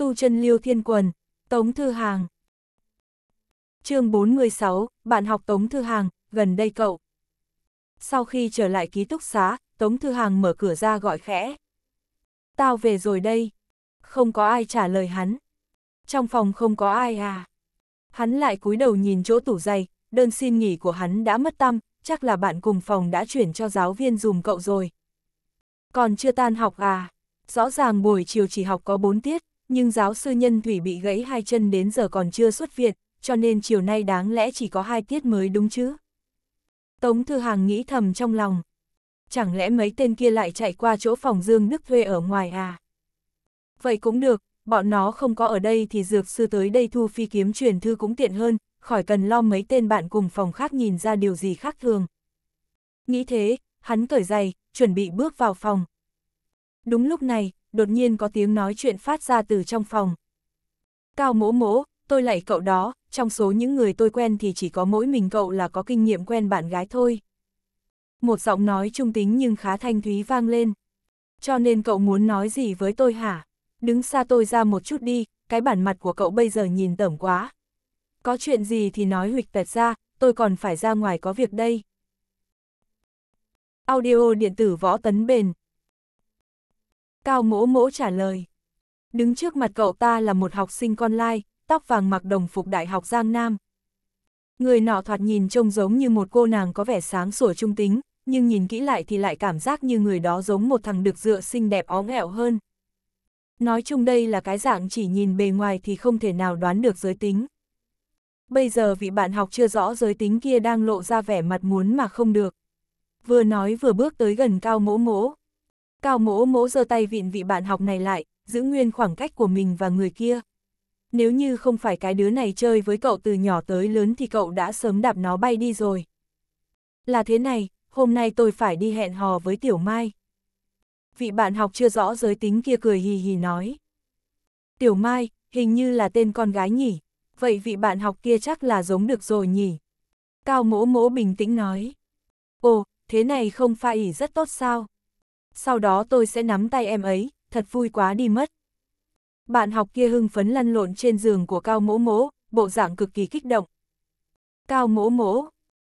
tu chân liêu thiên quần, Tống Thư Hàng. chương 416, bạn học Tống Thư Hàng, gần đây cậu. Sau khi trở lại ký túc xá, Tống Thư Hàng mở cửa ra gọi khẽ. Tao về rồi đây. Không có ai trả lời hắn. Trong phòng không có ai à. Hắn lại cúi đầu nhìn chỗ tủ giày, đơn xin nghỉ của hắn đã mất tâm, chắc là bạn cùng phòng đã chuyển cho giáo viên dùm cậu rồi. Còn chưa tan học à? Rõ ràng buổi chiều chỉ học có 4 tiết nhưng giáo sư nhân thủy bị gãy hai chân đến giờ còn chưa xuất viện, cho nên chiều nay đáng lẽ chỉ có hai tiết mới đúng chứ. Tống Thư Hàng nghĩ thầm trong lòng. Chẳng lẽ mấy tên kia lại chạy qua chỗ phòng Dương Đức thuê ở ngoài à? Vậy cũng được, bọn nó không có ở đây thì dược sư tới đây thu phi kiếm truyền thư cũng tiện hơn, khỏi cần lo mấy tên bạn cùng phòng khác nhìn ra điều gì khác thường. Nghĩ thế, hắn cởi giày, chuẩn bị bước vào phòng. Đúng lúc này, đột nhiên có tiếng nói chuyện phát ra từ trong phòng. Cao mỗ mỗ, tôi lạy cậu đó, trong số những người tôi quen thì chỉ có mỗi mình cậu là có kinh nghiệm quen bạn gái thôi. Một giọng nói trung tính nhưng khá thanh thúy vang lên. Cho nên cậu muốn nói gì với tôi hả? Đứng xa tôi ra một chút đi, cái bản mặt của cậu bây giờ nhìn tẩm quá. Có chuyện gì thì nói huịch tẹt ra, tôi còn phải ra ngoài có việc đây. Audio điện tử võ tấn bền, Cao mỗ mỗ trả lời. Đứng trước mặt cậu ta là một học sinh con lai, tóc vàng mặc đồng phục đại học Giang Nam. Người nọ thoạt nhìn trông giống như một cô nàng có vẻ sáng sủa trung tính, nhưng nhìn kỹ lại thì lại cảm giác như người đó giống một thằng được dựa xinh đẹp óng nghẹo hơn. Nói chung đây là cái dạng chỉ nhìn bề ngoài thì không thể nào đoán được giới tính. Bây giờ vị bạn học chưa rõ giới tính kia đang lộ ra vẻ mặt muốn mà không được. Vừa nói vừa bước tới gần cao mỗ mỗ. Cao mỗ mỗ giơ tay vịn vị bạn học này lại, giữ nguyên khoảng cách của mình và người kia. Nếu như không phải cái đứa này chơi với cậu từ nhỏ tới lớn thì cậu đã sớm đạp nó bay đi rồi. Là thế này, hôm nay tôi phải đi hẹn hò với Tiểu Mai. Vị bạn học chưa rõ giới tính kia cười hì hì nói. Tiểu Mai, hình như là tên con gái nhỉ, vậy vị bạn học kia chắc là giống được rồi nhỉ. Cao mỗ mỗ bình tĩnh nói. Ồ, thế này không pha ỉ rất tốt sao? sau đó tôi sẽ nắm tay em ấy, thật vui quá đi mất. Bạn học kia hưng phấn lăn lộn trên giường của Cao Mỗ Mỗ, bộ dạng cực kỳ kích động. Cao Mỗ Mỗ,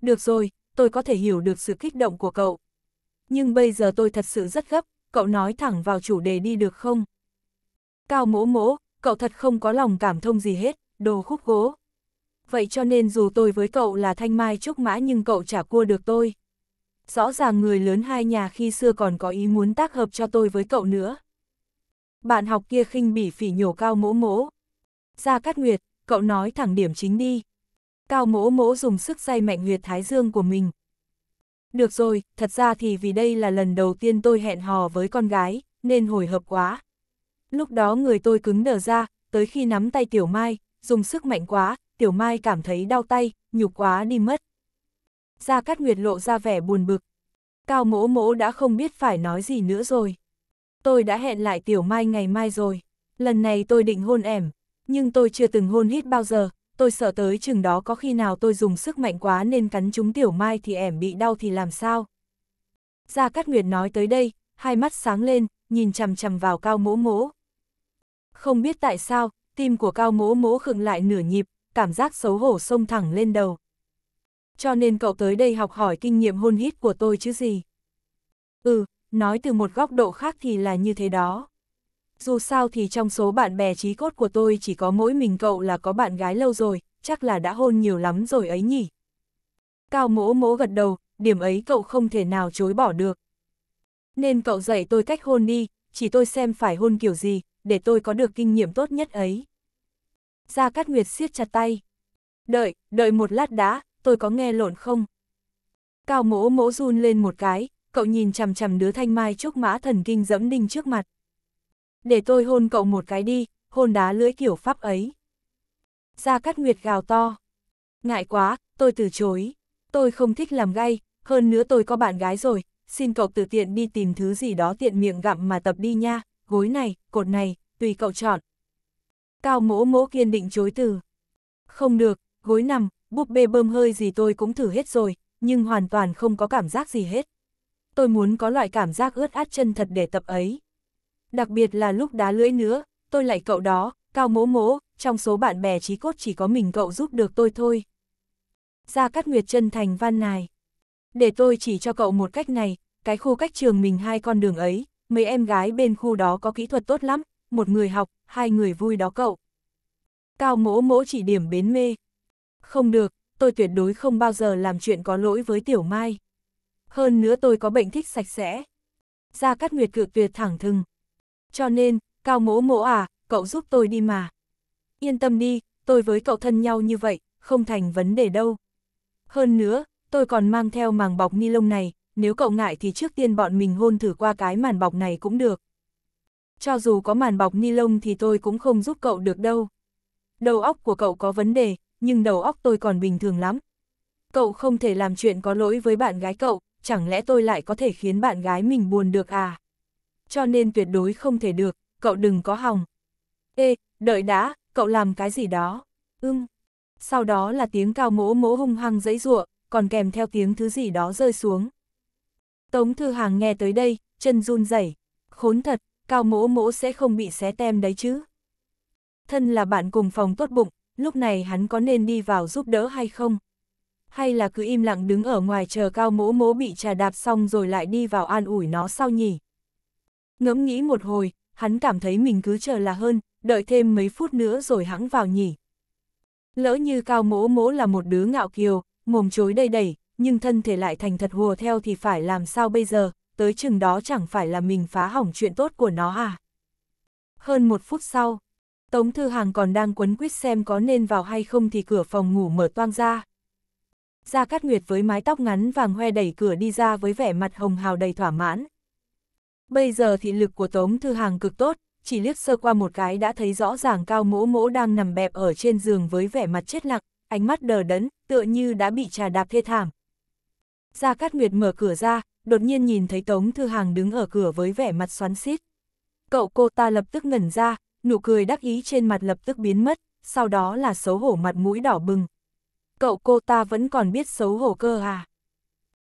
được rồi, tôi có thể hiểu được sự kích động của cậu. Nhưng bây giờ tôi thật sự rất gấp, cậu nói thẳng vào chủ đề đi được không? Cao Mỗ Mỗ, cậu thật không có lòng cảm thông gì hết, đồ khúc gỗ. Vậy cho nên dù tôi với cậu là thanh mai trúc mã nhưng cậu chả cua được tôi rõ ràng người lớn hai nhà khi xưa còn có ý muốn tác hợp cho tôi với cậu nữa. Bạn học kia khinh bỉ phỉ nhổ cao mỗ mỗ. Gia Cát Nguyệt, cậu nói thẳng điểm chính đi. Cao mỗ mỗ dùng sức say mạnh Nguyệt Thái Dương của mình. Được rồi, thật ra thì vì đây là lần đầu tiên tôi hẹn hò với con gái, nên hồi hợp quá. Lúc đó người tôi cứng đờ ra, tới khi nắm tay Tiểu Mai, dùng sức mạnh quá, Tiểu Mai cảm thấy đau tay, nhục quá đi mất. Gia Cát Nguyệt lộ ra vẻ buồn bực. Cao mỗ mỗ đã không biết phải nói gì nữa rồi. Tôi đã hẹn lại Tiểu Mai ngày mai rồi. Lần này tôi định hôn ẻm, nhưng tôi chưa từng hôn hít bao giờ. Tôi sợ tới chừng đó có khi nào tôi dùng sức mạnh quá nên cắn chúng Tiểu Mai thì ẻm bị đau thì làm sao. Gia Cát Nguyệt nói tới đây, hai mắt sáng lên, nhìn chằm chằm vào cao mỗ mỗ. Không biết tại sao, tim của cao mỗ mỗ khựng lại nửa nhịp, cảm giác xấu hổ xông thẳng lên đầu cho nên cậu tới đây học hỏi kinh nghiệm hôn hít của tôi chứ gì. Ừ, nói từ một góc độ khác thì là như thế đó. Dù sao thì trong số bạn bè trí cốt của tôi chỉ có mỗi mình cậu là có bạn gái lâu rồi, chắc là đã hôn nhiều lắm rồi ấy nhỉ. Cao mỗ mỗ gật đầu, điểm ấy cậu không thể nào chối bỏ được. Nên cậu dạy tôi cách hôn đi, chỉ tôi xem phải hôn kiểu gì, để tôi có được kinh nghiệm tốt nhất ấy. Gia Cát Nguyệt siết chặt tay. Đợi, đợi một lát đã, tôi có nghe lộn không? Cao mỗ mỗ run lên một cái, cậu nhìn chằm chằm đứa thanh mai trúc mã thần kinh dẫm đinh trước mặt. Để tôi hôn cậu một cái đi, hôn đá lưỡi kiểu pháp ấy. Gia Cát Nguyệt gào to. Ngại quá, tôi từ chối. Tôi không thích làm gay, hơn nữa tôi có bạn gái rồi, xin cậu tự tiện đi tìm thứ gì đó tiện miệng gặm mà tập đi nha, gối này, cột này, tùy cậu chọn. Cao mỗ mỗ kiên định chối từ. Không được, gối nằm, búp bê bơm hơi gì tôi cũng thử hết rồi, nhưng hoàn toàn không có cảm giác gì hết. Tôi muốn có loại cảm giác ướt át chân thật để tập ấy. Đặc biệt là lúc đá lưỡi nữa, tôi lại cậu đó, cao mố mố, trong số bạn bè trí cốt chỉ có mình cậu giúp được tôi thôi. Gia Cát Nguyệt chân thành van nài. Để tôi chỉ cho cậu một cách này, cái khu cách trường mình hai con đường ấy, mấy em gái bên khu đó có kỹ thuật tốt lắm, một người học, hai người vui đó cậu. Cao mỗ mỗ chỉ điểm bến mê, không được, tôi tuyệt đối không bao giờ làm chuyện có lỗi với Tiểu Mai. Hơn nữa tôi có bệnh thích sạch sẽ. Gia Cát Nguyệt cự tuyệt thẳng thừng. Cho nên, Cao Mỗ Mỗ à, cậu giúp tôi đi mà. Yên tâm đi, tôi với cậu thân nhau như vậy, không thành vấn đề đâu. Hơn nữa, tôi còn mang theo màng bọc ni lông này, nếu cậu ngại thì trước tiên bọn mình hôn thử qua cái màn bọc này cũng được. Cho dù có màn bọc ni lông thì tôi cũng không giúp cậu được đâu. Đầu óc của cậu có vấn đề, nhưng đầu óc tôi còn bình thường lắm. Cậu không thể làm chuyện có lỗi với bạn gái cậu, chẳng lẽ tôi lại có thể khiến bạn gái mình buồn được à? Cho nên tuyệt đối không thể được, cậu đừng có hòng. Ê, đợi đã, cậu làm cái gì đó? Ưm. Sau đó là tiếng cao mỗ mỗ hung hăng dãy giụa, còn kèm theo tiếng thứ gì đó rơi xuống. Tống Thư Hàng nghe tới đây, chân run rẩy, khốn thật, cao mỗ mỗ sẽ không bị xé tem đấy chứ. Thân là bạn cùng phòng tốt bụng, lúc này hắn có nên đi vào giúp đỡ hay không? Hay là cứ im lặng đứng ở ngoài chờ cao mỗ mỗ bị trà đạp xong rồi lại đi vào an ủi nó sau nhỉ? Ngẫm nghĩ một hồi, hắn cảm thấy mình cứ chờ là hơn, đợi thêm mấy phút nữa rồi hãng vào nhỉ. Lỡ như cao mỗ mỗ là một đứa ngạo kiều, mồm chối đầy đẩy, nhưng thân thể lại thành thật hùa theo thì phải làm sao bây giờ, tới chừng đó chẳng phải là mình phá hỏng chuyện tốt của nó à. Hơn một phút sau, Tống Thư Hàng còn đang quấn quýt xem có nên vào hay không thì cửa phòng ngủ mở toang ra. Gia Cát Nguyệt với mái tóc ngắn vàng hoe đẩy cửa đi ra với vẻ mặt hồng hào đầy thỏa mãn. Bây giờ thị lực của Tống Thư Hàng cực tốt, chỉ liếc sơ qua một cái đã thấy rõ ràng cao mỗ mỗ đang nằm bẹp ở trên giường với vẻ mặt chết lặng, ánh mắt đờ đẫn, tựa như đã bị trà đạp thê thảm. Gia Cát Nguyệt mở cửa ra, đột nhiên nhìn thấy Tống Thư Hàng đứng ở cửa với vẻ mặt xoắn xít. Cậu cô ta lập tức ngẩn ra, nụ cười đắc ý trên mặt lập tức biến mất, sau đó là xấu hổ mặt mũi đỏ bừng. Cậu cô ta vẫn còn biết xấu hổ cơ à?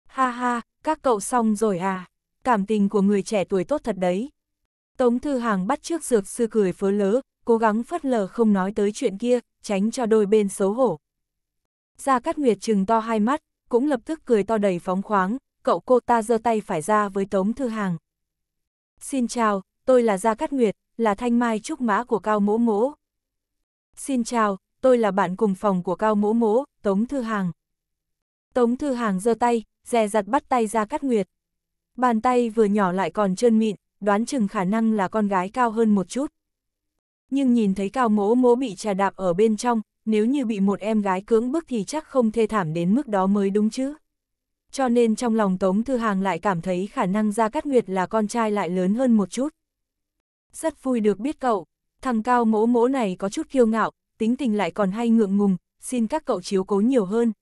Ha ha, các cậu xong rồi à? Cảm tình của người trẻ tuổi tốt thật đấy. Tống Thư Hàng bắt trước dược sư cười phớ lớ, cố gắng phất lờ không nói tới chuyện kia, tránh cho đôi bên xấu hổ. Gia Cát Nguyệt trừng to hai mắt, cũng lập tức cười to đầy phóng khoáng, cậu cô ta giơ tay phải ra với Tống Thư Hàng. Xin chào, tôi là Gia Cát Nguyệt, là thanh mai trúc mã của Cao Mỗ Mỗ. Xin chào, tôi là bạn cùng phòng của Cao Mỗ Mỗ, Tống Thư Hàng. Tống Thư Hàng giơ tay, dè dặt bắt tay ra cắt nguyệt. Bàn tay vừa nhỏ lại còn trơn mịn, đoán chừng khả năng là con gái cao hơn một chút. Nhưng nhìn thấy Cao Mỗ Mỗ bị trà đạp ở bên trong, nếu như bị một em gái cưỡng bức thì chắc không thê thảm đến mức đó mới đúng chứ. Cho nên trong lòng Tống Thư Hàng lại cảm thấy khả năng ra cắt Nguyệt là con trai lại lớn hơn một chút rất vui được biết cậu. Thằng cao mỗ mỗ này có chút kiêu ngạo, tính tình lại còn hay ngượng ngùng, xin các cậu chiếu cố nhiều hơn.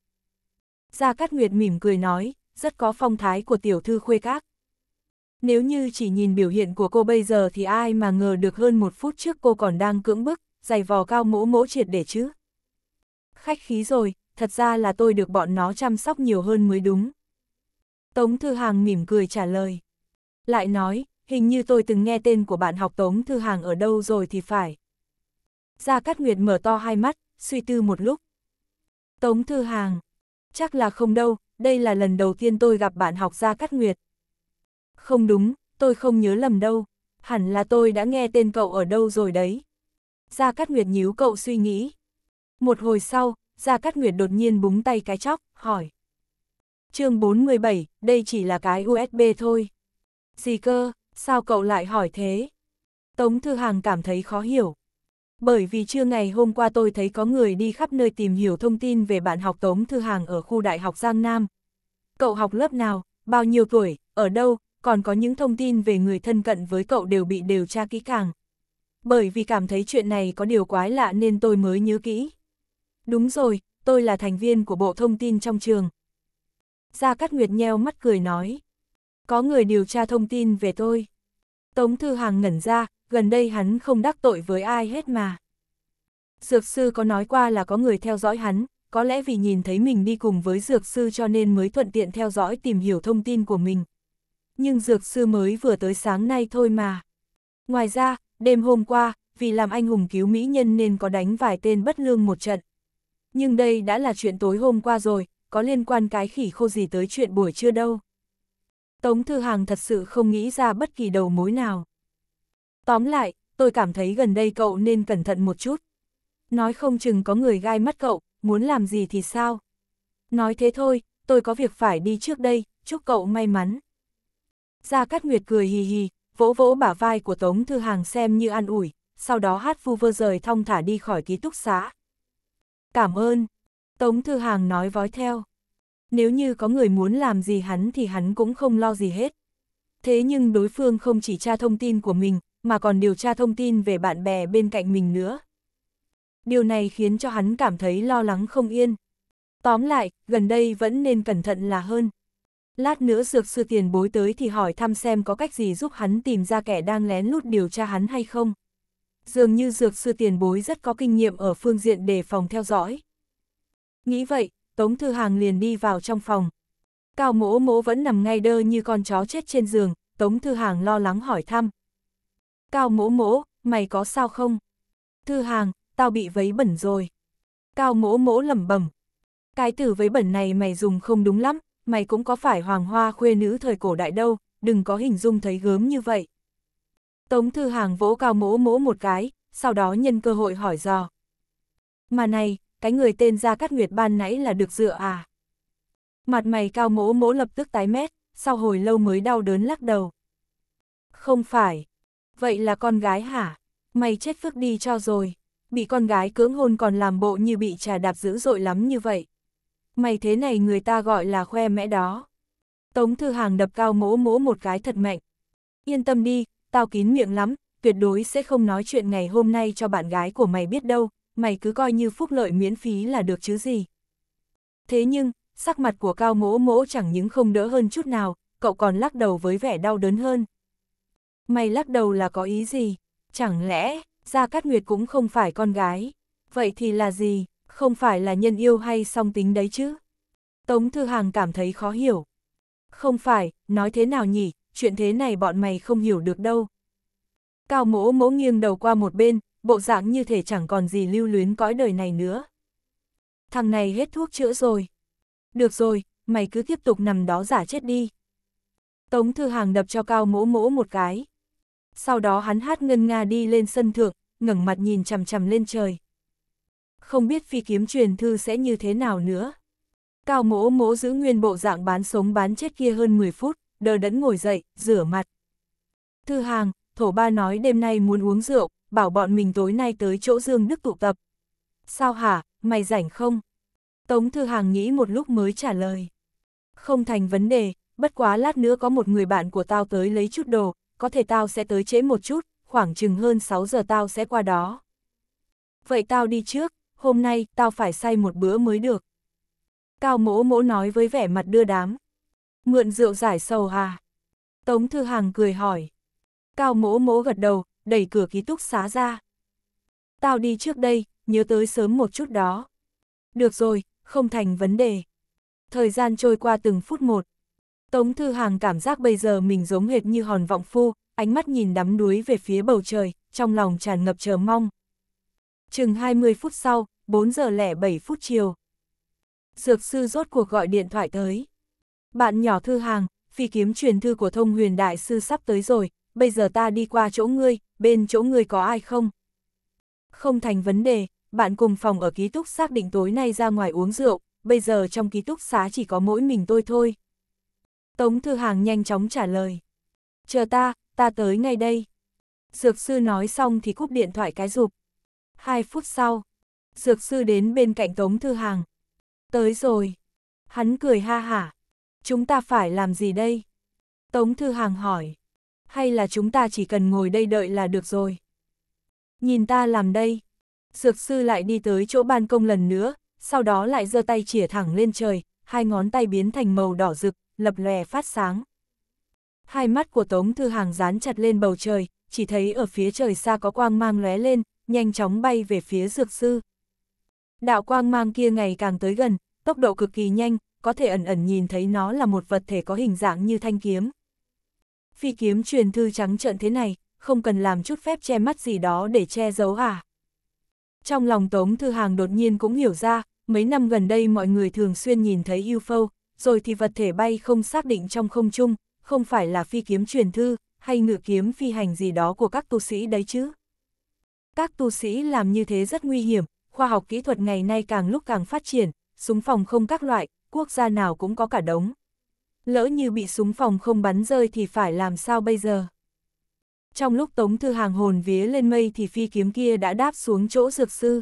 Gia Cát Nguyệt mỉm cười nói, rất có phong thái của tiểu thư khuê các. Nếu như chỉ nhìn biểu hiện của cô bây giờ thì ai mà ngờ được hơn một phút trước cô còn đang cưỡng bức, giày vò cao mỗ mỗ triệt để chứ. Khách khí rồi, thật ra là tôi được bọn nó chăm sóc nhiều hơn mới đúng. Tống Thư Hàng mỉm cười trả lời. Lại nói, hình như tôi từng nghe tên của bạn học Tống Thư Hàng ở đâu rồi thì phải. Gia Cát Nguyệt mở to hai mắt, suy tư một lúc. Tống Thư Hàng, chắc là không đâu, đây là lần đầu tiên tôi gặp bạn học Gia Cát Nguyệt. Không đúng, tôi không nhớ lầm đâu, hẳn là tôi đã nghe tên cậu ở đâu rồi đấy. Gia Cát Nguyệt nhíu cậu suy nghĩ. Một hồi sau, Gia Cát Nguyệt đột nhiên búng tay cái chóc, hỏi. chương 417, đây chỉ là cái USB thôi. Gì cơ? Sao cậu lại hỏi thế? Tống Thư Hàng cảm thấy khó hiểu. Bởi vì trưa ngày hôm qua tôi thấy có người đi khắp nơi tìm hiểu thông tin về bạn học Tống Thư Hàng ở khu Đại học Giang Nam. Cậu học lớp nào, bao nhiêu tuổi, ở đâu, còn có những thông tin về người thân cận với cậu đều bị điều tra kỹ càng. Bởi vì cảm thấy chuyện này có điều quái lạ nên tôi mới nhớ kỹ. Đúng rồi, tôi là thành viên của bộ thông tin trong trường. Gia Cát Nguyệt nheo mắt cười nói có người điều tra thông tin về tôi. Tống Thư Hàng ngẩn ra, gần đây hắn không đắc tội với ai hết mà. Dược sư có nói qua là có người theo dõi hắn, có lẽ vì nhìn thấy mình đi cùng với dược sư cho nên mới thuận tiện theo dõi tìm hiểu thông tin của mình. Nhưng dược sư mới vừa tới sáng nay thôi mà. Ngoài ra, đêm hôm qua, vì làm anh hùng cứu mỹ nhân nên có đánh vài tên bất lương một trận. Nhưng đây đã là chuyện tối hôm qua rồi, có liên quan cái khỉ khô gì tới chuyện buổi trưa đâu. Tống Thư Hàng thật sự không nghĩ ra bất kỳ đầu mối nào. Tóm lại, tôi cảm thấy gần đây cậu nên cẩn thận một chút. Nói không chừng có người gai mắt cậu, muốn làm gì thì sao? Nói thế thôi, tôi có việc phải đi trước đây, chúc cậu may mắn. Gia Cát Nguyệt cười hì hì, vỗ vỗ bả vai của Tống Thư Hàng xem như an ủi, sau đó hát phu vơ rời thong thả đi khỏi ký túc xá. Cảm ơn, Tống Thư Hàng nói vói theo nếu như có người muốn làm gì hắn thì hắn cũng không lo gì hết. Thế nhưng đối phương không chỉ tra thông tin của mình, mà còn điều tra thông tin về bạn bè bên cạnh mình nữa. Điều này khiến cho hắn cảm thấy lo lắng không yên. Tóm lại, gần đây vẫn nên cẩn thận là hơn. Lát nữa dược sư tiền bối tới thì hỏi thăm xem có cách gì giúp hắn tìm ra kẻ đang lén lút điều tra hắn hay không. Dường như dược sư tiền bối rất có kinh nghiệm ở phương diện đề phòng theo dõi. Nghĩ vậy, Tống Thư Hàng liền đi vào trong phòng. Cao mỗ mỗ vẫn nằm ngay đơ như con chó chết trên giường, Tống Thư Hàng lo lắng hỏi thăm. Cao mỗ mỗ, mày có sao không? Thư Hàng, tao bị vấy bẩn rồi. Cao mỗ mỗ lẩm bẩm. Cái từ vấy bẩn này mày dùng không đúng lắm, mày cũng có phải hoàng hoa khuê nữ thời cổ đại đâu, đừng có hình dung thấy gớm như vậy. Tống Thư Hàng vỗ cao mỗ mỗ một cái, sau đó nhân cơ hội hỏi dò. Mà này, cái người tên Gia Cát Nguyệt ban nãy là được dựa à. Mặt mày cao mỗ mỗ lập tức tái mét, sau hồi lâu mới đau đớn lắc đầu. Không phải. Vậy là con gái hả? Mày chết phước đi cho rồi. Bị con gái cưỡng hôn còn làm bộ như bị trà đạp dữ dội lắm như vậy. Mày thế này người ta gọi là khoe mẽ đó. Tống thư hàng đập cao mỗ mỗ một cái thật mạnh. Yên tâm đi, tao kín miệng lắm, tuyệt đối sẽ không nói chuyện ngày hôm nay cho bạn gái của mày biết đâu, mày cứ coi như phúc lợi miễn phí là được chứ gì. Thế nhưng, sắc mặt của cao mỗ mỗ chẳng những không đỡ hơn chút nào, cậu còn lắc đầu với vẻ đau đớn hơn. Mày lắc đầu là có ý gì? Chẳng lẽ, Gia Cát Nguyệt cũng không phải con gái? Vậy thì là gì? Không phải là nhân yêu hay song tính đấy chứ? Tống Thư Hàng cảm thấy khó hiểu. Không phải, nói thế nào nhỉ, chuyện thế này bọn mày không hiểu được đâu. Cao mỗ mỗ nghiêng đầu qua một bên, bộ dạng như thể chẳng còn gì lưu luyến cõi đời này nữa. Thằng này hết thuốc chữa rồi. Được rồi, mày cứ tiếp tục nằm đó giả chết đi. Tống Thư Hàng đập cho Cao Mỗ Mỗ một cái. Sau đó hắn hát ngân nga đi lên sân thượng, ngẩng mặt nhìn chằm chằm lên trời. Không biết phi kiếm truyền thư sẽ như thế nào nữa. Cao Mỗ Mỗ giữ nguyên bộ dạng bán sống bán chết kia hơn 10 phút, đờ đẫn ngồi dậy, rửa mặt. Thư Hàng, Thổ Ba nói đêm nay muốn uống rượu, bảo bọn mình tối nay tới chỗ Dương Đức tụ tập. Sao hả, mày rảnh không? Tống Thư Hàng nghĩ một lúc mới trả lời. Không thành vấn đề, bất quá lát nữa có một người bạn của tao tới lấy chút đồ, có thể tao sẽ tới trễ một chút, khoảng chừng hơn 6 giờ tao sẽ qua đó. Vậy tao đi trước, hôm nay tao phải say một bữa mới được. Cao mỗ mỗ nói với vẻ mặt đưa đám. Mượn rượu giải sầu hà. Tống Thư Hàng cười hỏi. Cao mỗ mỗ gật đầu, đẩy cửa ký túc xá ra. Tao đi trước đây, nhớ tới sớm một chút đó. Được rồi, không thành vấn đề. Thời gian trôi qua từng phút một. Tống Thư Hàng cảm giác bây giờ mình giống hệt như hòn vọng phu, ánh mắt nhìn đắm đuối về phía bầu trời, trong lòng tràn ngập chờ mong. Chừng 20 phút sau, 4 giờ lẻ 7 phút chiều. Dược sư rốt cuộc gọi điện thoại tới. Bạn nhỏ Thư Hàng, phi kiếm truyền thư của thông huyền đại sư sắp tới rồi, bây giờ ta đi qua chỗ ngươi, bên chỗ người có ai không? Không thành vấn đề, bạn cùng phòng ở ký túc xác định tối nay ra ngoài uống rượu, bây giờ trong ký túc xá chỉ có mỗi mình tôi thôi. Tống Thư Hàng nhanh chóng trả lời. Chờ ta, ta tới ngay đây. Dược sư nói xong thì cúp điện thoại cái rụp. Hai phút sau, dược sư đến bên cạnh Tống Thư Hàng. Tới rồi. Hắn cười ha hả. Chúng ta phải làm gì đây? Tống Thư Hàng hỏi hay là chúng ta chỉ cần ngồi đây đợi là được rồi. Nhìn ta làm đây. Dược sư lại đi tới chỗ ban công lần nữa, sau đó lại giơ tay chỉa thẳng lên trời, hai ngón tay biến thành màu đỏ rực, lập lòe phát sáng. Hai mắt của Tống Thư Hàng dán chặt lên bầu trời, chỉ thấy ở phía trời xa có quang mang lóe lên, nhanh chóng bay về phía dược sư. Đạo quang mang kia ngày càng tới gần, tốc độ cực kỳ nhanh, có thể ẩn ẩn nhìn thấy nó là một vật thể có hình dạng như thanh kiếm phi kiếm truyền thư trắng trợn thế này, không cần làm chút phép che mắt gì đó để che giấu à. Trong lòng Tống Thư Hàng đột nhiên cũng hiểu ra, mấy năm gần đây mọi người thường xuyên nhìn thấy UFO, rồi thì vật thể bay không xác định trong không trung, không phải là phi kiếm truyền thư, hay ngự kiếm phi hành gì đó của các tu sĩ đấy chứ. Các tu sĩ làm như thế rất nguy hiểm, khoa học kỹ thuật ngày nay càng lúc càng phát triển, súng phòng không các loại, quốc gia nào cũng có cả đống lỡ như bị súng phòng không bắn rơi thì phải làm sao bây giờ? Trong lúc Tống Thư Hàng hồn vía lên mây thì phi kiếm kia đã đáp xuống chỗ dược sư.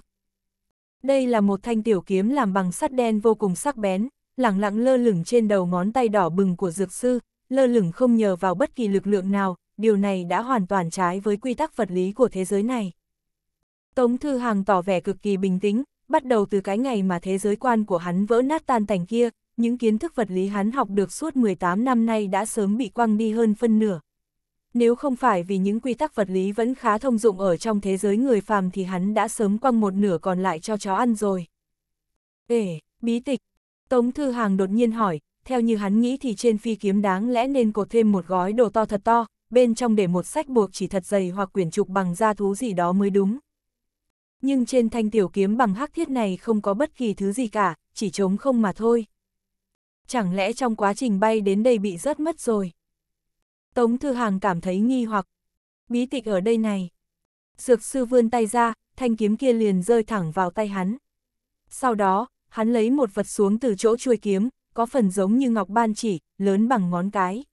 Đây là một thanh tiểu kiếm làm bằng sắt đen vô cùng sắc bén, lẳng lặng lơ lửng trên đầu ngón tay đỏ bừng của dược sư, lơ lửng không nhờ vào bất kỳ lực lượng nào, điều này đã hoàn toàn trái với quy tắc vật lý của thế giới này. Tống Thư Hàng tỏ vẻ cực kỳ bình tĩnh, bắt đầu từ cái ngày mà thế giới quan của hắn vỡ nát tan tành kia, những kiến thức vật lý hắn học được suốt 18 năm nay đã sớm bị quăng đi hơn phân nửa. Nếu không phải vì những quy tắc vật lý vẫn khá thông dụng ở trong thế giới người phàm thì hắn đã sớm quăng một nửa còn lại cho chó ăn rồi. Ê, bí tịch. Tống Thư Hàng đột nhiên hỏi, theo như hắn nghĩ thì trên phi kiếm đáng lẽ nên cột thêm một gói đồ to thật to, bên trong để một sách buộc chỉ thật dày hoặc quyển trục bằng da thú gì đó mới đúng. Nhưng trên thanh tiểu kiếm bằng hắc thiết này không có bất kỳ thứ gì cả, chỉ trống không mà thôi chẳng lẽ trong quá trình bay đến đây bị rớt mất rồi? Tống Thư Hàng cảm thấy nghi hoặc, bí tịch ở đây này. Dược sư vươn tay ra, thanh kiếm kia liền rơi thẳng vào tay hắn. Sau đó, hắn lấy một vật xuống từ chỗ chuôi kiếm, có phần giống như ngọc ban chỉ, lớn bằng ngón cái.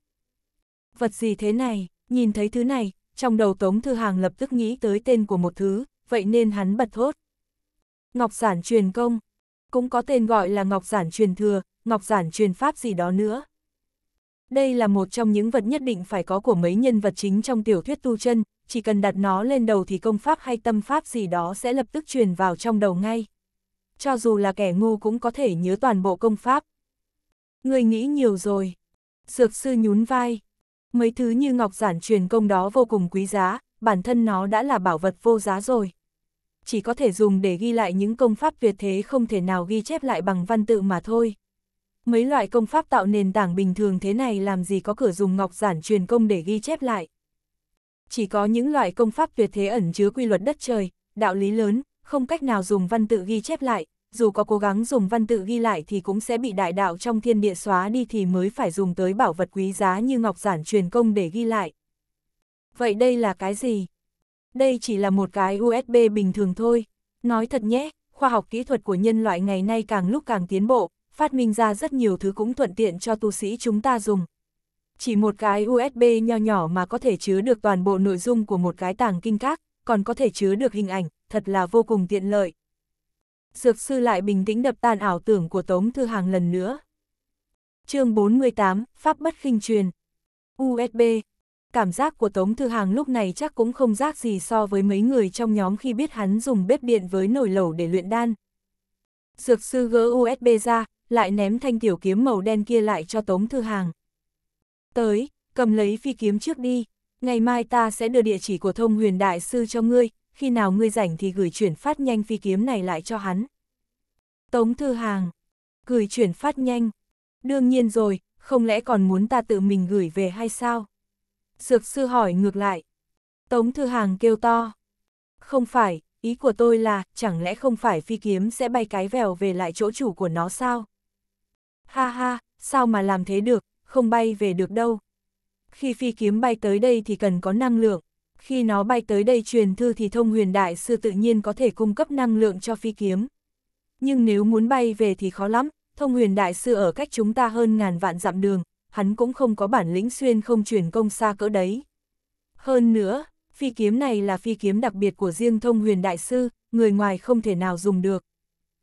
Vật gì thế này, nhìn thấy thứ này, trong đầu Tống Thư Hàng lập tức nghĩ tới tên của một thứ, vậy nên hắn bật thốt. Ngọc giản truyền công, cũng có tên gọi là ngọc giản truyền thừa, ngọc giản truyền pháp gì đó nữa. Đây là một trong những vật nhất định phải có của mấy nhân vật chính trong tiểu thuyết tu chân, chỉ cần đặt nó lên đầu thì công pháp hay tâm pháp gì đó sẽ lập tức truyền vào trong đầu ngay. Cho dù là kẻ ngu cũng có thể nhớ toàn bộ công pháp. Người nghĩ nhiều rồi. Dược sư nhún vai. Mấy thứ như ngọc giản truyền công đó vô cùng quý giá, bản thân nó đã là bảo vật vô giá rồi. Chỉ có thể dùng để ghi lại những công pháp tuyệt thế không thể nào ghi chép lại bằng văn tự mà thôi mấy loại công pháp tạo nền tảng bình thường thế này làm gì có cửa dùng ngọc giản truyền công để ghi chép lại. Chỉ có những loại công pháp tuyệt thế ẩn chứa quy luật đất trời, đạo lý lớn, không cách nào dùng văn tự ghi chép lại, dù có cố gắng dùng văn tự ghi lại thì cũng sẽ bị đại đạo trong thiên địa xóa đi thì mới phải dùng tới bảo vật quý giá như ngọc giản truyền công để ghi lại. Vậy đây là cái gì? Đây chỉ là một cái USB bình thường thôi. Nói thật nhé, khoa học kỹ thuật của nhân loại ngày nay càng lúc càng tiến bộ, phát minh ra rất nhiều thứ cũng thuận tiện cho tu sĩ chúng ta dùng. Chỉ một cái USB nho nhỏ mà có thể chứa được toàn bộ nội dung của một cái tàng kinh các, còn có thể chứa được hình ảnh, thật là vô cùng tiện lợi. Dược sư lại bình tĩnh đập tan ảo tưởng của Tống Thư Hàng lần nữa. chương 48, Pháp bất khinh truyền. USB. Cảm giác của Tống Thư Hàng lúc này chắc cũng không giác gì so với mấy người trong nhóm khi biết hắn dùng bếp điện với nồi lẩu để luyện đan, Dược sư gỡ USB ra, lại ném thanh tiểu kiếm màu đen kia lại cho Tống Thư Hàng. Tới, cầm lấy phi kiếm trước đi, ngày mai ta sẽ đưa địa chỉ của thông huyền đại sư cho ngươi, khi nào ngươi rảnh thì gửi chuyển phát nhanh phi kiếm này lại cho hắn. Tống Thư Hàng, gửi chuyển phát nhanh. Đương nhiên rồi, không lẽ còn muốn ta tự mình gửi về hay sao? Dược sư hỏi ngược lại. Tống Thư Hàng kêu to. Không phải, ý của tôi là, chẳng lẽ không phải phi kiếm sẽ bay cái vèo về lại chỗ chủ của nó sao? Ha ha, sao mà làm thế được, không bay về được đâu. Khi phi kiếm bay tới đây thì cần có năng lượng, khi nó bay tới đây truyền thư thì thông huyền đại sư tự nhiên có thể cung cấp năng lượng cho phi kiếm. Nhưng nếu muốn bay về thì khó lắm, thông huyền đại sư ở cách chúng ta hơn ngàn vạn dặm đường, hắn cũng không có bản lĩnh xuyên không truyền công xa cỡ đấy. Hơn nữa, phi kiếm này là phi kiếm đặc biệt của riêng thông huyền đại sư, người ngoài không thể nào dùng được.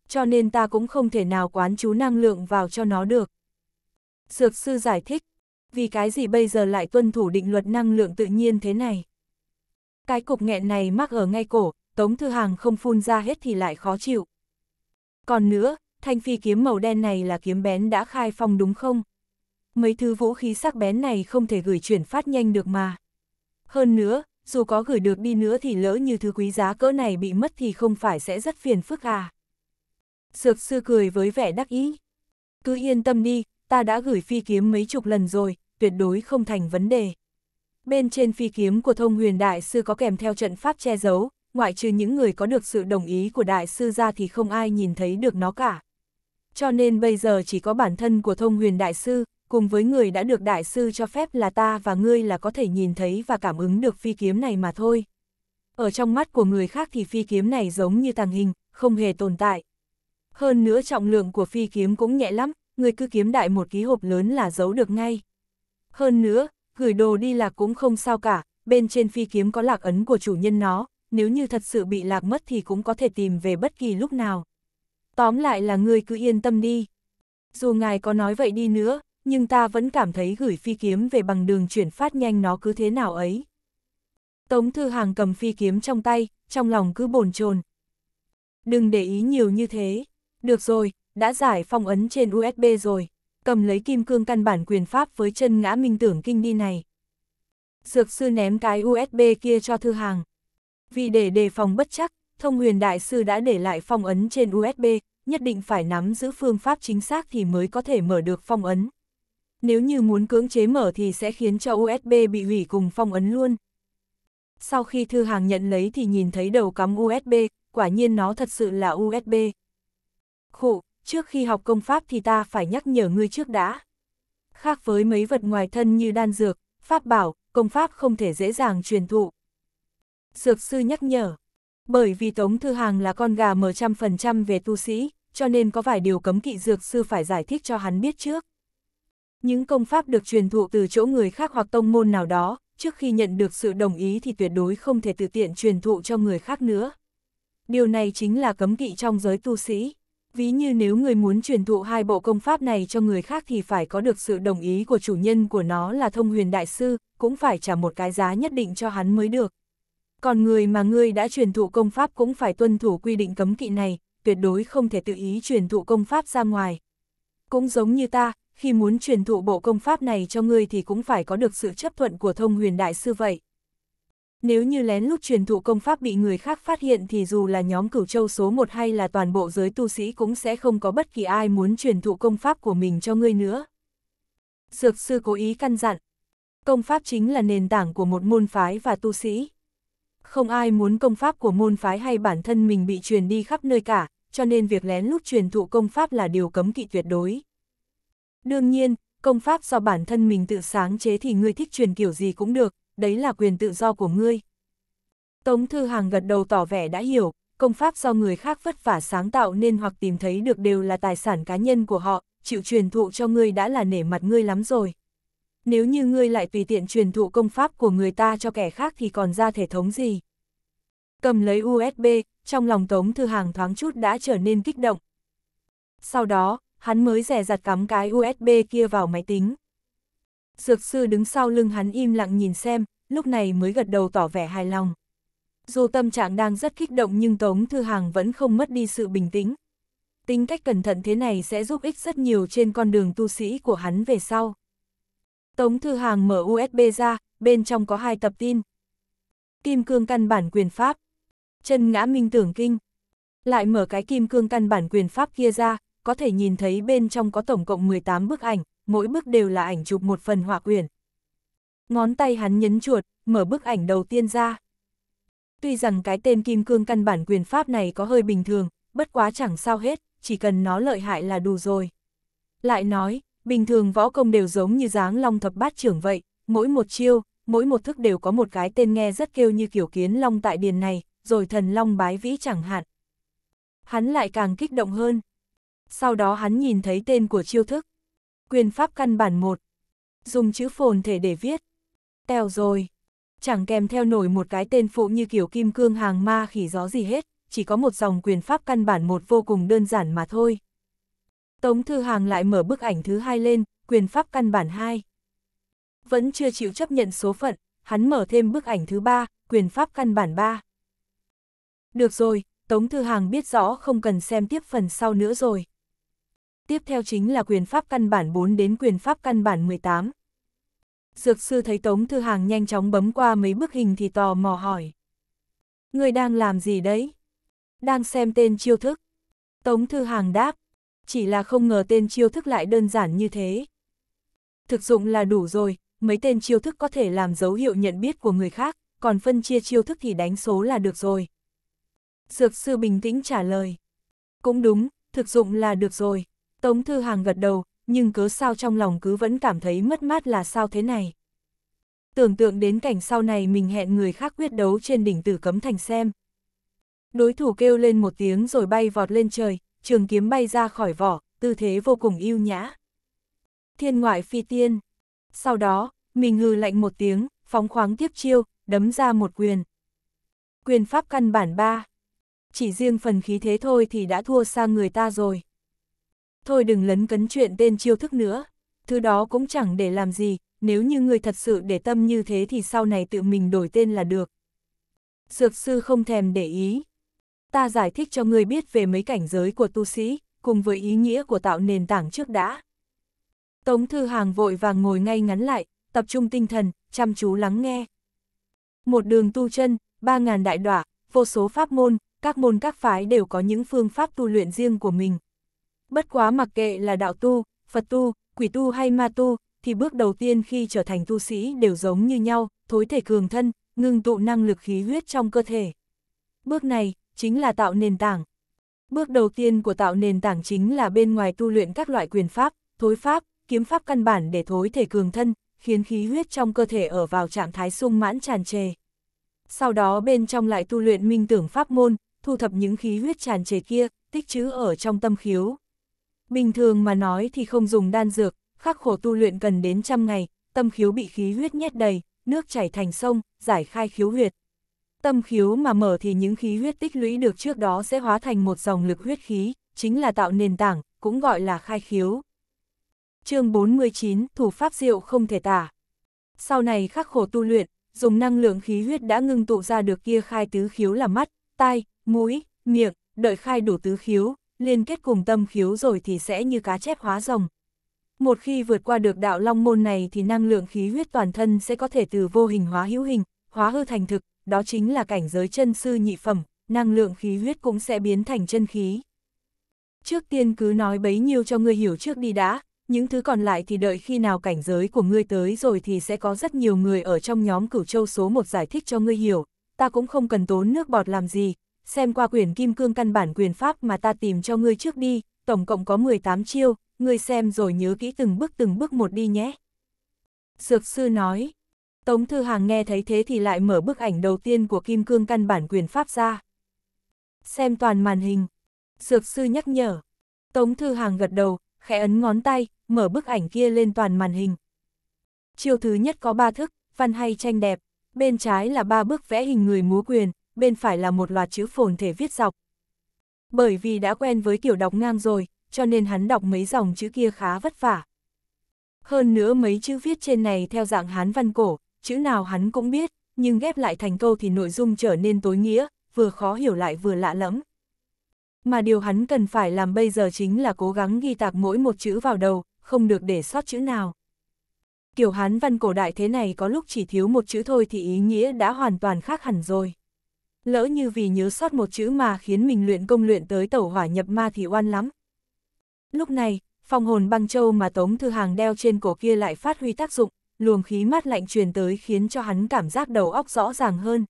Cho nên ta cũng không thể nào quán chú năng lượng vào cho nó được. Dược sư giải thích, vì cái gì bây giờ lại tuân thủ định luật năng lượng tự nhiên thế này? Cái cục nghẹn này mắc ở ngay cổ, Tống Thư Hàng không phun ra hết thì lại khó chịu. Còn nữa, thanh phi kiếm màu đen này là kiếm bén đã khai phong đúng không? Mấy thứ vũ khí sắc bén này không thể gửi chuyển phát nhanh được mà. Hơn nữa, dù có gửi được đi nữa thì lỡ như thứ quý giá cỡ này bị mất thì không phải sẽ rất phiền phức à. Dược sư cười với vẻ đắc ý. Cứ yên tâm đi, ta đã gửi phi kiếm mấy chục lần rồi, tuyệt đối không thành vấn đề. Bên trên phi kiếm của thông huyền đại sư có kèm theo trận pháp che giấu, ngoại trừ những người có được sự đồng ý của đại sư ra thì không ai nhìn thấy được nó cả. Cho nên bây giờ chỉ có bản thân của thông huyền đại sư, cùng với người đã được đại sư cho phép là ta và ngươi là có thể nhìn thấy và cảm ứng được phi kiếm này mà thôi. Ở trong mắt của người khác thì phi kiếm này giống như tàng hình, không hề tồn tại. Hơn nữa trọng lượng của phi kiếm cũng nhẹ lắm, người cứ kiếm đại một ký hộp lớn là giấu được ngay. Hơn nữa, gửi đồ đi lạc cũng không sao cả, bên trên phi kiếm có lạc ấn của chủ nhân nó, nếu như thật sự bị lạc mất thì cũng có thể tìm về bất kỳ lúc nào. Tóm lại là ngươi cứ yên tâm đi. Dù ngài có nói vậy đi nữa, nhưng ta vẫn cảm thấy gửi phi kiếm về bằng đường chuyển phát nhanh nó cứ thế nào ấy. Tống Thư Hàng cầm phi kiếm trong tay, trong lòng cứ bồn chồn. Đừng để ý nhiều như thế. Được rồi, đã giải phong ấn trên USB rồi. Cầm lấy kim cương căn bản quyền pháp với chân ngã minh tưởng kinh đi này. Dược sư ném cái USB kia cho Thư Hàng. Vì để đề phòng bất chắc, thông huyền đại sư đã để lại phong ấn trên USB, nhất định phải nắm giữ phương pháp chính xác thì mới có thể mở được phong ấn nếu như muốn cưỡng chế mở thì sẽ khiến cho USB bị hủy cùng phong ấn luôn. Sau khi thư hàng nhận lấy thì nhìn thấy đầu cắm USB, quả nhiên nó thật sự là USB. Khổ, trước khi học công pháp thì ta phải nhắc nhở ngươi trước đã. Khác với mấy vật ngoài thân như đan dược, pháp bảo, công pháp không thể dễ dàng truyền thụ. Dược sư nhắc nhở, bởi vì Tống Thư Hàng là con gà mở trăm phần trăm về tu sĩ, cho nên có vài điều cấm kỵ dược sư phải giải thích cho hắn biết trước những công pháp được truyền thụ từ chỗ người khác hoặc tông môn nào đó, trước khi nhận được sự đồng ý thì tuyệt đối không thể tự tiện truyền thụ cho người khác nữa. Điều này chính là cấm kỵ trong giới tu sĩ. Ví như nếu người muốn truyền thụ hai bộ công pháp này cho người khác thì phải có được sự đồng ý của chủ nhân của nó là thông huyền đại sư, cũng phải trả một cái giá nhất định cho hắn mới được. Còn người mà ngươi đã truyền thụ công pháp cũng phải tuân thủ quy định cấm kỵ này, tuyệt đối không thể tự ý truyền thụ công pháp ra ngoài. Cũng giống như ta, khi muốn truyền thụ bộ công pháp này cho ngươi thì cũng phải có được sự chấp thuận của thông huyền đại sư vậy. Nếu như lén lút truyền thụ công pháp bị người khác phát hiện thì dù là nhóm cửu châu số 1 hay là toàn bộ giới tu sĩ cũng sẽ không có bất kỳ ai muốn truyền thụ công pháp của mình cho ngươi nữa. Dược sư cố ý căn dặn, công pháp chính là nền tảng của một môn phái và tu sĩ. Không ai muốn công pháp của môn phái hay bản thân mình bị truyền đi khắp nơi cả, cho nên việc lén lút truyền thụ công pháp là điều cấm kỵ tuyệt đối. Đương nhiên, công pháp do bản thân mình tự sáng chế thì ngươi thích truyền kiểu gì cũng được, đấy là quyền tự do của ngươi. Tống Thư Hàng gật đầu tỏ vẻ đã hiểu, công pháp do người khác vất vả sáng tạo nên hoặc tìm thấy được đều là tài sản cá nhân của họ, chịu truyền thụ cho ngươi đã là nể mặt ngươi lắm rồi. Nếu như ngươi lại tùy tiện truyền thụ công pháp của người ta cho kẻ khác thì còn ra thể thống gì. Cầm lấy USB, trong lòng Tống Thư Hàng thoáng chút đã trở nên kích động. Sau đó, hắn mới rẻ rặt cắm cái USB kia vào máy tính. Dược sư đứng sau lưng hắn im lặng nhìn xem, lúc này mới gật đầu tỏ vẻ hài lòng. Dù tâm trạng đang rất kích động nhưng Tống Thư Hàng vẫn không mất đi sự bình tĩnh. Tính cách cẩn thận thế này sẽ giúp ích rất nhiều trên con đường tu sĩ của hắn về sau. Tống Thư Hàng mở USB ra, bên trong có hai tập tin. Kim cương căn bản quyền pháp. Chân ngã minh tưởng kinh. Lại mở cái kim cương căn bản quyền pháp kia ra, có thể nhìn thấy bên trong có tổng cộng 18 bức ảnh, mỗi bức đều là ảnh chụp một phần họa quyển. Ngón tay hắn nhấn chuột, mở bức ảnh đầu tiên ra. Tuy rằng cái tên kim cương căn bản quyền pháp này có hơi bình thường, bất quá chẳng sao hết, chỉ cần nó lợi hại là đủ rồi. Lại nói, bình thường võ công đều giống như dáng long thập bát trưởng vậy, mỗi một chiêu, mỗi một thức đều có một cái tên nghe rất kêu như kiểu kiến long tại điền này, rồi thần long bái vĩ chẳng hạn. Hắn lại càng kích động hơn sau đó hắn nhìn thấy tên của chiêu thức. Quyền pháp căn bản 1. Dùng chữ phồn thể để viết. Tèo rồi. Chẳng kèm theo nổi một cái tên phụ như kiểu kim cương hàng ma khỉ gió gì hết, chỉ có một dòng quyền pháp căn bản một vô cùng đơn giản mà thôi. Tống Thư Hàng lại mở bức ảnh thứ hai lên, quyền pháp căn bản 2. Vẫn chưa chịu chấp nhận số phận, hắn mở thêm bức ảnh thứ ba, quyền pháp căn bản 3. Được rồi, Tống Thư Hàng biết rõ không cần xem tiếp phần sau nữa rồi tiếp theo chính là quyền pháp căn bản 4 đến quyền pháp căn bản 18. Dược sư thấy Tống Thư Hàng nhanh chóng bấm qua mấy bức hình thì tò mò hỏi. Người đang làm gì đấy? Đang xem tên chiêu thức. Tống Thư Hàng đáp, chỉ là không ngờ tên chiêu thức lại đơn giản như thế. Thực dụng là đủ rồi, mấy tên chiêu thức có thể làm dấu hiệu nhận biết của người khác, còn phân chia chiêu thức thì đánh số là được rồi. Dược sư bình tĩnh trả lời. Cũng đúng, thực dụng là được rồi. Tống Thư Hàng gật đầu, nhưng cớ sao trong lòng cứ vẫn cảm thấy mất mát là sao thế này. Tưởng tượng đến cảnh sau này mình hẹn người khác quyết đấu trên đỉnh tử cấm thành xem. Đối thủ kêu lên một tiếng rồi bay vọt lên trời, trường kiếm bay ra khỏi vỏ, tư thế vô cùng yêu nhã. Thiên ngoại phi tiên. Sau đó, mình hừ lạnh một tiếng, phóng khoáng tiếp chiêu, đấm ra một quyền. Quyền pháp căn bản 3. Chỉ riêng phần khí thế thôi thì đã thua xa người ta rồi thôi đừng lấn cấn chuyện tên chiêu thức nữa, thứ đó cũng chẳng để làm gì, nếu như người thật sự để tâm như thế thì sau này tự mình đổi tên là được. Dược sư không thèm để ý. Ta giải thích cho người biết về mấy cảnh giới của tu sĩ, cùng với ý nghĩa của tạo nền tảng trước đã. Tống Thư Hàng vội vàng ngồi ngay ngắn lại, tập trung tinh thần, chăm chú lắng nghe. Một đường tu chân, ba ngàn đại đọa, vô số pháp môn, các môn các phái đều có những phương pháp tu luyện riêng của mình, Bất quá mặc kệ là đạo tu, Phật tu, quỷ tu hay ma tu, thì bước đầu tiên khi trở thành tu sĩ đều giống như nhau, thối thể cường thân, ngưng tụ năng lực khí huyết trong cơ thể. Bước này, chính là tạo nền tảng. Bước đầu tiên của tạo nền tảng chính là bên ngoài tu luyện các loại quyền pháp, thối pháp, kiếm pháp căn bản để thối thể cường thân, khiến khí huyết trong cơ thể ở vào trạng thái sung mãn tràn trề. Sau đó bên trong lại tu luyện minh tưởng pháp môn, thu thập những khí huyết tràn trề kia, tích trữ ở trong tâm khiếu, Bình thường mà nói thì không dùng đan dược, khắc khổ tu luyện cần đến trăm ngày, tâm khiếu bị khí huyết nhét đầy, nước chảy thành sông, giải khai khiếu huyệt. Tâm khiếu mà mở thì những khí huyết tích lũy được trước đó sẽ hóa thành một dòng lực huyết khí, chính là tạo nền tảng, cũng gọi là khai khiếu. chương 49, Thủ Pháp Diệu không thể tả. Sau này khắc khổ tu luyện, dùng năng lượng khí huyết đã ngưng tụ ra được kia khai tứ khiếu là mắt, tai, mũi, miệng, đợi khai đủ tứ khiếu, liên kết cùng tâm khiếu rồi thì sẽ như cá chép hóa rồng. Một khi vượt qua được đạo long môn này thì năng lượng khí huyết toàn thân sẽ có thể từ vô hình hóa hữu hình, hóa hư thành thực, đó chính là cảnh giới chân sư nhị phẩm, năng lượng khí huyết cũng sẽ biến thành chân khí. Trước tiên cứ nói bấy nhiêu cho ngươi hiểu trước đi đã, những thứ còn lại thì đợi khi nào cảnh giới của ngươi tới rồi thì sẽ có rất nhiều người ở trong nhóm cửu châu số một giải thích cho ngươi hiểu, ta cũng không cần tốn nước bọt làm gì, xem qua quyển kim cương căn bản quyền pháp mà ta tìm cho ngươi trước đi, tổng cộng có 18 chiêu, ngươi xem rồi nhớ kỹ từng bước từng bước một đi nhé. Dược sư nói, Tống Thư Hàng nghe thấy thế thì lại mở bức ảnh đầu tiên của kim cương căn bản quyền pháp ra. Xem toàn màn hình, dược sư nhắc nhở, Tống Thư Hàng gật đầu, khẽ ấn ngón tay, mở bức ảnh kia lên toàn màn hình. Chiêu thứ nhất có ba thức, văn hay tranh đẹp, bên trái là ba bước vẽ hình người múa quyền, bên phải là một loạt chữ phồn thể viết dọc. Bởi vì đã quen với kiểu đọc ngang rồi, cho nên hắn đọc mấy dòng chữ kia khá vất vả. Hơn nữa mấy chữ viết trên này theo dạng hán văn cổ, chữ nào hắn cũng biết, nhưng ghép lại thành câu thì nội dung trở nên tối nghĩa, vừa khó hiểu lại vừa lạ lẫm. Mà điều hắn cần phải làm bây giờ chính là cố gắng ghi tạc mỗi một chữ vào đầu, không được để sót chữ nào. Kiểu hán văn cổ đại thế này có lúc chỉ thiếu một chữ thôi thì ý nghĩa đã hoàn toàn khác hẳn rồi lỡ như vì nhớ sót một chữ mà khiến mình luyện công luyện tới tẩu hỏa nhập ma thì oan lắm. Lúc này, phong hồn băng châu mà Tống Thư Hàng đeo trên cổ kia lại phát huy tác dụng, luồng khí mát lạnh truyền tới khiến cho hắn cảm giác đầu óc rõ ràng hơn.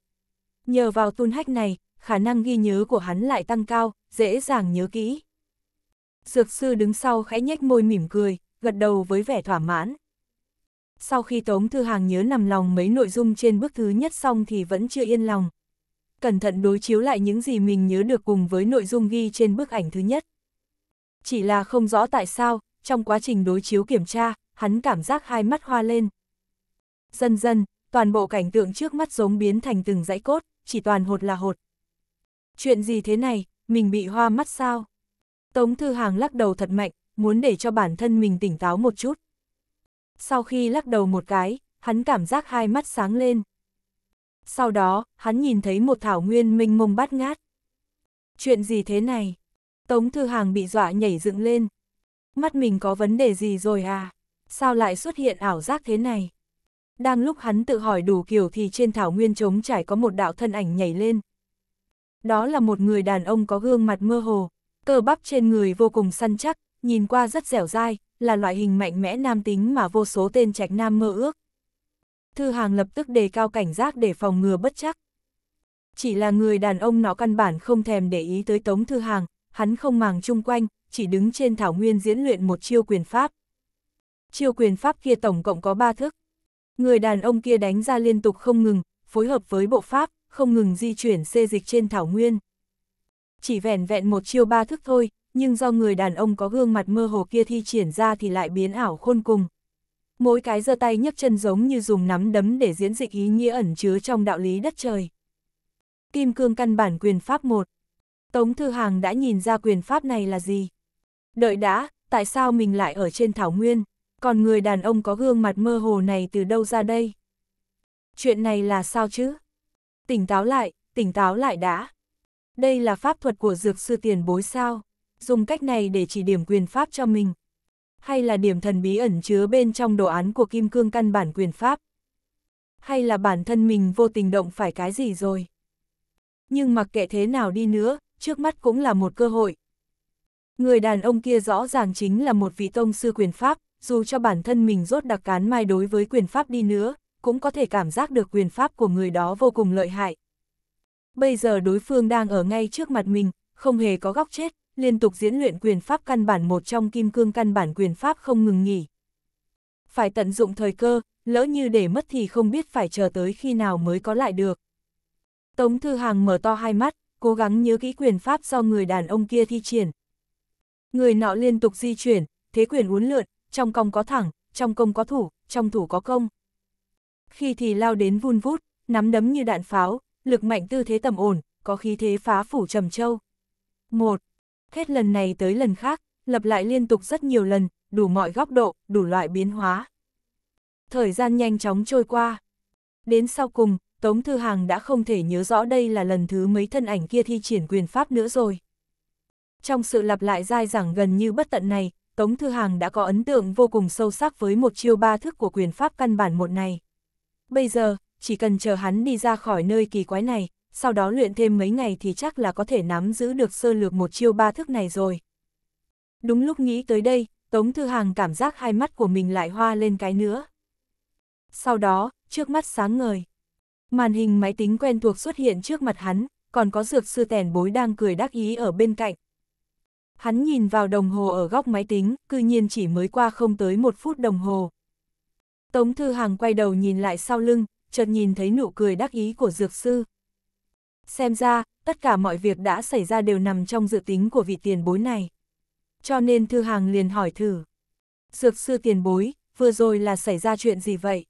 Nhờ vào tun hách này, khả năng ghi nhớ của hắn lại tăng cao, dễ dàng nhớ kỹ. Dược sư đứng sau khẽ nhếch môi mỉm cười, gật đầu với vẻ thỏa mãn. Sau khi Tống Thư Hàng nhớ nằm lòng mấy nội dung trên bước thứ nhất xong thì vẫn chưa yên lòng, cẩn thận đối chiếu lại những gì mình nhớ được cùng với nội dung ghi trên bức ảnh thứ nhất. Chỉ là không rõ tại sao, trong quá trình đối chiếu kiểm tra, hắn cảm giác hai mắt hoa lên. Dần dần, toàn bộ cảnh tượng trước mắt giống biến thành từng dãy cốt, chỉ toàn hột là hột. Chuyện gì thế này, mình bị hoa mắt sao? Tống Thư Hàng lắc đầu thật mạnh, muốn để cho bản thân mình tỉnh táo một chút. Sau khi lắc đầu một cái, hắn cảm giác hai mắt sáng lên. Sau đó, hắn nhìn thấy một thảo nguyên minh mông bát ngát. Chuyện gì thế này? Tống Thư Hàng bị dọa nhảy dựng lên. Mắt mình có vấn đề gì rồi à? Sao lại xuất hiện ảo giác thế này? Đang lúc hắn tự hỏi đủ kiểu thì trên thảo nguyên trống trải có một đạo thân ảnh nhảy lên. Đó là một người đàn ông có gương mặt mơ hồ, cơ bắp trên người vô cùng săn chắc, nhìn qua rất dẻo dai, là loại hình mạnh mẽ nam tính mà vô số tên trạch nam mơ ước. Thư Hàng lập tức đề cao cảnh giác để phòng ngừa bất chắc. Chỉ là người đàn ông nó căn bản không thèm để ý tới Tống Thư Hàng, hắn không màng chung quanh, chỉ đứng trên thảo nguyên diễn luyện một chiêu quyền pháp. Chiêu quyền pháp kia tổng cộng có ba thức. Người đàn ông kia đánh ra liên tục không ngừng, phối hợp với bộ pháp, không ngừng di chuyển xê dịch trên thảo nguyên. Chỉ vẻn vẹn một chiêu ba thức thôi, nhưng do người đàn ông có gương mặt mơ hồ kia thi triển ra thì lại biến ảo khôn cùng mỗi cái giơ tay nhấc chân giống như dùng nắm đấm để diễn dịch ý nghĩa ẩn chứa trong đạo lý đất trời. Kim cương căn bản quyền pháp 1 Tống Thư Hàng đã nhìn ra quyền pháp này là gì? Đợi đã, tại sao mình lại ở trên Thảo Nguyên? Còn người đàn ông có gương mặt mơ hồ này từ đâu ra đây? Chuyện này là sao chứ? Tỉnh táo lại, tỉnh táo lại đã. Đây là pháp thuật của dược sư tiền bối sao? Dùng cách này để chỉ điểm quyền pháp cho mình, hay là điểm thần bí ẩn chứa bên trong đồ án của kim cương căn bản quyền pháp. Hay là bản thân mình vô tình động phải cái gì rồi. Nhưng mặc kệ thế nào đi nữa, trước mắt cũng là một cơ hội. Người đàn ông kia rõ ràng chính là một vị tông sư quyền pháp, dù cho bản thân mình rốt đặc cán mai đối với quyền pháp đi nữa, cũng có thể cảm giác được quyền pháp của người đó vô cùng lợi hại. Bây giờ đối phương đang ở ngay trước mặt mình, không hề có góc chết, liên tục diễn luyện quyền pháp căn bản một trong kim cương căn bản quyền pháp không ngừng nghỉ. Phải tận dụng thời cơ, lỡ như để mất thì không biết phải chờ tới khi nào mới có lại được. Tống Thư Hàng mở to hai mắt, cố gắng nhớ kỹ quyền pháp do người đàn ông kia thi triển. Người nọ liên tục di chuyển, thế quyền uốn lượn, trong công có thẳng, trong công có thủ, trong thủ có công. Khi thì lao đến vun vút, nắm đấm như đạn pháo, lực mạnh tư thế tầm ổn, có khí thế phá phủ trầm châu. Một, hết lần này tới lần khác, lập lại liên tục rất nhiều lần, đủ mọi góc độ, đủ loại biến hóa. Thời gian nhanh chóng trôi qua. Đến sau cùng, Tống Thư Hàng đã không thể nhớ rõ đây là lần thứ mấy thân ảnh kia thi triển quyền pháp nữa rồi. Trong sự lặp lại dai dẳng gần như bất tận này, Tống Thư Hàng đã có ấn tượng vô cùng sâu sắc với một chiêu ba thức của quyền pháp căn bản một này. Bây giờ, chỉ cần chờ hắn đi ra khỏi nơi kỳ quái này, sau đó luyện thêm mấy ngày thì chắc là có thể nắm giữ được sơ lược một chiêu ba thức này rồi. Đúng lúc nghĩ tới đây, Tống Thư Hàng cảm giác hai mắt của mình lại hoa lên cái nữa. Sau đó, trước mắt sáng ngời. Màn hình máy tính quen thuộc xuất hiện trước mặt hắn, còn có dược sư tèn bối đang cười đắc ý ở bên cạnh. Hắn nhìn vào đồng hồ ở góc máy tính, cư nhiên chỉ mới qua không tới một phút đồng hồ. Tống Thư Hàng quay đầu nhìn lại sau lưng, chợt nhìn thấy nụ cười đắc ý của dược sư xem ra, tất cả mọi việc đã xảy ra đều nằm trong dự tính của vị tiền bối này. Cho nên Thư Hàng liền hỏi thử. Dược sư tiền bối, vừa rồi là xảy ra chuyện gì vậy?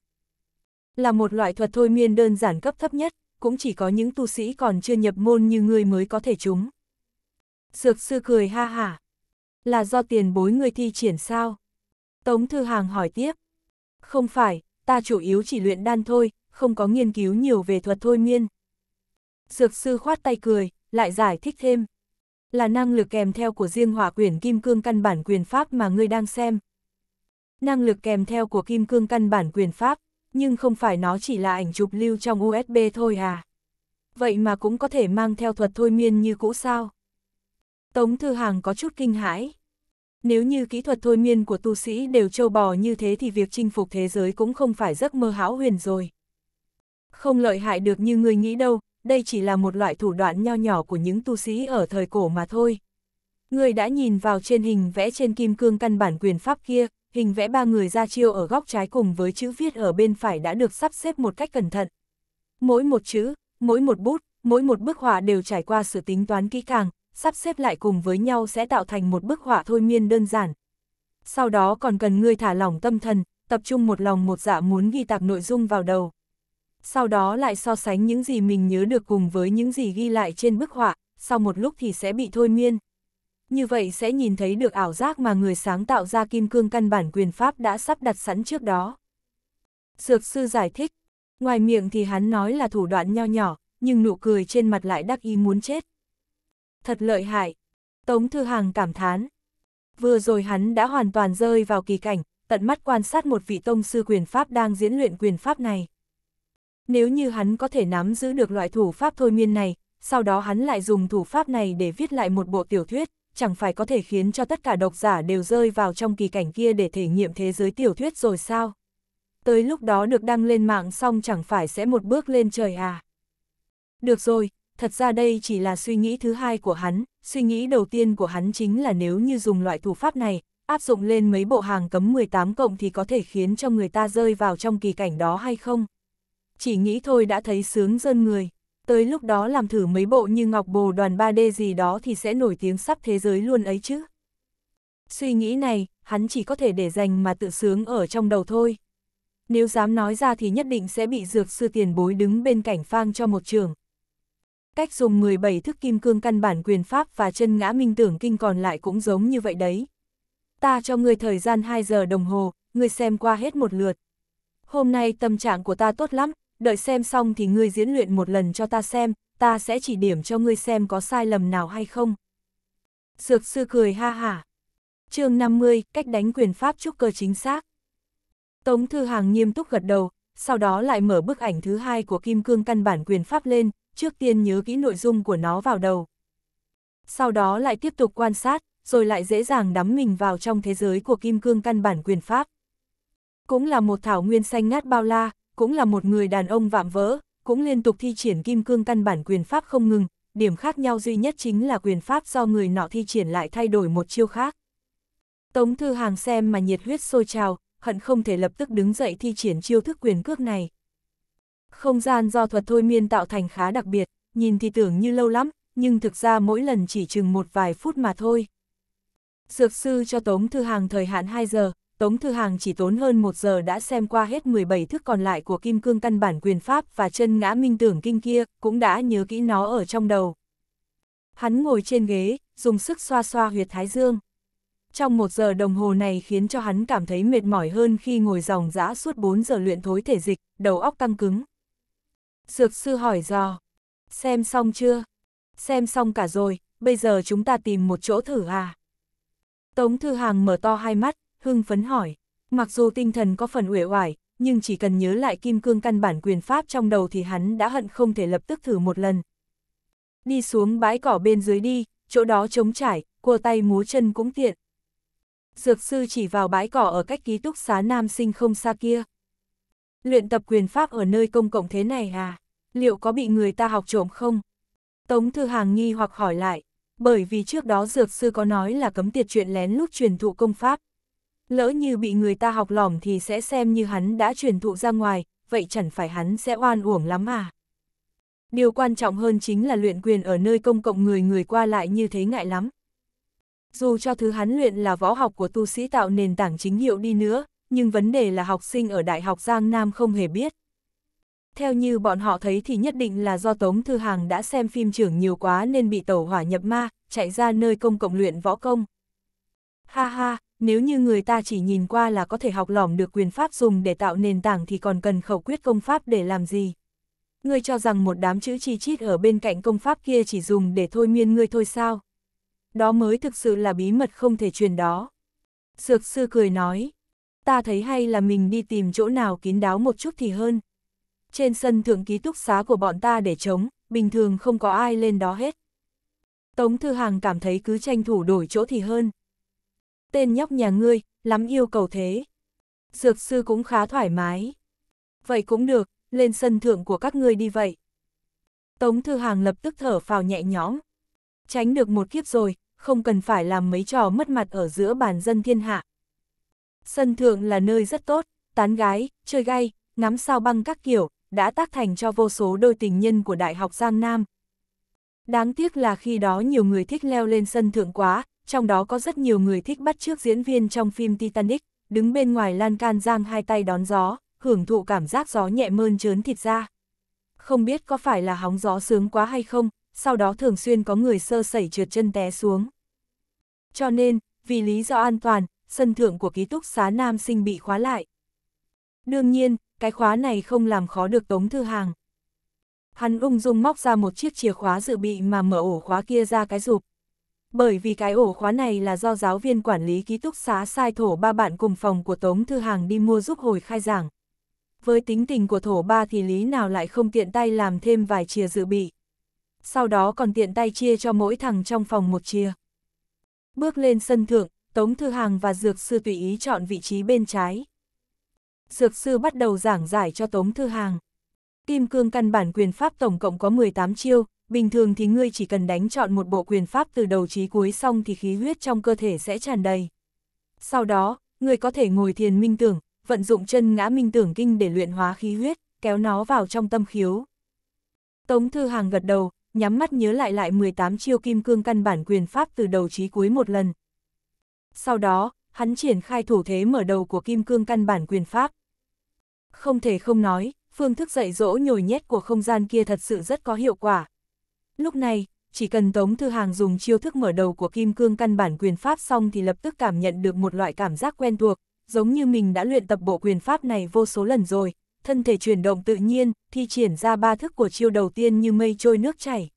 Là một loại thuật thôi miên đơn giản cấp thấp nhất, cũng chỉ có những tu sĩ còn chưa nhập môn như ngươi mới có thể chúng. Dược sư cười ha hả. Là do tiền bối ngươi thi triển sao? Tống Thư Hàng hỏi tiếp. Không phải, ta chủ yếu chỉ luyện đan thôi, không có nghiên cứu nhiều về thuật thôi miên. Dược sư khoát tay cười, lại giải thích thêm. Là năng lực kèm theo của riêng hỏa quyển kim cương căn bản quyền pháp mà ngươi đang xem. Năng lực kèm theo của kim cương căn bản quyền pháp, nhưng không phải nó chỉ là ảnh chụp lưu trong USB thôi à. Vậy mà cũng có thể mang theo thuật thôi miên như cũ sao? Tống Thư Hàng có chút kinh hãi. Nếu như kỹ thuật thôi miên của tu sĩ đều trâu bò như thế thì việc chinh phục thế giới cũng không phải giấc mơ hão huyền rồi. Không lợi hại được như người nghĩ đâu, đây chỉ là một loại thủ đoạn nho nhỏ của những tu sĩ ở thời cổ mà thôi. Người đã nhìn vào trên hình vẽ trên kim cương căn bản quyền pháp kia, hình vẽ ba người ra chiêu ở góc trái cùng với chữ viết ở bên phải đã được sắp xếp một cách cẩn thận. Mỗi một chữ, mỗi một bút, mỗi một bức họa đều trải qua sự tính toán kỹ càng, sắp xếp lại cùng với nhau sẽ tạo thành một bức họa thôi miên đơn giản. Sau đó còn cần người thả lỏng tâm thần, tập trung một lòng một dạ muốn ghi tạc nội dung vào đầu sau đó lại so sánh những gì mình nhớ được cùng với những gì ghi lại trên bức họa, sau một lúc thì sẽ bị thôi miên. Như vậy sẽ nhìn thấy được ảo giác mà người sáng tạo ra kim cương căn bản quyền pháp đã sắp đặt sẵn trước đó. Dược sư giải thích, ngoài miệng thì hắn nói là thủ đoạn nho nhỏ, nhưng nụ cười trên mặt lại đắc ý muốn chết. Thật lợi hại, Tống Thư Hàng cảm thán. Vừa rồi hắn đã hoàn toàn rơi vào kỳ cảnh, tận mắt quan sát một vị tông sư quyền pháp đang diễn luyện quyền pháp này. Nếu như hắn có thể nắm giữ được loại thủ pháp thôi miên này, sau đó hắn lại dùng thủ pháp này để viết lại một bộ tiểu thuyết, chẳng phải có thể khiến cho tất cả độc giả đều rơi vào trong kỳ cảnh kia để thể nghiệm thế giới tiểu thuyết rồi sao? Tới lúc đó được đăng lên mạng xong chẳng phải sẽ một bước lên trời à? Được rồi, thật ra đây chỉ là suy nghĩ thứ hai của hắn, suy nghĩ đầu tiên của hắn chính là nếu như dùng loại thủ pháp này, áp dụng lên mấy bộ hàng cấm 18 cộng thì có thể khiến cho người ta rơi vào trong kỳ cảnh đó hay không? chỉ nghĩ thôi đã thấy sướng dân người. Tới lúc đó làm thử mấy bộ như ngọc bồ đoàn 3D gì đó thì sẽ nổi tiếng sắp thế giới luôn ấy chứ. Suy nghĩ này, hắn chỉ có thể để dành mà tự sướng ở trong đầu thôi. Nếu dám nói ra thì nhất định sẽ bị dược sư tiền bối đứng bên cạnh phang cho một trường. Cách dùng 17 thức kim cương căn bản quyền pháp và chân ngã minh tưởng kinh còn lại cũng giống như vậy đấy. Ta cho người thời gian 2 giờ đồng hồ, người xem qua hết một lượt. Hôm nay tâm trạng của ta tốt lắm, đợi xem xong thì ngươi diễn luyện một lần cho ta xem, ta sẽ chỉ điểm cho ngươi xem có sai lầm nào hay không. Dược sư cười ha hả. chương 50, cách đánh quyền pháp trúc cơ chính xác. Tống Thư Hàng nghiêm túc gật đầu, sau đó lại mở bức ảnh thứ hai của Kim Cương căn bản quyền pháp lên, trước tiên nhớ kỹ nội dung của nó vào đầu. Sau đó lại tiếp tục quan sát, rồi lại dễ dàng đắm mình vào trong thế giới của Kim Cương căn bản quyền pháp. Cũng là một thảo nguyên xanh ngát bao la, cũng là một người đàn ông vạm vỡ, cũng liên tục thi triển kim cương căn bản quyền pháp không ngừng, điểm khác nhau duy nhất chính là quyền pháp do người nọ thi triển lại thay đổi một chiêu khác. Tống Thư Hàng xem mà nhiệt huyết sôi trào, hận không thể lập tức đứng dậy thi triển chiêu thức quyền cước này. Không gian do thuật thôi miên tạo thành khá đặc biệt, nhìn thì tưởng như lâu lắm, nhưng thực ra mỗi lần chỉ chừng một vài phút mà thôi. Dược sư cho Tống Thư Hàng thời hạn 2 giờ, Tống Thư Hàng chỉ tốn hơn một giờ đã xem qua hết 17 thức còn lại của Kim Cương Căn Bản Quyền Pháp và chân ngã minh tưởng kinh kia, cũng đã nhớ kỹ nó ở trong đầu. Hắn ngồi trên ghế, dùng sức xoa xoa huyệt thái dương. Trong một giờ đồng hồ này khiến cho hắn cảm thấy mệt mỏi hơn khi ngồi dòng dã suốt 4 giờ luyện thối thể dịch, đầu óc căng cứng. Dược sư hỏi dò, xem xong chưa? Xem xong cả rồi, bây giờ chúng ta tìm một chỗ thử à? Tống Thư Hàng mở to hai mắt, hưng phấn hỏi. Mặc dù tinh thần có phần uể oải, nhưng chỉ cần nhớ lại kim cương căn bản quyền pháp trong đầu thì hắn đã hận không thể lập tức thử một lần. Đi xuống bãi cỏ bên dưới đi, chỗ đó trống trải, cua tay múa chân cũng tiện. Dược sư chỉ vào bãi cỏ ở cách ký túc xá nam sinh không xa kia. Luyện tập quyền pháp ở nơi công cộng thế này à? Liệu có bị người ta học trộm không? Tống Thư Hàng nghi hoặc hỏi lại, bởi vì trước đó dược sư có nói là cấm tiệt chuyện lén lút truyền thụ công pháp. Lỡ như bị người ta học lỏm thì sẽ xem như hắn đã truyền thụ ra ngoài, vậy chẳng phải hắn sẽ oan uổng lắm à. Điều quan trọng hơn chính là luyện quyền ở nơi công cộng người người qua lại như thế ngại lắm. Dù cho thứ hắn luyện là võ học của tu sĩ tạo nền tảng chính hiệu đi nữa, nhưng vấn đề là học sinh ở Đại học Giang Nam không hề biết. Theo như bọn họ thấy thì nhất định là do Tống Thư Hàng đã xem phim trưởng nhiều quá nên bị tẩu hỏa nhập ma, chạy ra nơi công cộng luyện võ công. Ha ha, nếu như người ta chỉ nhìn qua là có thể học lỏm được quyền pháp dùng để tạo nền tảng thì còn cần khẩu quyết công pháp để làm gì. Ngươi cho rằng một đám chữ chi chít ở bên cạnh công pháp kia chỉ dùng để thôi miên ngươi thôi sao? Đó mới thực sự là bí mật không thể truyền đó. sược sư cười nói, ta thấy hay là mình đi tìm chỗ nào kín đáo một chút thì hơn. Trên sân thượng ký túc xá của bọn ta để chống, bình thường không có ai lên đó hết. Tống Thư Hàng cảm thấy cứ tranh thủ đổi chỗ thì hơn tên nhóc nhà ngươi, lắm yêu cầu thế. Dược sư cũng khá thoải mái. Vậy cũng được, lên sân thượng của các ngươi đi vậy. Tống Thư Hàng lập tức thở phào nhẹ nhõm. Tránh được một kiếp rồi, không cần phải làm mấy trò mất mặt ở giữa bàn dân thiên hạ. Sân thượng là nơi rất tốt, tán gái, chơi gay, ngắm sao băng các kiểu, đã tác thành cho vô số đôi tình nhân của Đại học Giang Nam. Đáng tiếc là khi đó nhiều người thích leo lên sân thượng quá, trong đó có rất nhiều người thích bắt chước diễn viên trong phim Titanic, đứng bên ngoài lan can giang hai tay đón gió, hưởng thụ cảm giác gió nhẹ mơn trớn thịt ra. Không biết có phải là hóng gió sướng quá hay không, sau đó thường xuyên có người sơ sẩy trượt chân té xuống. Cho nên, vì lý do an toàn, sân thượng của ký túc xá nam sinh bị khóa lại. Đương nhiên, cái khóa này không làm khó được Tống Thư Hàng. Hắn ung dung móc ra một chiếc chìa khóa dự bị mà mở ổ khóa kia ra cái rụp. Bởi vì cái ổ khóa này là do giáo viên quản lý ký túc xá sai thổ ba bạn cùng phòng của Tống Thư Hàng đi mua giúp hồi khai giảng. Với tính tình của thổ ba thì lý nào lại không tiện tay làm thêm vài chia dự bị. Sau đó còn tiện tay chia cho mỗi thằng trong phòng một chia. Bước lên sân thượng, Tống Thư Hàng và Dược Sư tùy ý chọn vị trí bên trái. Dược Sư bắt đầu giảng giải cho Tống Thư Hàng. Kim cương căn bản quyền pháp tổng cộng có 18 chiêu, bình thường thì ngươi chỉ cần đánh chọn một bộ quyền pháp từ đầu chí cuối xong thì khí huyết trong cơ thể sẽ tràn đầy. Sau đó, ngươi có thể ngồi thiền minh tưởng, vận dụng chân ngã minh tưởng kinh để luyện hóa khí huyết, kéo nó vào trong tâm khiếu. Tống Thư Hàng gật đầu, nhắm mắt nhớ lại lại 18 chiêu kim cương căn bản quyền pháp từ đầu chí cuối một lần. Sau đó, hắn triển khai thủ thế mở đầu của kim cương căn bản quyền pháp. Không thể không nói, phương thức dạy dỗ nhồi nhét của không gian kia thật sự rất có hiệu quả. Lúc này, chỉ cần Tống Thư Hàng dùng chiêu thức mở đầu của Kim Cương căn bản quyền pháp xong thì lập tức cảm nhận được một loại cảm giác quen thuộc, giống như mình đã luyện tập bộ quyền pháp này vô số lần rồi, thân thể chuyển động tự nhiên, thi triển ra ba thức của chiêu đầu tiên như mây trôi nước chảy.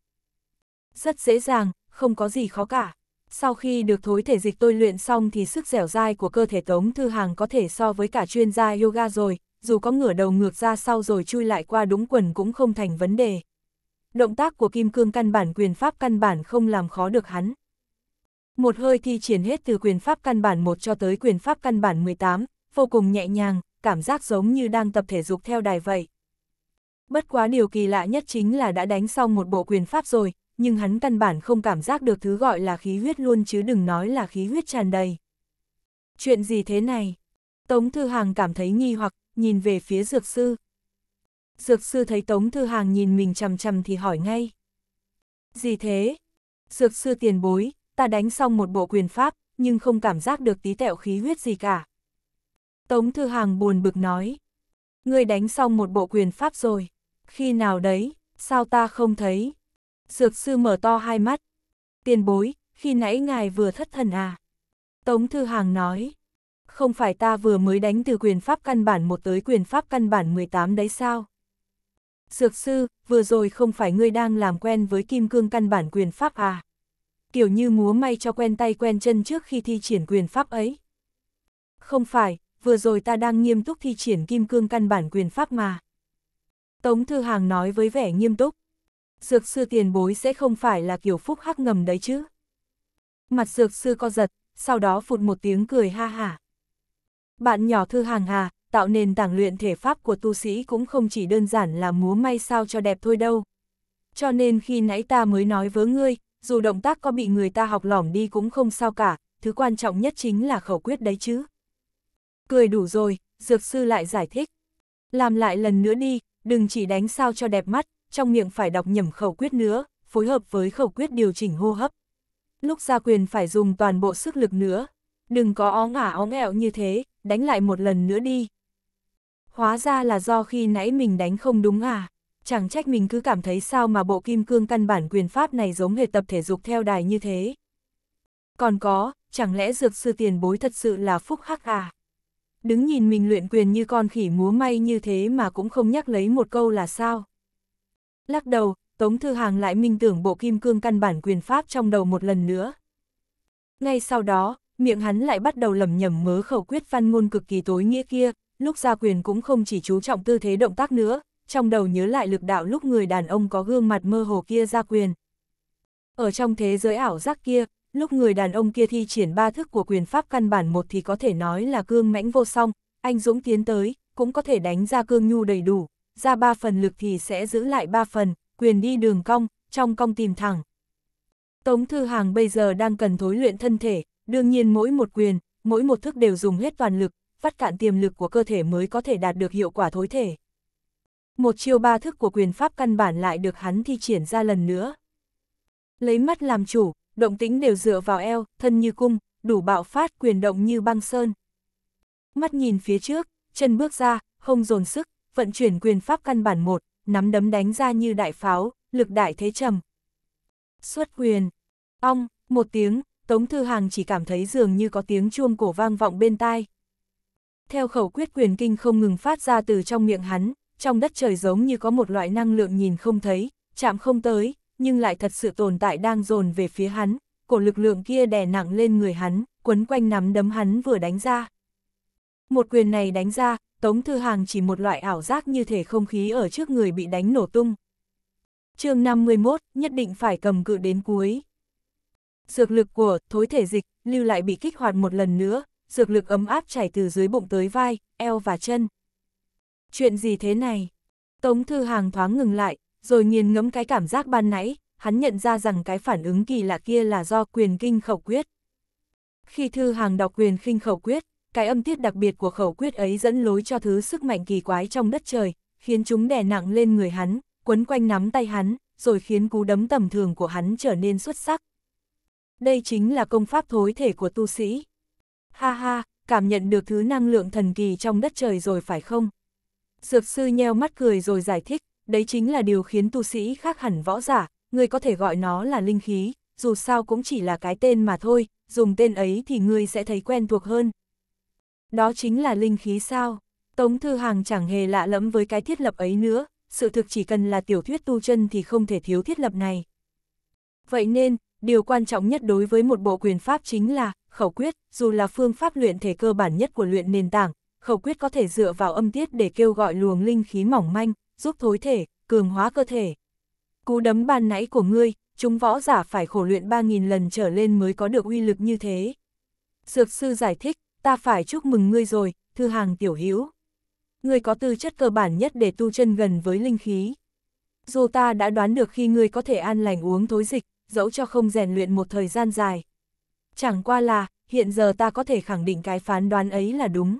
Rất dễ dàng, không có gì khó cả. Sau khi được thối thể dịch tôi luyện xong thì sức dẻo dai của cơ thể Tống Thư Hàng có thể so với cả chuyên gia yoga rồi, dù có ngửa đầu ngược ra sau rồi chui lại qua đúng quần cũng không thành vấn đề. Động tác của Kim Cương căn bản quyền pháp căn bản không làm khó được hắn. Một hơi thi triển hết từ quyền pháp căn bản 1 cho tới quyền pháp căn bản 18, vô cùng nhẹ nhàng, cảm giác giống như đang tập thể dục theo đài vậy. Bất quá điều kỳ lạ nhất chính là đã đánh xong một bộ quyền pháp rồi, nhưng hắn căn bản không cảm giác được thứ gọi là khí huyết luôn chứ đừng nói là khí huyết tràn đầy. Chuyện gì thế này? Tống Thư Hàng cảm thấy nghi hoặc nhìn về phía dược sư. Dược sư thấy Tống Thư Hàng nhìn mình chầm chầm thì hỏi ngay. Gì thế? Dược sư tiền bối, ta đánh xong một bộ quyền pháp, nhưng không cảm giác được tí tẹo khí huyết gì cả. Tống Thư Hàng buồn bực nói. Ngươi đánh xong một bộ quyền pháp rồi. Khi nào đấy, sao ta không thấy? Dược sư mở to hai mắt. Tiền bối, khi nãy ngài vừa thất thần à? Tống Thư Hàng nói không phải ta vừa mới đánh từ quyền pháp căn bản 1 tới quyền pháp căn bản 18 đấy sao? Dược sư, vừa rồi không phải ngươi đang làm quen với kim cương căn bản quyền pháp à? Kiểu như múa may cho quen tay quen chân trước khi thi triển quyền pháp ấy. Không phải, vừa rồi ta đang nghiêm túc thi triển kim cương căn bản quyền pháp mà. Tống Thư Hàng nói với vẻ nghiêm túc. Dược sư tiền bối sẽ không phải là kiểu phúc hắc ngầm đấy chứ. Mặt dược sư co giật, sau đó phụt một tiếng cười ha hả. Bạn nhỏ thư hàng hà, tạo nền tảng luyện thể pháp của tu sĩ cũng không chỉ đơn giản là múa may sao cho đẹp thôi đâu. Cho nên khi nãy ta mới nói với ngươi, dù động tác có bị người ta học lỏng đi cũng không sao cả, thứ quan trọng nhất chính là khẩu quyết đấy chứ. Cười đủ rồi, dược sư lại giải thích. Làm lại lần nữa đi, đừng chỉ đánh sao cho đẹp mắt, trong miệng phải đọc nhẩm khẩu quyết nữa, phối hợp với khẩu quyết điều chỉnh hô hấp. Lúc ra quyền phải dùng toàn bộ sức lực nữa, đừng có ó ngả ó nghẹo như thế, đánh lại một lần nữa đi. Hóa ra là do khi nãy mình đánh không đúng à, chẳng trách mình cứ cảm thấy sao mà bộ kim cương căn bản quyền pháp này giống hệt tập thể dục theo đài như thế. Còn có, chẳng lẽ dược sư tiền bối thật sự là phúc hắc à? Đứng nhìn mình luyện quyền như con khỉ múa may như thế mà cũng không nhắc lấy một câu là sao? Lắc đầu, Tống Thư Hàng lại minh tưởng bộ kim cương căn bản quyền pháp trong đầu một lần nữa. Ngay sau đó, miệng hắn lại bắt đầu lầm nhầm mớ khẩu quyết văn ngôn cực kỳ tối nghĩa kia, lúc ra quyền cũng không chỉ chú trọng tư thế động tác nữa, trong đầu nhớ lại lực đạo lúc người đàn ông có gương mặt mơ hồ kia ra quyền. Ở trong thế giới ảo giác kia, lúc người đàn ông kia thi triển ba thức của quyền pháp căn bản một thì có thể nói là cương mãnh vô song, anh Dũng tiến tới, cũng có thể đánh ra cương nhu đầy đủ, ra ba phần lực thì sẽ giữ lại ba phần, quyền đi đường cong, trong cong tìm thẳng. Tống Thư Hàng bây giờ đang cần thối luyện thân thể, Đương nhiên mỗi một quyền, mỗi một thức đều dùng hết toàn lực, vắt cạn tiềm lực của cơ thể mới có thể đạt được hiệu quả thối thể. Một chiêu ba thức của quyền pháp căn bản lại được hắn thi triển ra lần nữa. Lấy mắt làm chủ, động tính đều dựa vào eo, thân như cung, đủ bạo phát quyền động như băng sơn. Mắt nhìn phía trước, chân bước ra, không dồn sức, vận chuyển quyền pháp căn bản một, nắm đấm đánh ra như đại pháo, lực đại thế trầm. Xuất quyền, ong, một tiếng, Tống Thư Hàng chỉ cảm thấy dường như có tiếng chuông cổ vang vọng bên tai. Theo khẩu quyết quyền kinh không ngừng phát ra từ trong miệng hắn, trong đất trời giống như có một loại năng lượng nhìn không thấy, chạm không tới, nhưng lại thật sự tồn tại đang dồn về phía hắn, cổ lực lượng kia đè nặng lên người hắn, quấn quanh nắm đấm hắn vừa đánh ra. Một quyền này đánh ra, Tống Thư Hàng chỉ một loại ảo giác như thể không khí ở trước người bị đánh nổ tung. chương 51, nhất định phải cầm cự đến cuối. Dược lực của thối thể dịch lưu lại bị kích hoạt một lần nữa, dược lực ấm áp chảy từ dưới bụng tới vai, eo và chân. Chuyện gì thế này? Tống Thư Hàng thoáng ngừng lại, rồi nghiền ngẫm cái cảm giác ban nãy, hắn nhận ra rằng cái phản ứng kỳ lạ kia là do quyền kinh khẩu quyết. Khi Thư Hàng đọc quyền Kinh khẩu quyết, cái âm tiết đặc biệt của khẩu quyết ấy dẫn lối cho thứ sức mạnh kỳ quái trong đất trời, khiến chúng đè nặng lên người hắn, quấn quanh nắm tay hắn, rồi khiến cú đấm tầm thường của hắn trở nên xuất sắc, đây chính là công pháp thối thể của tu sĩ. Ha ha, cảm nhận được thứ năng lượng thần kỳ trong đất trời rồi phải không? Dược sư nheo mắt cười rồi giải thích, đấy chính là điều khiến tu sĩ khác hẳn võ giả, người có thể gọi nó là linh khí, dù sao cũng chỉ là cái tên mà thôi, dùng tên ấy thì người sẽ thấy quen thuộc hơn. Đó chính là linh khí sao? Tống Thư Hàng chẳng hề lạ lẫm với cái thiết lập ấy nữa, sự thực chỉ cần là tiểu thuyết tu chân thì không thể thiếu thiết lập này. Vậy nên, điều quan trọng nhất đối với một bộ quyền pháp chính là, khẩu quyết, dù là phương pháp luyện thể cơ bản nhất của luyện nền tảng, khẩu quyết có thể dựa vào âm tiết để kêu gọi luồng linh khí mỏng manh, giúp thối thể, cường hóa cơ thể. Cú đấm ban nãy của ngươi, chúng võ giả phải khổ luyện 3.000 lần trở lên mới có được uy lực như thế. Dược sư giải thích, ta phải chúc mừng ngươi rồi, thư hàng tiểu hữu Ngươi có tư chất cơ bản nhất để tu chân gần với linh khí. Dù ta đã đoán được khi ngươi có thể an lành uống thối dịch, dẫu cho không rèn luyện một thời gian dài. Chẳng qua là, hiện giờ ta có thể khẳng định cái phán đoán ấy là đúng.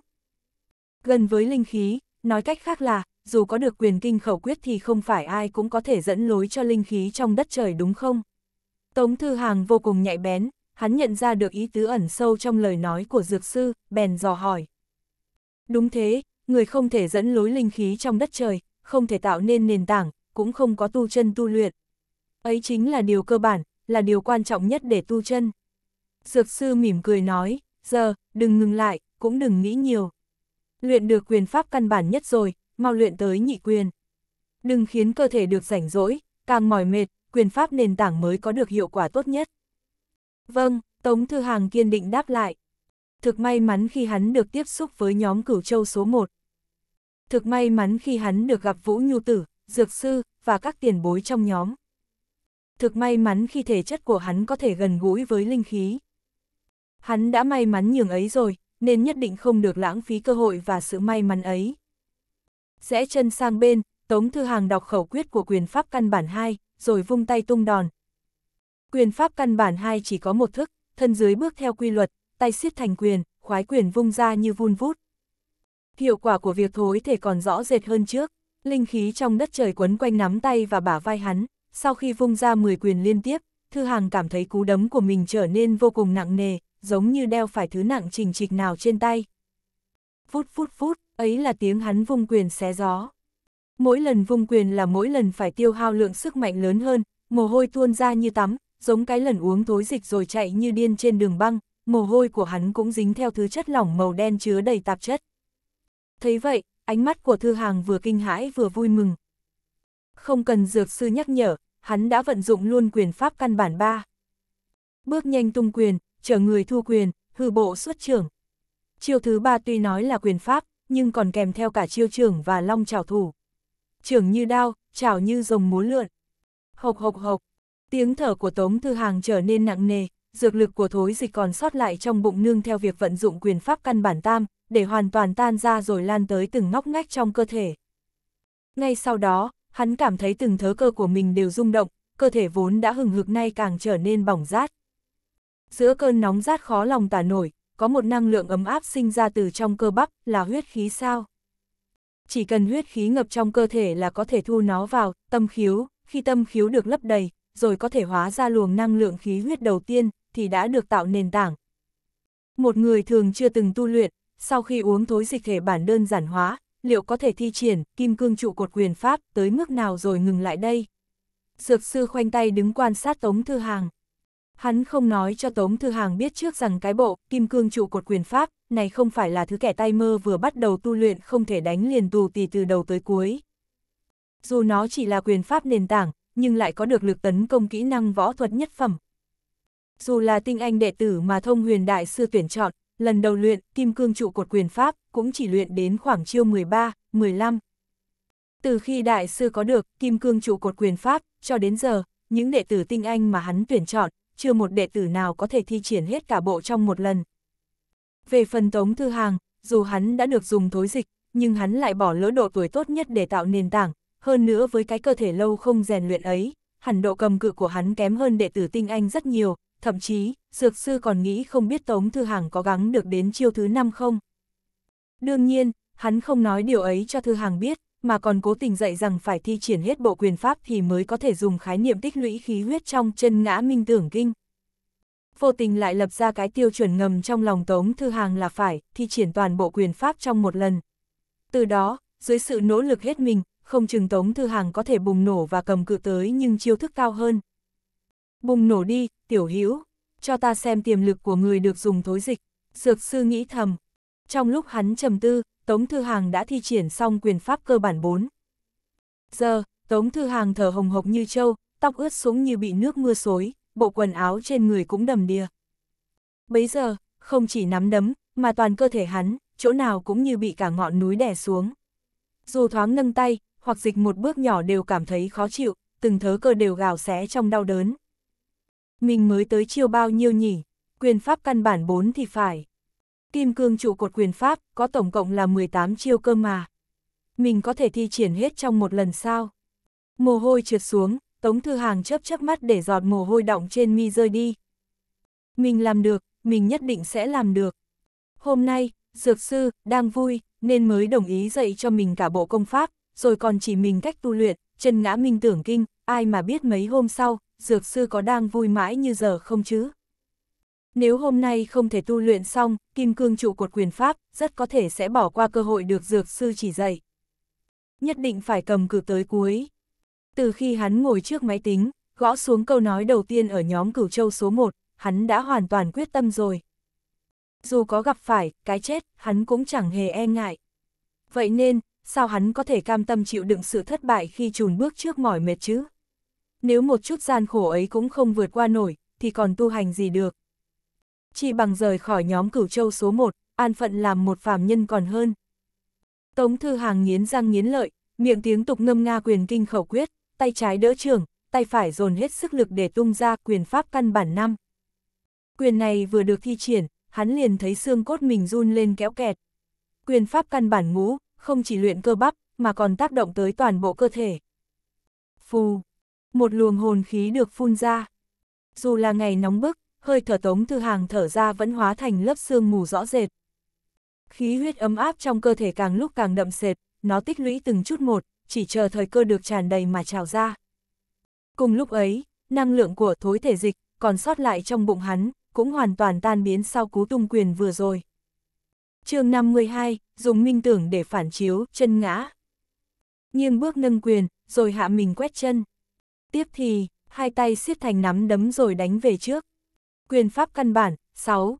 Gần với linh khí, nói cách khác là, dù có được quyền kinh khẩu quyết thì không phải ai cũng có thể dẫn lối cho linh khí trong đất trời đúng không? Tống Thư Hàng vô cùng nhạy bén, hắn nhận ra được ý tứ ẩn sâu trong lời nói của Dược Sư, bèn dò hỏi. Đúng thế, người không thể dẫn lối linh khí trong đất trời, không thể tạo nên nền tảng, cũng không có tu chân tu luyện, Ấy chính là điều cơ bản, là điều quan trọng nhất để tu chân. Dược sư mỉm cười nói, giờ, đừng ngừng lại, cũng đừng nghĩ nhiều. Luyện được quyền pháp căn bản nhất rồi, mau luyện tới nhị quyền. Đừng khiến cơ thể được rảnh rỗi, càng mỏi mệt, quyền pháp nền tảng mới có được hiệu quả tốt nhất. Vâng, Tống Thư Hàng kiên định đáp lại. Thực may mắn khi hắn được tiếp xúc với nhóm cửu châu số 1. Thực may mắn khi hắn được gặp Vũ Nhu Tử, Dược Sư, và các tiền bối trong nhóm thực may mắn khi thể chất của hắn có thể gần gũi với linh khí. Hắn đã may mắn nhường ấy rồi, nên nhất định không được lãng phí cơ hội và sự may mắn ấy. Rẽ chân sang bên, Tống Thư Hàng đọc khẩu quyết của quyền pháp căn bản 2, rồi vung tay tung đòn. Quyền pháp căn bản 2 chỉ có một thức, thân dưới bước theo quy luật, tay siết thành quyền, khoái quyền vung ra như vun vút. Hiệu quả của việc thối thể còn rõ rệt hơn trước, linh khí trong đất trời quấn quanh nắm tay và bả vai hắn, sau khi vung ra 10 quyền liên tiếp, Thư Hàng cảm thấy cú đấm của mình trở nên vô cùng nặng nề, giống như đeo phải thứ nặng trình trịch nào trên tay. Phút phút phút, ấy là tiếng hắn vung quyền xé gió. Mỗi lần vung quyền là mỗi lần phải tiêu hao lượng sức mạnh lớn hơn, mồ hôi tuôn ra như tắm, giống cái lần uống thối dịch rồi chạy như điên trên đường băng, mồ hôi của hắn cũng dính theo thứ chất lỏng màu đen chứa đầy tạp chất. Thấy vậy, ánh mắt của Thư Hàng vừa kinh hãi vừa vui mừng. Không cần dược sư nhắc nhở, hắn đã vận dụng luôn quyền pháp căn bản ba. Bước nhanh tung quyền, chờ người thu quyền, hư bộ xuất trưởng. Chiêu thứ ba tuy nói là quyền pháp, nhưng còn kèm theo cả chiêu trưởng và long trảo thủ. Trưởng như đao, trảo như rồng múa lượn. Hộc hộc hộc, tiếng thở của Tống Thư Hàng trở nên nặng nề, dược lực của thối dịch còn sót lại trong bụng nương theo việc vận dụng quyền pháp căn bản tam, để hoàn toàn tan ra rồi lan tới từng ngóc ngách trong cơ thể. Ngay sau đó, hắn cảm thấy từng thớ cơ của mình đều rung động, cơ thể vốn đã hừng hực nay càng trở nên bỏng rát. Giữa cơn nóng rát khó lòng tả nổi, có một năng lượng ấm áp sinh ra từ trong cơ bắp, là huyết khí sao. Chỉ cần huyết khí ngập trong cơ thể là có thể thu nó vào, tâm khiếu, khi tâm khiếu được lấp đầy, rồi có thể hóa ra luồng năng lượng khí huyết đầu tiên, thì đã được tạo nền tảng. Một người thường chưa từng tu luyện, sau khi uống thối dịch thể bản đơn giản hóa, liệu có thể thi triển kim cương trụ cột quyền pháp tới mức nào rồi ngừng lại đây. Dược sư khoanh tay đứng quan sát Tống Thư Hàng. Hắn không nói cho Tống Thư Hàng biết trước rằng cái bộ kim cương trụ cột quyền pháp này không phải là thứ kẻ tay mơ vừa bắt đầu tu luyện không thể đánh liền tù tì từ đầu tới cuối. Dù nó chỉ là quyền pháp nền tảng, nhưng lại có được lực tấn công kỹ năng võ thuật nhất phẩm. Dù là tinh anh đệ tử mà thông huyền đại sư tuyển chọn, lần đầu luyện kim cương trụ cột quyền pháp cũng chỉ luyện đến khoảng chiêu 13, 15. Từ khi đại sư có được kim cương trụ cột quyền pháp, cho đến giờ, những đệ tử tinh anh mà hắn tuyển chọn, chưa một đệ tử nào có thể thi triển hết cả bộ trong một lần. Về phần tống thư hàng, dù hắn đã được dùng thối dịch, nhưng hắn lại bỏ lỡ độ tuổi tốt nhất để tạo nền tảng, hơn nữa với cái cơ thể lâu không rèn luyện ấy, hẳn độ cầm cự của hắn kém hơn đệ tử tinh anh rất nhiều, thậm chí, dược sư còn nghĩ không biết Tống Thư Hằng có gắng được đến chiêu thứ năm không. Đương nhiên, hắn không nói điều ấy cho Thư Hằng biết, mà còn cố tình dạy rằng phải thi triển hết bộ quyền pháp thì mới có thể dùng khái niệm tích lũy khí huyết trong chân ngã minh tưởng kinh. Vô tình lại lập ra cái tiêu chuẩn ngầm trong lòng Tống Thư Hàng là phải thi triển toàn bộ quyền pháp trong một lần. Từ đó, dưới sự nỗ lực hết mình, không chừng Tống Thư Hàng có thể bùng nổ và cầm cự tới nhưng chiêu thức cao hơn. Bùng nổ đi, tiểu hữu cho ta xem tiềm lực của người được dùng thối dịch, dược sư nghĩ thầm. Trong lúc hắn trầm tư, Tống Thư Hàng đã thi triển xong quyền pháp cơ bản 4. Giờ, Tống Thư Hàng thở hồng hộc như trâu, tóc ướt súng như bị nước mưa xối, bộ quần áo trên người cũng đầm đìa. Bấy giờ, không chỉ nắm đấm, mà toàn cơ thể hắn, chỗ nào cũng như bị cả ngọn núi đè xuống. Dù thoáng nâng tay, hoặc dịch một bước nhỏ đều cảm thấy khó chịu, từng thớ cơ đều gào xé trong đau đớn. Mình mới tới chiêu bao nhiêu nhỉ? Quyền pháp căn bản 4 thì phải. Kim cương trụ cột quyền pháp có tổng cộng là 18 chiêu cơ mà. Mình có thể thi triển hết trong một lần sao? Mồ hôi trượt xuống, Tống Thư Hàng chớp chớp mắt để giọt mồ hôi đọng trên mi rơi đi. Mình làm được, mình nhất định sẽ làm được. Hôm nay, Dược Sư đang vui nên mới đồng ý dạy cho mình cả bộ công pháp, rồi còn chỉ mình cách tu luyện, chân ngã minh tưởng kinh, ai mà biết mấy hôm sau, dược sư có đang vui mãi như giờ không chứ? Nếu hôm nay không thể tu luyện xong, kim cương trụ cột quyền pháp, rất có thể sẽ bỏ qua cơ hội được dược sư chỉ dạy. Nhất định phải cầm cử tới cuối. Từ khi hắn ngồi trước máy tính, gõ xuống câu nói đầu tiên ở nhóm cửu châu số 1, hắn đã hoàn toàn quyết tâm rồi. Dù có gặp phải, cái chết, hắn cũng chẳng hề e ngại. Vậy nên, sao hắn có thể cam tâm chịu đựng sự thất bại khi trùn bước trước mỏi mệt chứ? Nếu một chút gian khổ ấy cũng không vượt qua nổi, thì còn tu hành gì được. Chỉ bằng rời khỏi nhóm cửu châu số 1, an phận làm một phàm nhân còn hơn. Tống Thư Hàng nghiến răng nghiến lợi, miệng tiếng tục ngâm nga quyền kinh khẩu quyết, tay trái đỡ trường, tay phải dồn hết sức lực để tung ra quyền pháp căn bản năm. Quyền này vừa được thi triển, hắn liền thấy xương cốt mình run lên kéo kẹt. Quyền pháp căn bản ngũ, không chỉ luyện cơ bắp, mà còn tác động tới toàn bộ cơ thể. Phù, một luồng hồn khí được phun ra. Dù là ngày nóng bức, hơi thở tống thư hàng thở ra vẫn hóa thành lớp sương mù rõ rệt. Khí huyết ấm áp trong cơ thể càng lúc càng đậm sệt, nó tích lũy từng chút một, chỉ chờ thời cơ được tràn đầy mà trào ra. Cùng lúc ấy, năng lượng của thối thể dịch, còn sót lại trong bụng hắn, cũng hoàn toàn tan biến sau cú tung quyền vừa rồi. chương 52, dùng minh tưởng để phản chiếu, chân ngã. Nghiêng bước nâng quyền, rồi hạ mình quét chân tiếp thì, hai tay siết thành nắm đấm rồi đánh về trước. Quyền pháp căn bản, 6.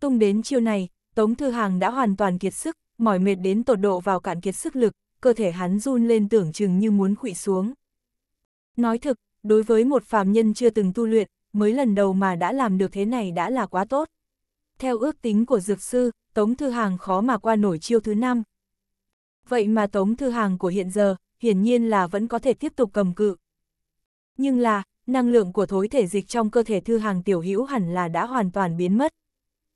Tung đến chiêu này, Tống Thư Hàng đã hoàn toàn kiệt sức, mỏi mệt đến tột độ vào cạn kiệt sức lực, cơ thể hắn run lên tưởng chừng như muốn khụy xuống. Nói thực, đối với một phàm nhân chưa từng tu luyện, mới lần đầu mà đã làm được thế này đã là quá tốt. Theo ước tính của dược sư, Tống Thư Hàng khó mà qua nổi chiêu thứ năm. Vậy mà Tống Thư Hàng của hiện giờ, hiển nhiên là vẫn có thể tiếp tục cầm cự, nhưng là, năng lượng của thối thể dịch trong cơ thể Thư Hàng Tiểu Hữu hẳn là đã hoàn toàn biến mất.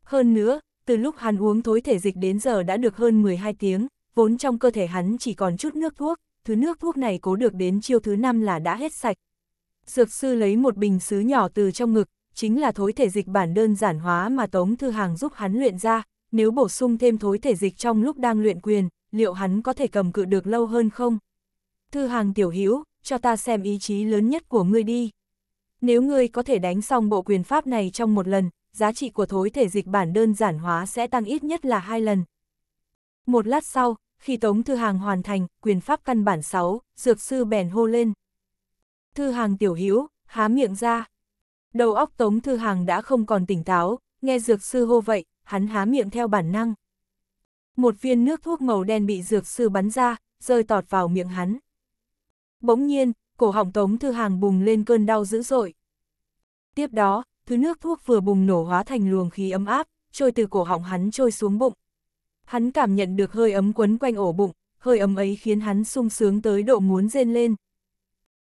Hơn nữa, từ lúc hắn uống thối thể dịch đến giờ đã được hơn 12 tiếng, vốn trong cơ thể hắn chỉ còn chút nước thuốc, thứ nước thuốc này cố được đến chiêu thứ năm là đã hết sạch. Dược sư lấy một bình xứ nhỏ từ trong ngực, chính là thối thể dịch bản đơn giản hóa mà Tống Thư Hàng giúp hắn luyện ra, nếu bổ sung thêm thối thể dịch trong lúc đang luyện quyền, liệu hắn có thể cầm cự được lâu hơn không? Thư Hàng tiểu hữu cho ta xem ý chí lớn nhất của ngươi đi. Nếu ngươi có thể đánh xong bộ quyền pháp này trong một lần, giá trị của thối thể dịch bản đơn giản hóa sẽ tăng ít nhất là hai lần. Một lát sau, khi Tống Thư Hàng hoàn thành, quyền pháp căn bản 6, dược sư bèn hô lên. Thư Hàng tiểu hữu há miệng ra. Đầu óc Tống Thư Hàng đã không còn tỉnh táo, nghe dược sư hô vậy, hắn há miệng theo bản năng. Một viên nước thuốc màu đen bị dược sư bắn ra, rơi tọt vào miệng hắn. Bỗng nhiên, cổ họng Tống Thư Hàng bùng lên cơn đau dữ dội. Tiếp đó, thứ nước thuốc vừa bùng nổ hóa thành luồng khí ấm áp, trôi từ cổ họng hắn trôi xuống bụng. Hắn cảm nhận được hơi ấm quấn quanh ổ bụng, hơi ấm ấy khiến hắn sung sướng tới độ muốn rên lên.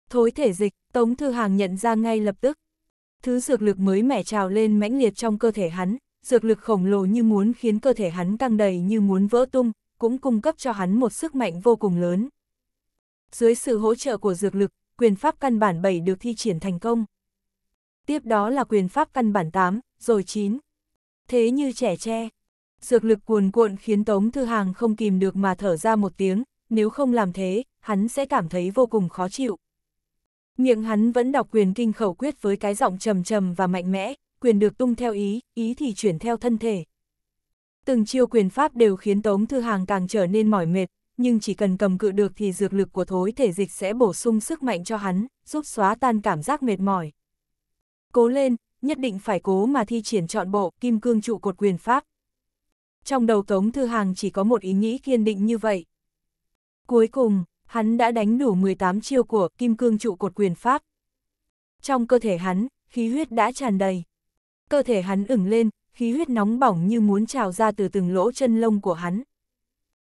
Thối thể dịch, Tống Thư Hàng nhận ra ngay lập tức. Thứ dược lực mới mẻ trào lên mãnh liệt trong cơ thể hắn, dược lực khổng lồ như muốn khiến cơ thể hắn căng đầy như muốn vỡ tung, cũng cung cấp cho hắn một sức mạnh vô cùng lớn dưới sự hỗ trợ của dược lực, quyền pháp căn bản 7 được thi triển thành công. Tiếp đó là quyền pháp căn bản 8, rồi 9. Thế như trẻ tre, dược lực cuồn cuộn khiến Tống Thư Hàng không kìm được mà thở ra một tiếng, nếu không làm thế, hắn sẽ cảm thấy vô cùng khó chịu. Miệng hắn vẫn đọc quyền kinh khẩu quyết với cái giọng trầm trầm và mạnh mẽ, quyền được tung theo ý, ý thì chuyển theo thân thể. Từng chiêu quyền pháp đều khiến Tống Thư Hàng càng trở nên mỏi mệt, nhưng chỉ cần cầm cự được thì dược lực của thối thể dịch sẽ bổ sung sức mạnh cho hắn, giúp xóa tan cảm giác mệt mỏi. Cố lên, nhất định phải cố mà thi triển trọn bộ kim cương trụ cột quyền pháp. Trong đầu Tống Thư Hàng chỉ có một ý nghĩ kiên định như vậy. Cuối cùng, hắn đã đánh đủ 18 chiêu của kim cương trụ cột quyền pháp. Trong cơ thể hắn, khí huyết đã tràn đầy. Cơ thể hắn ửng lên, khí huyết nóng bỏng như muốn trào ra từ từng lỗ chân lông của hắn.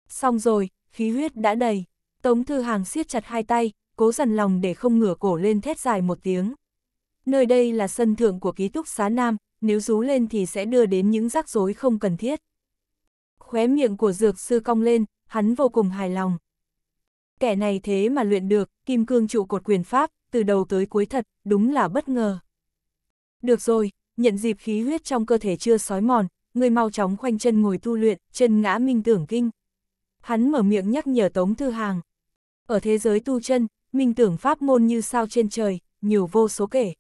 Xong rồi, khí huyết đã đầy. Tống Thư Hàng siết chặt hai tay, cố dần lòng để không ngửa cổ lên thét dài một tiếng. Nơi đây là sân thượng của ký túc xá Nam, nếu rú lên thì sẽ đưa đến những rắc rối không cần thiết. Khóe miệng của dược sư cong lên, hắn vô cùng hài lòng. Kẻ này thế mà luyện được, kim cương trụ cột quyền pháp, từ đầu tới cuối thật, đúng là bất ngờ. Được rồi, nhận dịp khí huyết trong cơ thể chưa sói mòn, người mau chóng khoanh chân ngồi tu luyện, chân ngã minh tưởng kinh hắn mở miệng nhắc nhở Tống Thư Hàng. Ở thế giới tu chân, minh tưởng pháp môn như sao trên trời, nhiều vô số kể.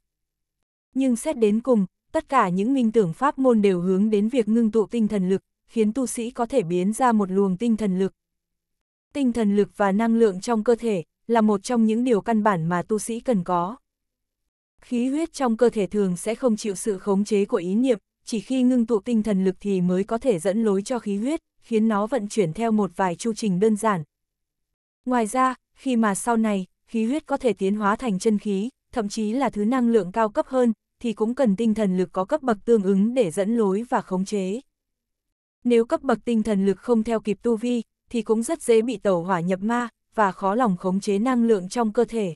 Nhưng xét đến cùng, tất cả những minh tưởng pháp môn đều hướng đến việc ngưng tụ tinh thần lực, khiến tu sĩ có thể biến ra một luồng tinh thần lực. Tinh thần lực và năng lượng trong cơ thể là một trong những điều căn bản mà tu sĩ cần có. Khí huyết trong cơ thể thường sẽ không chịu sự khống chế của ý niệm, chỉ khi ngưng tụ tinh thần lực thì mới có thể dẫn lối cho khí huyết, khiến nó vận chuyển theo một vài chu trình đơn giản. Ngoài ra, khi mà sau này, khí huyết có thể tiến hóa thành chân khí, thậm chí là thứ năng lượng cao cấp hơn, thì cũng cần tinh thần lực có cấp bậc tương ứng để dẫn lối và khống chế. Nếu cấp bậc tinh thần lực không theo kịp tu vi, thì cũng rất dễ bị tẩu hỏa nhập ma, và khó lòng khống chế năng lượng trong cơ thể.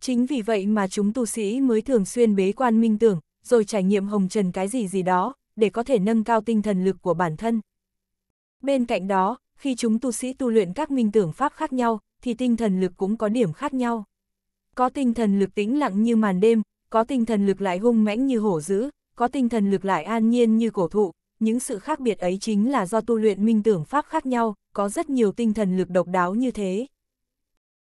Chính vì vậy mà chúng tu sĩ mới thường xuyên bế quan minh tưởng, rồi trải nghiệm hồng trần cái gì gì đó, để có thể nâng cao tinh thần lực của bản thân. Bên cạnh đó, khi chúng tu sĩ tu luyện các minh tưởng pháp khác nhau, thì tinh thần lực cũng có điểm khác nhau. Có tinh thần lực tĩnh lặng như màn đêm, có tinh thần lực lại hung mãnh như hổ dữ, có tinh thần lực lại an nhiên như cổ thụ. Những sự khác biệt ấy chính là do tu luyện minh tưởng pháp khác nhau, có rất nhiều tinh thần lực độc đáo như thế.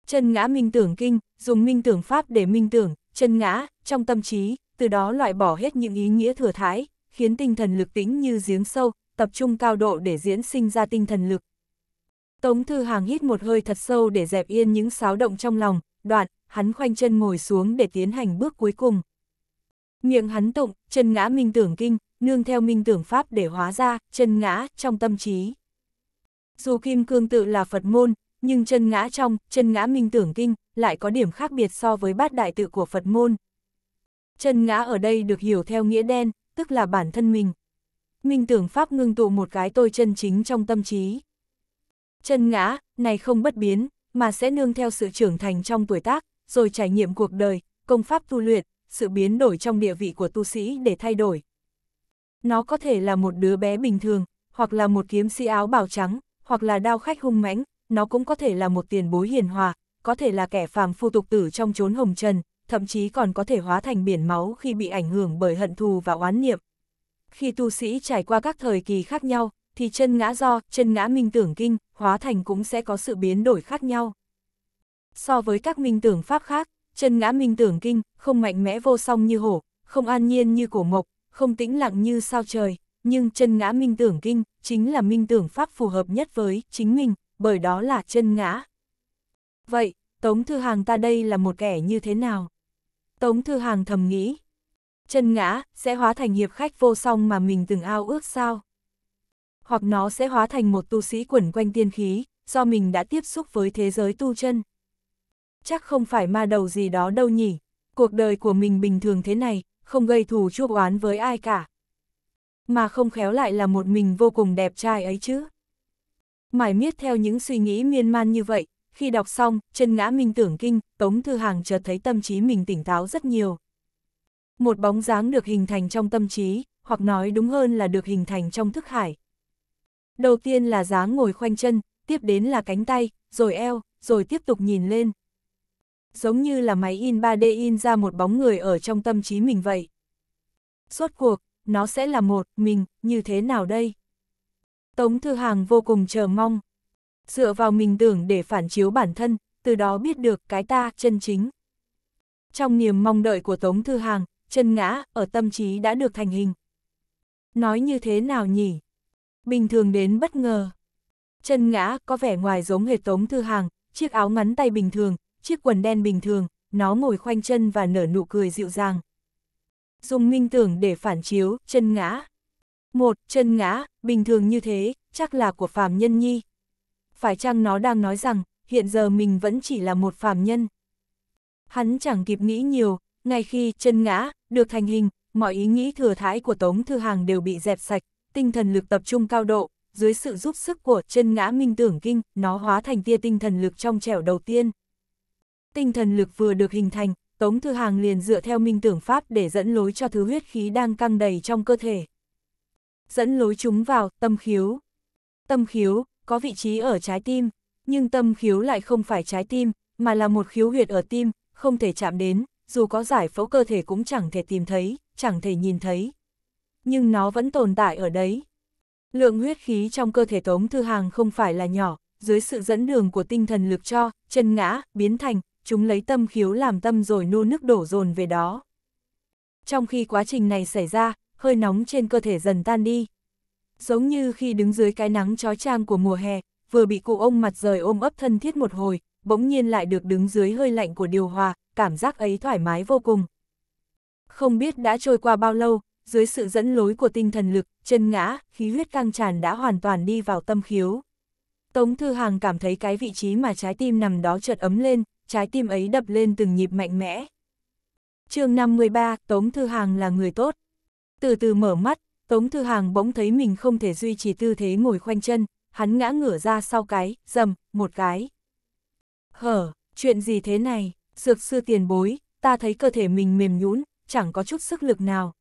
Chân ngã minh tưởng kinh, dùng minh tưởng pháp để minh tưởng, chân ngã, trong tâm trí, từ đó loại bỏ hết những ý nghĩa thừa thái, khiến tinh thần lực tĩnh như giếng sâu, tập trung cao độ để diễn sinh ra tinh thần lực. Tống Thư Hàng hít một hơi thật sâu để dẹp yên những xáo động trong lòng, đoạn, hắn khoanh chân ngồi xuống để tiến hành bước cuối cùng. Miệng hắn tụng, chân ngã minh tưởng kinh, nương theo minh tưởng pháp để hóa ra, chân ngã, trong tâm trí. Dù kim cương tự là Phật môn, nhưng chân ngã trong, chân ngã minh tưởng kinh, lại có điểm khác biệt so với bát đại tự của Phật môn. Chân ngã ở đây được hiểu theo nghĩa đen, tức là bản thân mình minh tưởng pháp ngưng tụ một cái tôi chân chính trong tâm trí. Chân ngã, này không bất biến, mà sẽ nương theo sự trưởng thành trong tuổi tác, rồi trải nghiệm cuộc đời, công pháp tu luyện, sự biến đổi trong địa vị của tu sĩ để thay đổi. Nó có thể là một đứa bé bình thường, hoặc là một kiếm sĩ áo bào trắng, hoặc là đao khách hung mãnh, nó cũng có thể là một tiền bối hiền hòa, có thể là kẻ phàm phu tục tử trong chốn hồng trần, thậm chí còn có thể hóa thành biển máu khi bị ảnh hưởng bởi hận thù và oán niệm, khi tu sĩ trải qua các thời kỳ khác nhau, thì chân ngã do, chân ngã minh tưởng kinh, hóa thành cũng sẽ có sự biến đổi khác nhau. So với các minh tưởng pháp khác, chân ngã minh tưởng kinh, không mạnh mẽ vô song như hổ, không an nhiên như cổ mộc, không tĩnh lặng như sao trời, nhưng chân ngã minh tưởng kinh chính là minh tưởng pháp phù hợp nhất với chính mình, bởi đó là chân ngã. Vậy, Tống Thư Hàng ta đây là một kẻ như thế nào? Tống Thư Hàng thầm nghĩ, chân ngã, sẽ hóa thành hiệp khách vô song mà mình từng ao ước sao? Hoặc nó sẽ hóa thành một tu sĩ quẩn quanh tiên khí, do mình đã tiếp xúc với thế giới tu chân. Chắc không phải ma đầu gì đó đâu nhỉ, cuộc đời của mình bình thường thế này, không gây thù chuốc oán với ai cả. Mà không khéo lại là một mình vô cùng đẹp trai ấy chứ. Mải miết theo những suy nghĩ miên man như vậy, khi đọc xong, chân ngã minh tưởng kinh, Tống Thư Hàng chợt thấy tâm trí mình tỉnh táo rất nhiều. Một bóng dáng được hình thành trong tâm trí, hoặc nói đúng hơn là được hình thành trong thức hải. Đầu tiên là dáng ngồi khoanh chân, tiếp đến là cánh tay, rồi eo, rồi tiếp tục nhìn lên. Giống như là máy in 3D in ra một bóng người ở trong tâm trí mình vậy. Suốt cuộc, nó sẽ là một, mình, như thế nào đây? Tống Thư Hàng vô cùng chờ mong. Dựa vào mình tưởng để phản chiếu bản thân, từ đó biết được cái ta chân chính. Trong niềm mong đợi của Tống Thư Hàng, chân ngã, ở tâm trí đã được thành hình. Nói như thế nào nhỉ? Bình thường đến bất ngờ. Chân ngã có vẻ ngoài giống hệt tống thư hàng, chiếc áo ngắn tay bình thường, chiếc quần đen bình thường, nó ngồi khoanh chân và nở nụ cười dịu dàng. Dùng minh tưởng để phản chiếu, chân ngã. Một, chân ngã, bình thường như thế, chắc là của phàm nhân nhi. Phải chăng nó đang nói rằng, hiện giờ mình vẫn chỉ là một phàm nhân? Hắn chẳng kịp nghĩ nhiều, ngay khi chân ngã, được thành hình, mọi ý nghĩ thừa thái của Tống Thư Hàng đều bị dẹp sạch, tinh thần lực tập trung cao độ, dưới sự giúp sức của chân ngã minh tưởng kinh, nó hóa thành tia tinh thần lực trong trẻo đầu tiên. Tinh thần lực vừa được hình thành, Tống Thư Hàng liền dựa theo minh tưởng pháp để dẫn lối cho thứ huyết khí đang căng đầy trong cơ thể. Dẫn lối chúng vào tâm khiếu. Tâm khiếu có vị trí ở trái tim, nhưng tâm khiếu lại không phải trái tim, mà là một khiếu huyệt ở tim, không thể chạm đến, dù có giải phẫu cơ thể cũng chẳng thể tìm thấy, chẳng thể nhìn thấy. Nhưng nó vẫn tồn tại ở đấy. Lượng huyết khí trong cơ thể Tống Thư Hàng không phải là nhỏ, dưới sự dẫn đường của tinh thần lực cho, chân ngã, biến thành, chúng lấy tâm khiếu làm tâm rồi nô nước đổ dồn về đó. Trong khi quá trình này xảy ra, hơi nóng trên cơ thể dần tan đi. Giống như khi đứng dưới cái nắng trói trang của mùa hè, vừa bị cụ ông mặt rời ôm ấp thân thiết một hồi, bỗng nhiên lại được đứng dưới hơi lạnh của điều hòa, cảm giác ấy thoải mái vô cùng. Không biết đã trôi qua bao lâu, dưới sự dẫn lối của tinh thần lực, chân ngã, khí huyết căng tràn đã hoàn toàn đi vào tâm khiếu. Tống Thư Hàng cảm thấy cái vị trí mà trái tim nằm đó chợt ấm lên, trái tim ấy đập lên từng nhịp mạnh mẽ. chương 53, Tống Thư Hàng là người tốt. Từ từ mở mắt, Tống Thư Hàng bỗng thấy mình không thể duy trì tư thế ngồi khoanh chân, hắn ngã ngửa ra sau cái, dầm, một cái. Hở, chuyện gì thế này? dược sư tiền bối, ta thấy cơ thể mình mềm nhũn, chẳng có chút sức lực nào.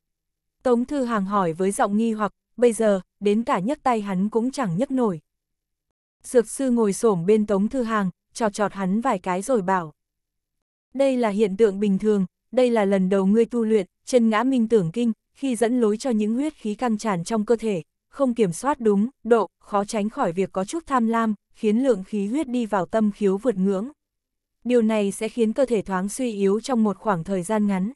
Tống Thư Hàng hỏi với giọng nghi hoặc, bây giờ, đến cả nhấc tay hắn cũng chẳng nhấc nổi. Dược sư ngồi xổm bên Tống Thư Hàng, trò trọt hắn vài cái rồi bảo. Đây là hiện tượng bình thường, đây là lần đầu ngươi tu luyện, chân ngã minh tưởng kinh, khi dẫn lối cho những huyết khí căng tràn trong cơ thể, không kiểm soát đúng, độ, khó tránh khỏi việc có chút tham lam, khiến lượng khí huyết đi vào tâm khiếu vượt ngưỡng điều này sẽ khiến cơ thể thoáng suy yếu trong một khoảng thời gian ngắn.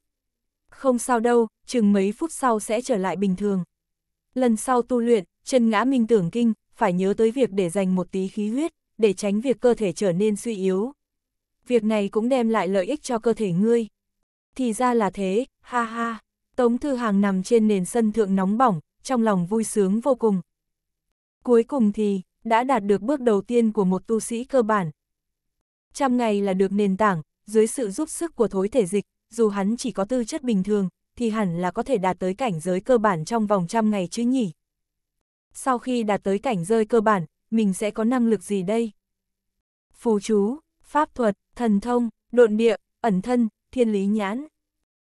Không sao đâu, chừng mấy phút sau sẽ trở lại bình thường. Lần sau tu luyện, chân ngã minh tưởng kinh, phải nhớ tới việc để dành một tí khí huyết, để tránh việc cơ thể trở nên suy yếu. Việc này cũng đem lại lợi ích cho cơ thể ngươi. Thì ra là thế, ha ha. Tống Thư Hàng nằm trên nền sân thượng nóng bỏng, trong lòng vui sướng vô cùng. Cuối cùng thì, đã đạt được bước đầu tiên của một tu sĩ cơ bản, Trăm ngày là được nền tảng, dưới sự giúp sức của thối thể dịch, dù hắn chỉ có tư chất bình thường, thì hẳn là có thể đạt tới cảnh giới cơ bản trong vòng trăm ngày chứ nhỉ. Sau khi đạt tới cảnh giới cơ bản, mình sẽ có năng lực gì đây? Phù chú, pháp thuật, thần thông, độn địa, ẩn thân, thiên lý nhãn.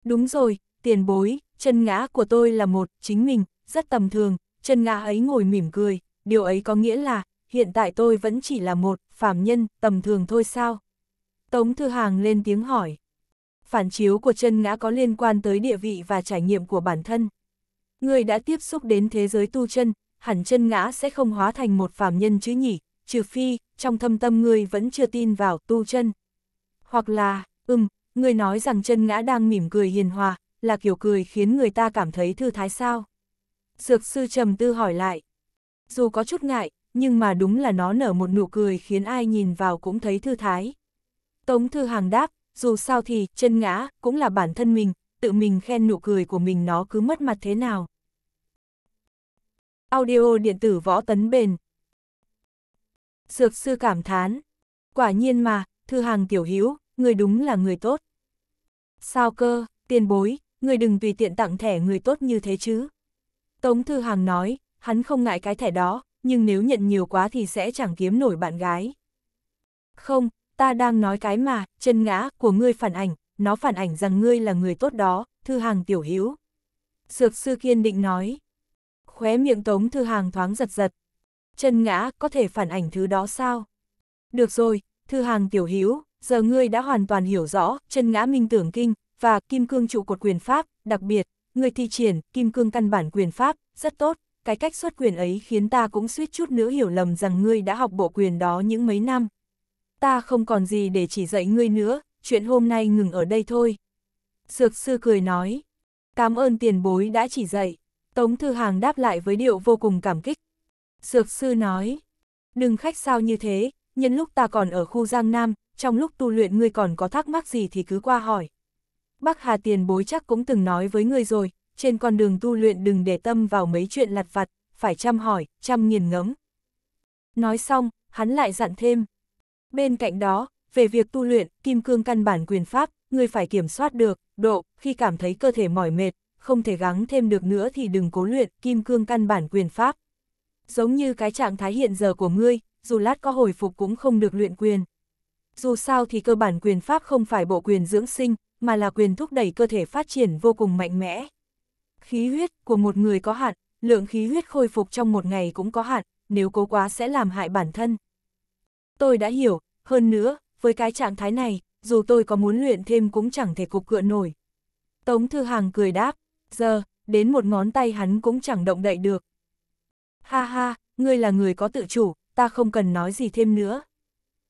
Đúng rồi, tiền bối, chân ngã của tôi là một, chính mình, rất tầm thường, chân ngã ấy ngồi mỉm cười, điều ấy có nghĩa là hiện tại tôi vẫn chỉ là một, phàm nhân, tầm thường thôi sao? Tống Thư Hàng lên tiếng hỏi. Phản chiếu của chân ngã có liên quan tới địa vị và trải nghiệm của bản thân. Người đã tiếp xúc đến thế giới tu chân, hẳn chân ngã sẽ không hóa thành một phàm nhân chứ nhỉ, trừ phi, trong thâm tâm người vẫn chưa tin vào tu chân. Hoặc là, ừm, người nói rằng chân ngã đang mỉm cười hiền hòa, là kiểu cười khiến người ta cảm thấy thư thái sao. Dược sư trầm tư hỏi lại. Dù có chút ngại, nhưng mà đúng là nó nở một nụ cười khiến ai nhìn vào cũng thấy thư thái. Tống Thư Hàng đáp, dù sao thì chân ngã cũng là bản thân mình, tự mình khen nụ cười của mình nó cứ mất mặt thế nào. Audio điện tử võ tấn bền sược sư cảm thán, quả nhiên mà, Thư Hàng tiểu hữu người đúng là người tốt. Sao cơ, tiền bối, người đừng tùy tiện tặng thẻ người tốt như thế chứ. Tống Thư Hàng nói, hắn không ngại cái thẻ đó, nhưng nếu nhận nhiều quá thì sẽ chẳng kiếm nổi bạn gái. Không, ta đang nói cái mà, chân ngã của ngươi phản ảnh, nó phản ảnh rằng ngươi là người tốt đó, thư hàng tiểu hữu. sược sư kiên định nói. Khóe miệng tống thư hàng thoáng giật giật. Chân ngã có thể phản ảnh thứ đó sao? Được rồi, thư hàng tiểu hữu, giờ ngươi đã hoàn toàn hiểu rõ chân ngã minh tưởng kinh và kim cương trụ cột quyền pháp, đặc biệt, ngươi thi triển kim cương căn bản quyền pháp, rất tốt, cái cách xuất quyền ấy khiến ta cũng suýt chút nữa hiểu lầm rằng ngươi đã học bộ quyền đó những mấy năm. Ta không còn gì để chỉ dạy ngươi nữa, chuyện hôm nay ngừng ở đây thôi. Sược sư cười nói, cảm ơn tiền bối đã chỉ dạy. Tống Thư Hàng đáp lại với điệu vô cùng cảm kích. Sược sư nói, đừng khách sao như thế, nhân lúc ta còn ở khu Giang Nam, trong lúc tu luyện ngươi còn có thắc mắc gì thì cứ qua hỏi. Bắc Hà tiền bối chắc cũng từng nói với ngươi rồi, trên con đường tu luyện đừng để tâm vào mấy chuyện lặt vặt, phải chăm hỏi, chăm nghiền ngẫm. Nói xong, hắn lại dặn thêm. Bên cạnh đó, về việc tu luyện, kim cương căn bản quyền pháp, người phải kiểm soát được, độ, khi cảm thấy cơ thể mỏi mệt, không thể gắng thêm được nữa thì đừng cố luyện, kim cương căn bản quyền pháp. Giống như cái trạng thái hiện giờ của ngươi, dù lát có hồi phục cũng không được luyện quyền. Dù sao thì cơ bản quyền pháp không phải bộ quyền dưỡng sinh, mà là quyền thúc đẩy cơ thể phát triển vô cùng mạnh mẽ. Khí huyết của một người có hạn, lượng khí huyết khôi phục trong một ngày cũng có hạn, nếu cố quá sẽ làm hại bản thân. Tôi đã hiểu, hơn nữa, với cái trạng thái này, dù tôi có muốn luyện thêm cũng chẳng thể cục cựa nổi. Tống Thư Hàng cười đáp, giờ, đến một ngón tay hắn cũng chẳng động đậy được. Ha ha, ngươi là người có tự chủ, ta không cần nói gì thêm nữa.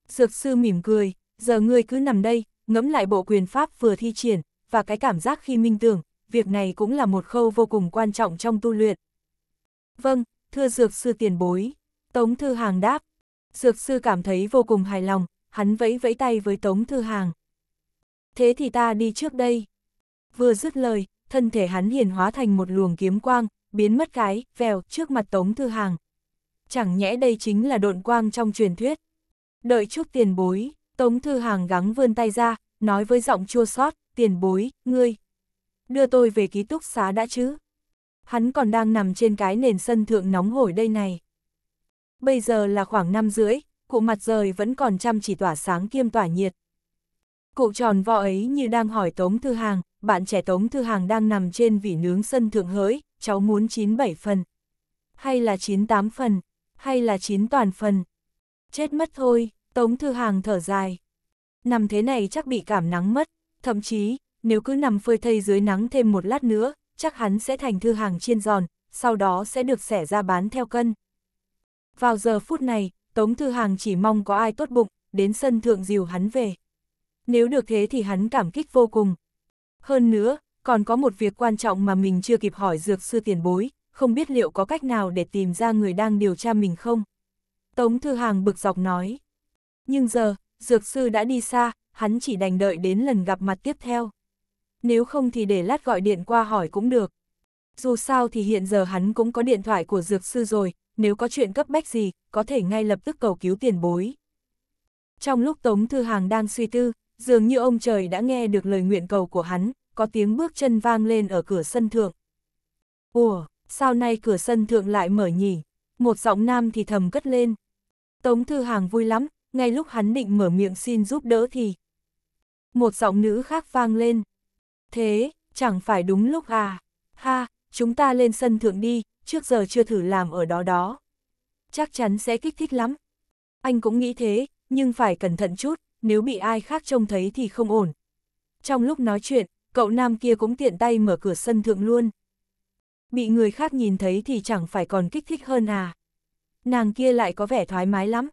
Dược sư mỉm cười, giờ ngươi cứ nằm đây, ngẫm lại bộ quyền pháp vừa thi triển, và cái cảm giác khi minh tưởng, việc này cũng là một khâu vô cùng quan trọng trong tu luyện. Vâng, thưa dược sư tiền bối. Tống Thư Hàng đáp. Dược sư cảm thấy vô cùng hài lòng, hắn vẫy vẫy tay với Tống Thư Hàng. Thế thì ta đi trước đây. Vừa dứt lời, thân thể hắn hiền hóa thành một luồng kiếm quang, biến mất cái, vèo, trước mặt Tống Thư Hàng. Chẳng nhẽ đây chính là độn quang trong truyền thuyết. Đợi chút tiền bối, Tống Thư Hàng gắng vươn tay ra, nói với giọng chua xót tiền bối, ngươi, đưa tôi về ký túc xá đã chứ. Hắn còn đang nằm trên cái nền sân thượng nóng hổi đây này. Bây giờ là khoảng năm rưỡi, cụ mặt rời vẫn còn chăm chỉ tỏa sáng kiêm tỏa nhiệt. Cụ tròn vò ấy như đang hỏi Tống Thư Hàng, bạn trẻ Tống Thư Hàng đang nằm trên vỉ nướng sân thượng hới, cháu muốn 97 phần. Hay là 98 phần, hay là 9 toàn phần. Chết mất thôi, Tống Thư Hàng thở dài. Nằm thế này chắc bị cảm nắng mất, thậm chí nếu cứ nằm phơi thây dưới nắng thêm một lát nữa, chắc hắn sẽ thành thư hàng chiên giòn, sau đó sẽ được xẻ ra bán theo cân. Vào giờ phút này, Tống Thư Hàng chỉ mong có ai tốt bụng, đến sân thượng dìu hắn về. Nếu được thế thì hắn cảm kích vô cùng. Hơn nữa, còn có một việc quan trọng mà mình chưa kịp hỏi dược sư tiền bối, không biết liệu có cách nào để tìm ra người đang điều tra mình không? Tống Thư Hàng bực dọc nói. Nhưng giờ, dược sư đã đi xa, hắn chỉ đành đợi đến lần gặp mặt tiếp theo nếu không thì để lát gọi điện qua hỏi cũng được. Dù sao thì hiện giờ hắn cũng có điện thoại của dược sư rồi, nếu có chuyện cấp bách gì, có thể ngay lập tức cầu cứu tiền bối. Trong lúc Tống Thư Hàng đang suy tư, dường như ông trời đã nghe được lời nguyện cầu của hắn, có tiếng bước chân vang lên ở cửa sân thượng. Ủa, sao nay cửa sân thượng lại mở nhỉ? Một giọng nam thì thầm cất lên. Tống Thư Hàng vui lắm, ngay lúc hắn định mở miệng xin giúp đỡ thì... Một giọng nữ khác vang lên. Thế, chẳng phải đúng lúc à? Ha, chúng ta lên sân thượng đi, trước giờ chưa thử làm ở đó đó. Chắc chắn sẽ kích thích lắm. Anh cũng nghĩ thế, nhưng phải cẩn thận chút, nếu bị ai khác trông thấy thì không ổn. Trong lúc nói chuyện, cậu nam kia cũng tiện tay mở cửa sân thượng luôn. Bị người khác nhìn thấy thì chẳng phải còn kích thích hơn à. Nàng kia lại có vẻ thoải mái lắm.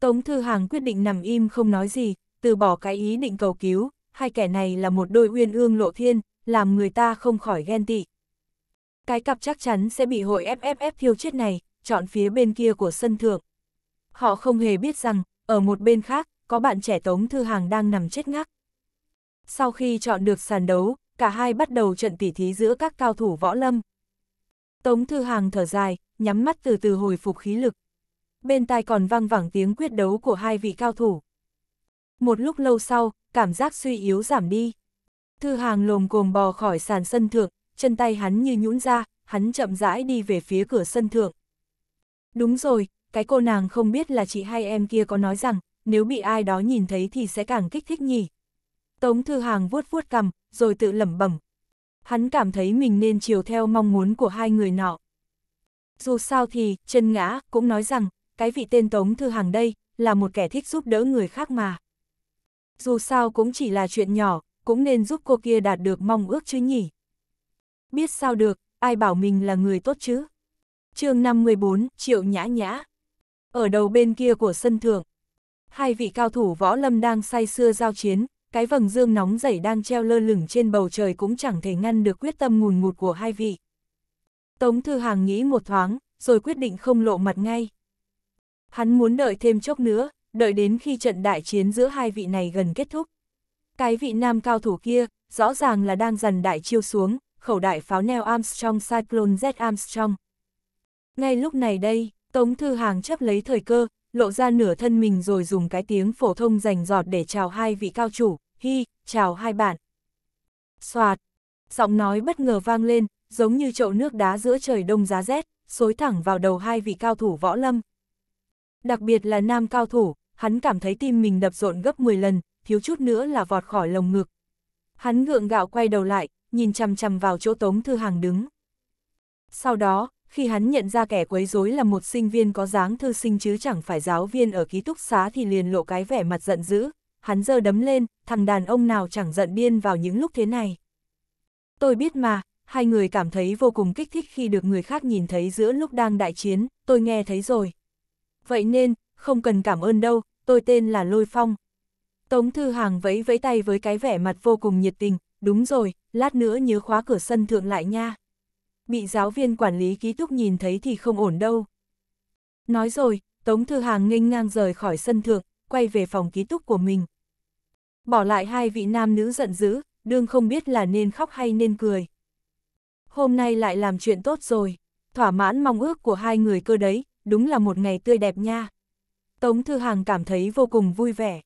Tống Thư Hàng quyết định nằm im không nói gì, từ bỏ cái ý định cầu cứu, hai kẻ này là một đôi uyên ương lộ thiên, làm người ta không khỏi ghen tị. Cái cặp chắc chắn sẽ bị hội FFF thiêu chết này, chọn phía bên kia của sân thượng. Họ không hề biết rằng, ở một bên khác, có bạn trẻ Tống Thư Hàng đang nằm chết ngắc. Sau khi chọn được sàn đấu, cả hai bắt đầu trận tỉ thí giữa các cao thủ võ lâm. Tống Thư Hàng thở dài, nhắm mắt từ từ hồi phục khí lực. Bên tai còn vang vẳng tiếng quyết đấu của hai vị cao thủ một lúc lâu sau, cảm giác suy yếu giảm đi. Thư hàng lồm cồm bò khỏi sàn sân thượng, chân tay hắn như nhũn ra, hắn chậm rãi đi về phía cửa sân thượng. Đúng rồi, cái cô nàng không biết là chị hay em kia có nói rằng, nếu bị ai đó nhìn thấy thì sẽ càng kích thích nhỉ. Tống Thư Hàng vuốt vuốt cầm, rồi tự lẩm bẩm. Hắn cảm thấy mình nên chiều theo mong muốn của hai người nọ. Dù sao thì, chân ngã cũng nói rằng, cái vị tên Tống Thư Hàng đây, là một kẻ thích giúp đỡ người khác mà dù sao cũng chỉ là chuyện nhỏ, cũng nên giúp cô kia đạt được mong ước chứ nhỉ. Biết sao được, ai bảo mình là người tốt chứ. chương 54, Triệu Nhã Nhã. Ở đầu bên kia của sân thượng, hai vị cao thủ võ lâm đang say sưa giao chiến, cái vầng dương nóng dậy đang treo lơ lửng trên bầu trời cũng chẳng thể ngăn được quyết tâm ngùn ngụt của hai vị. Tống Thư Hàng nghĩ một thoáng, rồi quyết định không lộ mặt ngay. Hắn muốn đợi thêm chốc nữa, đợi đến khi trận đại chiến giữa hai vị này gần kết thúc. Cái vị nam cao thủ kia, rõ ràng là đang dần đại chiêu xuống, khẩu đại pháo neo Armstrong Cyclone Z Armstrong. Ngay lúc này đây, Tống Thư Hàng chấp lấy thời cơ, lộ ra nửa thân mình rồi dùng cái tiếng phổ thông rành giọt để chào hai vị cao chủ, hi, chào hai bạn. Xoạt, giọng nói bất ngờ vang lên, giống như chậu nước đá giữa trời đông giá rét, xối thẳng vào đầu hai vị cao thủ võ lâm. Đặc biệt là nam cao thủ, hắn cảm thấy tim mình đập rộn gấp 10 lần, thiếu chút nữa là vọt khỏi lồng ngực. Hắn gượng gạo quay đầu lại, nhìn chằm chằm vào chỗ Tống Thư Hàng đứng. Sau đó, khi hắn nhận ra kẻ quấy rối là một sinh viên có dáng thư sinh chứ chẳng phải giáo viên ở ký túc xá thì liền lộ cái vẻ mặt giận dữ, hắn giơ đấm lên, thằng đàn ông nào chẳng giận điên vào những lúc thế này. Tôi biết mà, hai người cảm thấy vô cùng kích thích khi được người khác nhìn thấy giữa lúc đang đại chiến, tôi nghe thấy rồi. Vậy nên, không cần cảm ơn đâu, tôi tên là Lôi Phong. Tống Thư Hàng vẫy vẫy tay với cái vẻ mặt vô cùng nhiệt tình, đúng rồi, lát nữa nhớ khóa cửa sân thượng lại nha. Bị giáo viên quản lý ký túc nhìn thấy thì không ổn đâu. Nói rồi, Tống Thư Hàng nghênh ngang rời khỏi sân thượng, quay về phòng ký túc của mình. Bỏ lại hai vị nam nữ giận dữ, đương không biết là nên khóc hay nên cười. Hôm nay lại làm chuyện tốt rồi, thỏa mãn mong ước của hai người cơ đấy, đúng là một ngày tươi đẹp nha. Tống Thư Hàng cảm thấy vô cùng vui vẻ.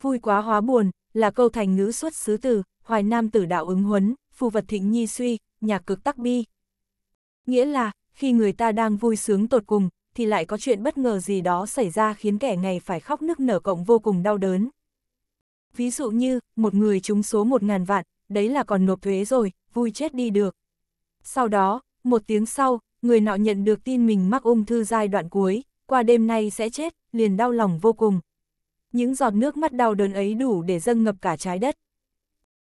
Vui quá hóa buồn, là câu thành ngữ xuất xứ từ, hoài nam tử đạo ứng huấn, phù vật thịnh nhi suy, nhạc cực tắc bi. Nghĩa là, khi người ta đang vui sướng tột cùng, thì lại có chuyện bất ngờ gì đó xảy ra khiến kẻ ngày phải khóc nức nở cộng vô cùng đau đớn. Ví dụ như, một người trúng số một ngàn vạn, đấy là còn nộp thuế rồi, vui chết đi được. Sau đó, một tiếng sau, người nọ nhận được tin mình mắc ung thư giai đoạn cuối, qua đêm nay sẽ chết, liền đau lòng vô cùng. Những giọt nước mắt đau đớn ấy đủ để dâng ngập cả trái đất.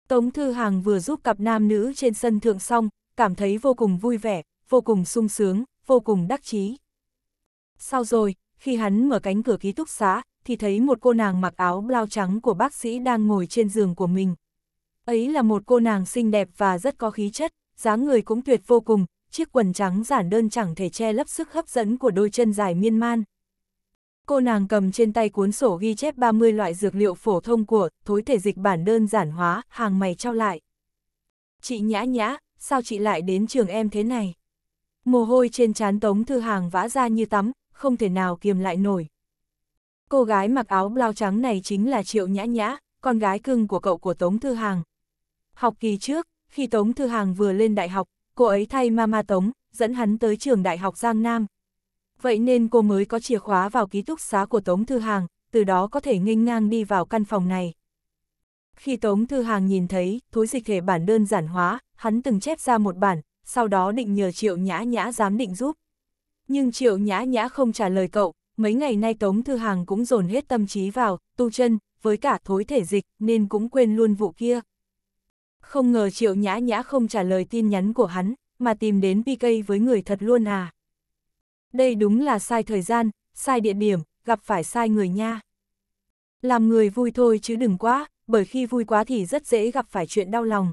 Tống Thư Hàng vừa giúp cặp nam nữ trên sân thượng xong, cảm thấy vô cùng vui vẻ, vô cùng sung sướng, vô cùng đắc chí. Sau rồi, khi hắn mở cánh cửa ký túc xá, thì thấy một cô nàng mặc áo blau trắng của bác sĩ đang ngồi trên giường của mình. Ấy là một cô nàng xinh đẹp và rất có khí chất, dáng người cũng tuyệt vô cùng, chiếc quần trắng giản đơn chẳng thể che lấp sức hấp dẫn của đôi chân dài miên man. Cô nàng cầm trên tay cuốn sổ ghi chép 30 loại dược liệu phổ thông của thối thể dịch bản đơn giản hóa, hàng mày trao lại. Chị nhã nhã, sao chị lại đến trường em thế này? Mồ hôi trên trán tống thư hàng vã ra như tắm, không thể nào kiềm lại nổi. Cô gái mặc áo blau trắng này chính là Triệu Nhã Nhã, con gái cưng của cậu của Tống Thư Hàng. Học kỳ trước, khi Tống Thư Hàng vừa lên đại học, cô ấy thay Mama Tống, dẫn hắn tới trường đại học Giang Nam. Vậy nên cô mới có chìa khóa vào ký túc xá của Tống Thư Hàng, từ đó có thể nghênh ngang đi vào căn phòng này. Khi Tống Thư Hàng nhìn thấy thối dịch thể bản đơn giản hóa, hắn từng chép ra một bản, sau đó định nhờ Triệu Nhã Nhã giám định giúp. Nhưng Triệu Nhã Nhã không trả lời cậu, mấy ngày nay Tống Thư Hàng cũng dồn hết tâm trí vào, tu chân, với cả thối thể dịch nên cũng quên luôn vụ kia. Không ngờ Triệu Nhã Nhã không trả lời tin nhắn của hắn, mà tìm đến PK với người thật luôn à. Đây đúng là sai thời gian, sai địa điểm, gặp phải sai người nha. Làm người vui thôi chứ đừng quá, bởi khi vui quá thì rất dễ gặp phải chuyện đau lòng.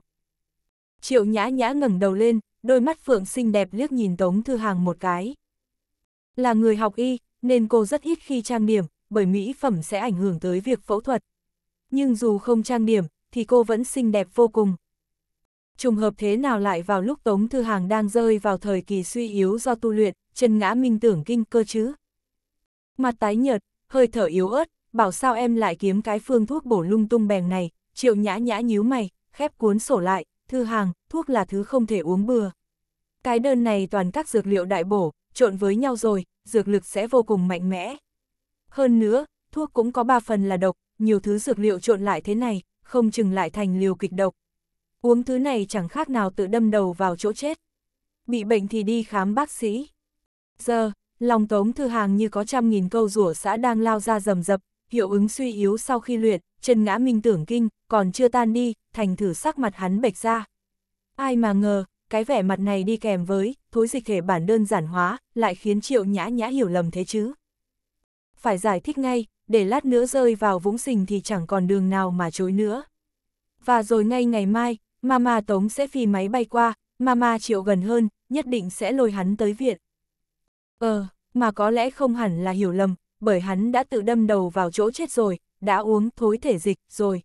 Triệu Nhã Nhã ngẩng đầu lên, đôi mắt phượng xinh đẹp liếc nhìn Tống Thư Hàng một cái. Là người học y, nên cô rất ít khi trang điểm, bởi mỹ phẩm sẽ ảnh hưởng tới việc phẫu thuật. Nhưng dù không trang điểm, thì cô vẫn xinh đẹp vô cùng. Trùng hợp thế nào lại vào lúc Tống Thư Hàng đang rơi vào thời kỳ suy yếu do tu luyện, chân ngã minh tưởng kinh cơ chứ? Mặt tái nhợt, hơi thở yếu ớt, bảo sao em lại kiếm cái phương thuốc bổ lung tung bèng này, triệu nhã nhã nhíu mày, khép cuốn sổ lại, Thư Hàng, thuốc là thứ không thể uống bừa. Cái đơn này toàn các dược liệu đại bổ, trộn với nhau rồi, dược lực sẽ vô cùng mạnh mẽ. Hơn nữa, thuốc cũng có ba phần là độc, nhiều thứ dược liệu trộn lại thế này, không chừng lại thành liều kịch độc. Uống thứ này chẳng khác nào tự đâm đầu vào chỗ chết. Bị bệnh thì đi khám bác sĩ. Giờ, lòng tống thư hàng như có trăm nghìn câu rủa xã đang lao ra rầm rập, hiệu ứng suy yếu sau khi luyện, chân ngã minh tưởng kinh, còn chưa tan đi, thành thử sắc mặt hắn bệch ra. Ai mà ngờ, cái vẻ mặt này đi kèm với, thối dịch thể bản đơn giản hóa, lại khiến triệu nhã nhã hiểu lầm thế chứ phải giải thích ngay, để lát nữa rơi vào vũng sình thì chẳng còn đường nào mà chối nữa. Và rồi ngay ngày mai, Mama Tống sẽ phi máy bay qua, Mama Triệu gần hơn, nhất định sẽ lôi hắn tới viện. Ờ, mà có lẽ không hẳn là hiểu lầm, bởi hắn đã tự đâm đầu vào chỗ chết rồi, đã uống thối thể dịch rồi.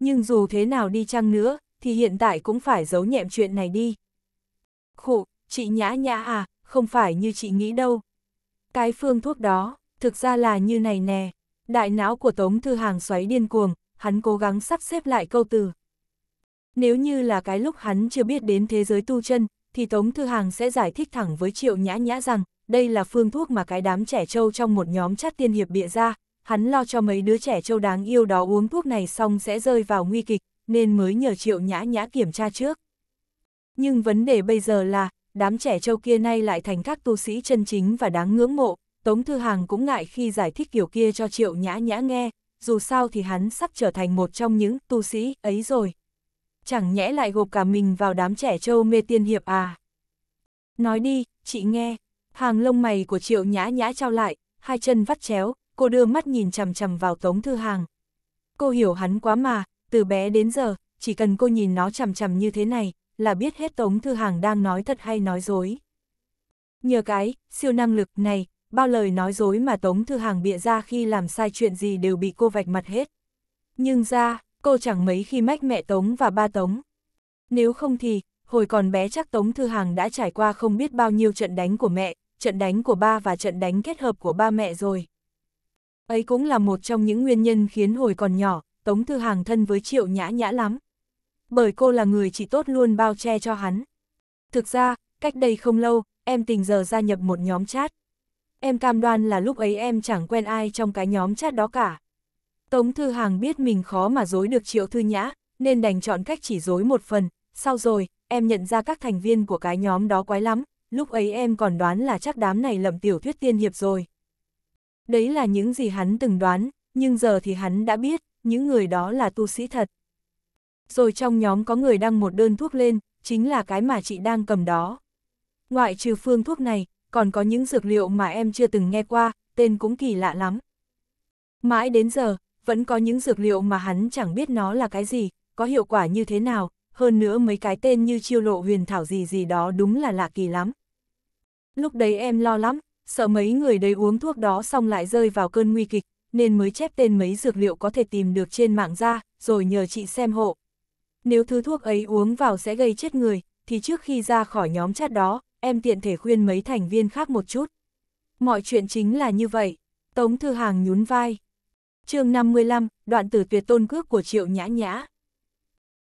Nhưng dù thế nào đi chăng nữa, thì hiện tại cũng phải giấu nhẹm chuyện này đi. Khụ, chị nhã nhã à, không phải như chị nghĩ đâu. Cái phương thuốc đó, Thực ra là như này nè, đại não của Tống Thư Hàng xoáy điên cuồng, hắn cố gắng sắp xếp lại câu từ. Nếu như là cái lúc hắn chưa biết đến thế giới tu chân, thì Tống Thư Hàng sẽ giải thích thẳng với Triệu Nhã Nhã rằng, đây là phương thuốc mà cái đám trẻ trâu trong một nhóm chát tiên hiệp bịa ra, hắn lo cho mấy đứa trẻ trâu đáng yêu đó uống thuốc này xong sẽ rơi vào nguy kịch, nên mới nhờ Triệu Nhã Nhã kiểm tra trước. Nhưng vấn đề bây giờ là, đám trẻ trâu kia nay lại thành các tu sĩ chân chính và đáng ngưỡng mộ, Tống Thư Hàng cũng ngại khi giải thích kiểu kia cho Triệu Nhã Nhã nghe, dù sao thì hắn sắp trở thành một trong những tu sĩ ấy rồi. Chẳng nhẽ lại gộp cả mình vào đám trẻ trâu mê tiên hiệp à. Nói đi, chị nghe, hàng lông mày của Triệu Nhã Nhã trao lại, hai chân vắt chéo, cô đưa mắt nhìn chằm chằm vào Tống Thư Hàng. Cô hiểu hắn quá mà, từ bé đến giờ, chỉ cần cô nhìn nó chằm chằm như thế này, là biết hết Tống Thư Hàng đang nói thật hay nói dối. Nhờ cái, siêu năng lực này, bao lời nói dối mà Tống Thư Hàng bịa ra khi làm sai chuyện gì đều bị cô vạch mặt hết. Nhưng ra, cô chẳng mấy khi mách mẹ Tống và ba Tống. Nếu không thì, hồi còn bé chắc Tống Thư Hàng đã trải qua không biết bao nhiêu trận đánh của mẹ, trận đánh của ba và trận đánh kết hợp của ba mẹ rồi. Ấy cũng là một trong những nguyên nhân khiến hồi còn nhỏ, Tống Thư Hàng thân với Triệu Nhã Nhã lắm. Bởi cô là người chỉ tốt luôn bao che cho hắn. Thực ra, cách đây không lâu, em tình giờ gia nhập một nhóm chat em cam đoan là lúc ấy em chẳng quen ai trong cái nhóm chat đó cả. Tống Thư Hàng biết mình khó mà dối được Triệu Thư Nhã, nên đành chọn cách chỉ dối một phần, sau rồi, em nhận ra các thành viên của cái nhóm đó quái lắm, lúc ấy em còn đoán là chắc đám này lầm tiểu thuyết tiên hiệp rồi. Đấy là những gì hắn từng đoán, nhưng giờ thì hắn đã biết, những người đó là tu sĩ thật. Rồi trong nhóm có người đăng một đơn thuốc lên, chính là cái mà chị đang cầm đó. Ngoại trừ phương thuốc này, còn có những dược liệu mà em chưa từng nghe qua, tên cũng kỳ lạ lắm. Mãi đến giờ, vẫn có những dược liệu mà hắn chẳng biết nó là cái gì, có hiệu quả như thế nào, hơn nữa mấy cái tên như chiêu lộ huyền thảo gì gì đó đúng là lạ kỳ lắm. Lúc đấy em lo lắm, sợ mấy người đấy uống thuốc đó xong lại rơi vào cơn nguy kịch, nên mới chép tên mấy dược liệu có thể tìm được trên mạng ra, rồi nhờ chị xem hộ. Nếu thứ thuốc ấy uống vào sẽ gây chết người, thì trước khi ra khỏi nhóm chat đó, em tiện thể khuyên mấy thành viên khác một chút. Mọi chuyện chính là như vậy, Tống Thư Hàng nhún vai. chương 55, đoạn tử tuyệt tôn cước của Triệu Nhã Nhã.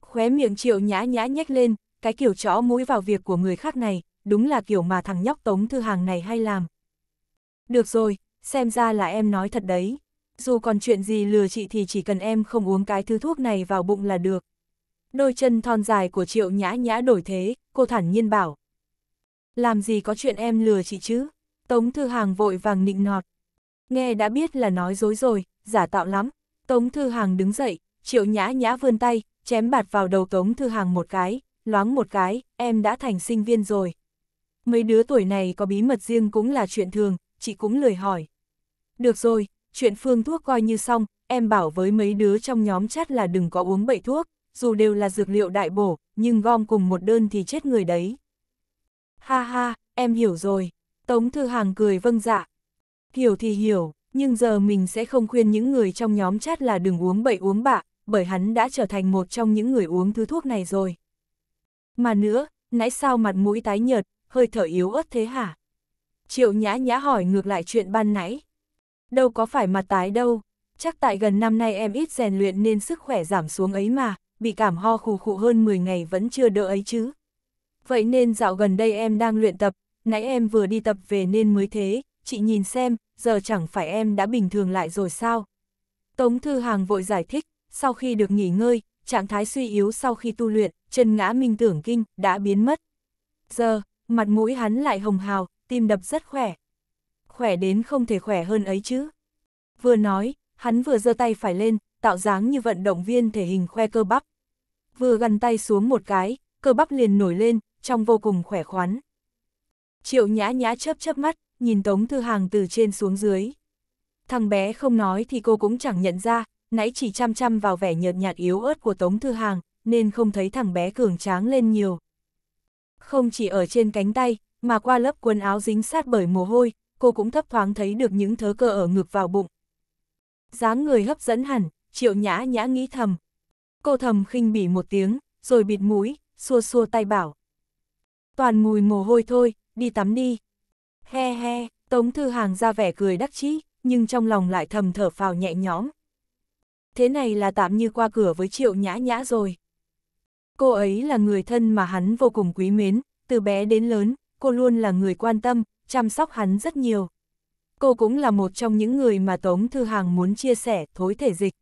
Khóe miệng Triệu Nhã Nhã nhếch lên, cái kiểu chó mũi vào việc của người khác này, đúng là kiểu mà thằng nhóc Tống Thư Hàng này hay làm. Được rồi, xem ra là em nói thật đấy. Dù còn chuyện gì lừa chị thì chỉ cần em không uống cái thứ thuốc này vào bụng là được. Đôi chân thon dài của Triệu Nhã Nhã đổi thế, cô thản nhiên bảo, làm gì có chuyện em lừa chị chứ? Tống Thư Hàng vội vàng nịnh nọt. Nghe đã biết là nói dối rồi, giả tạo lắm. Tống Thư Hàng đứng dậy, triệu nhã nhã vươn tay, chém bạt vào đầu Tống Thư Hàng một cái, loáng một cái, em đã thành sinh viên rồi. Mấy đứa tuổi này có bí mật riêng cũng là chuyện thường, chị cũng lười hỏi. Được rồi, chuyện phương thuốc coi như xong, em bảo với mấy đứa trong nhóm chat là đừng có uống bậy thuốc, dù đều là dược liệu đại bổ, nhưng gom cùng một đơn thì chết người đấy. Ha ha, em hiểu rồi. Tống Thư Hàng cười vâng dạ. Hiểu thì hiểu, nhưng giờ mình sẽ không khuyên những người trong nhóm chat là đừng uống bậy uống bạ, bởi hắn đã trở thành một trong những người uống thứ thuốc này rồi. Mà nữa, nãy sao mặt mũi tái nhợt, hơi thở yếu ớt thế hả? Triệu nhã nhã hỏi ngược lại chuyện ban nãy. Đâu có phải mặt tái đâu, chắc tại gần năm nay em ít rèn luyện nên sức khỏe giảm xuống ấy mà, bị cảm ho khù khụ hơn 10 ngày vẫn chưa đỡ ấy chứ vậy nên dạo gần đây em đang luyện tập, nãy em vừa đi tập về nên mới thế, chị nhìn xem, giờ chẳng phải em đã bình thường lại rồi sao. Tống Thư Hàng vội giải thích, sau khi được nghỉ ngơi, trạng thái suy yếu sau khi tu luyện, chân ngã minh tưởng kinh, đã biến mất. Giờ, mặt mũi hắn lại hồng hào, tim đập rất khỏe. Khỏe đến không thể khỏe hơn ấy chứ. Vừa nói, hắn vừa giơ tay phải lên, tạo dáng như vận động viên thể hình khoe cơ bắp. Vừa gần tay xuống một cái, cơ bắp liền nổi lên, trong vô cùng khỏe khoắn. Triệu nhã nhã chớp chớp mắt, nhìn Tống Thư Hàng từ trên xuống dưới. Thằng bé không nói thì cô cũng chẳng nhận ra, nãy chỉ chăm chăm vào vẻ nhợt nhạt yếu ớt của Tống Thư Hàng, nên không thấy thằng bé cường tráng lên nhiều. Không chỉ ở trên cánh tay, mà qua lớp quần áo dính sát bởi mồ hôi, cô cũng thấp thoáng thấy được những thớ cơ ở ngực vào bụng. dáng người hấp dẫn hẳn, triệu nhã nhã nghĩ thầm. Cô thầm khinh bỉ một tiếng, rồi bịt mũi, xua xua tay bảo, toàn mùi mồ hôi thôi, đi tắm đi. He he, Tống Thư Hàng ra vẻ cười đắc chí, nhưng trong lòng lại thầm thở phào nhẹ nhõm. Thế này là tạm như qua cửa với Triệu Nhã Nhã rồi. Cô ấy là người thân mà hắn vô cùng quý mến, từ bé đến lớn, cô luôn là người quan tâm, chăm sóc hắn rất nhiều. Cô cũng là một trong những người mà Tống Thư Hàng muốn chia sẻ thối thể dịch.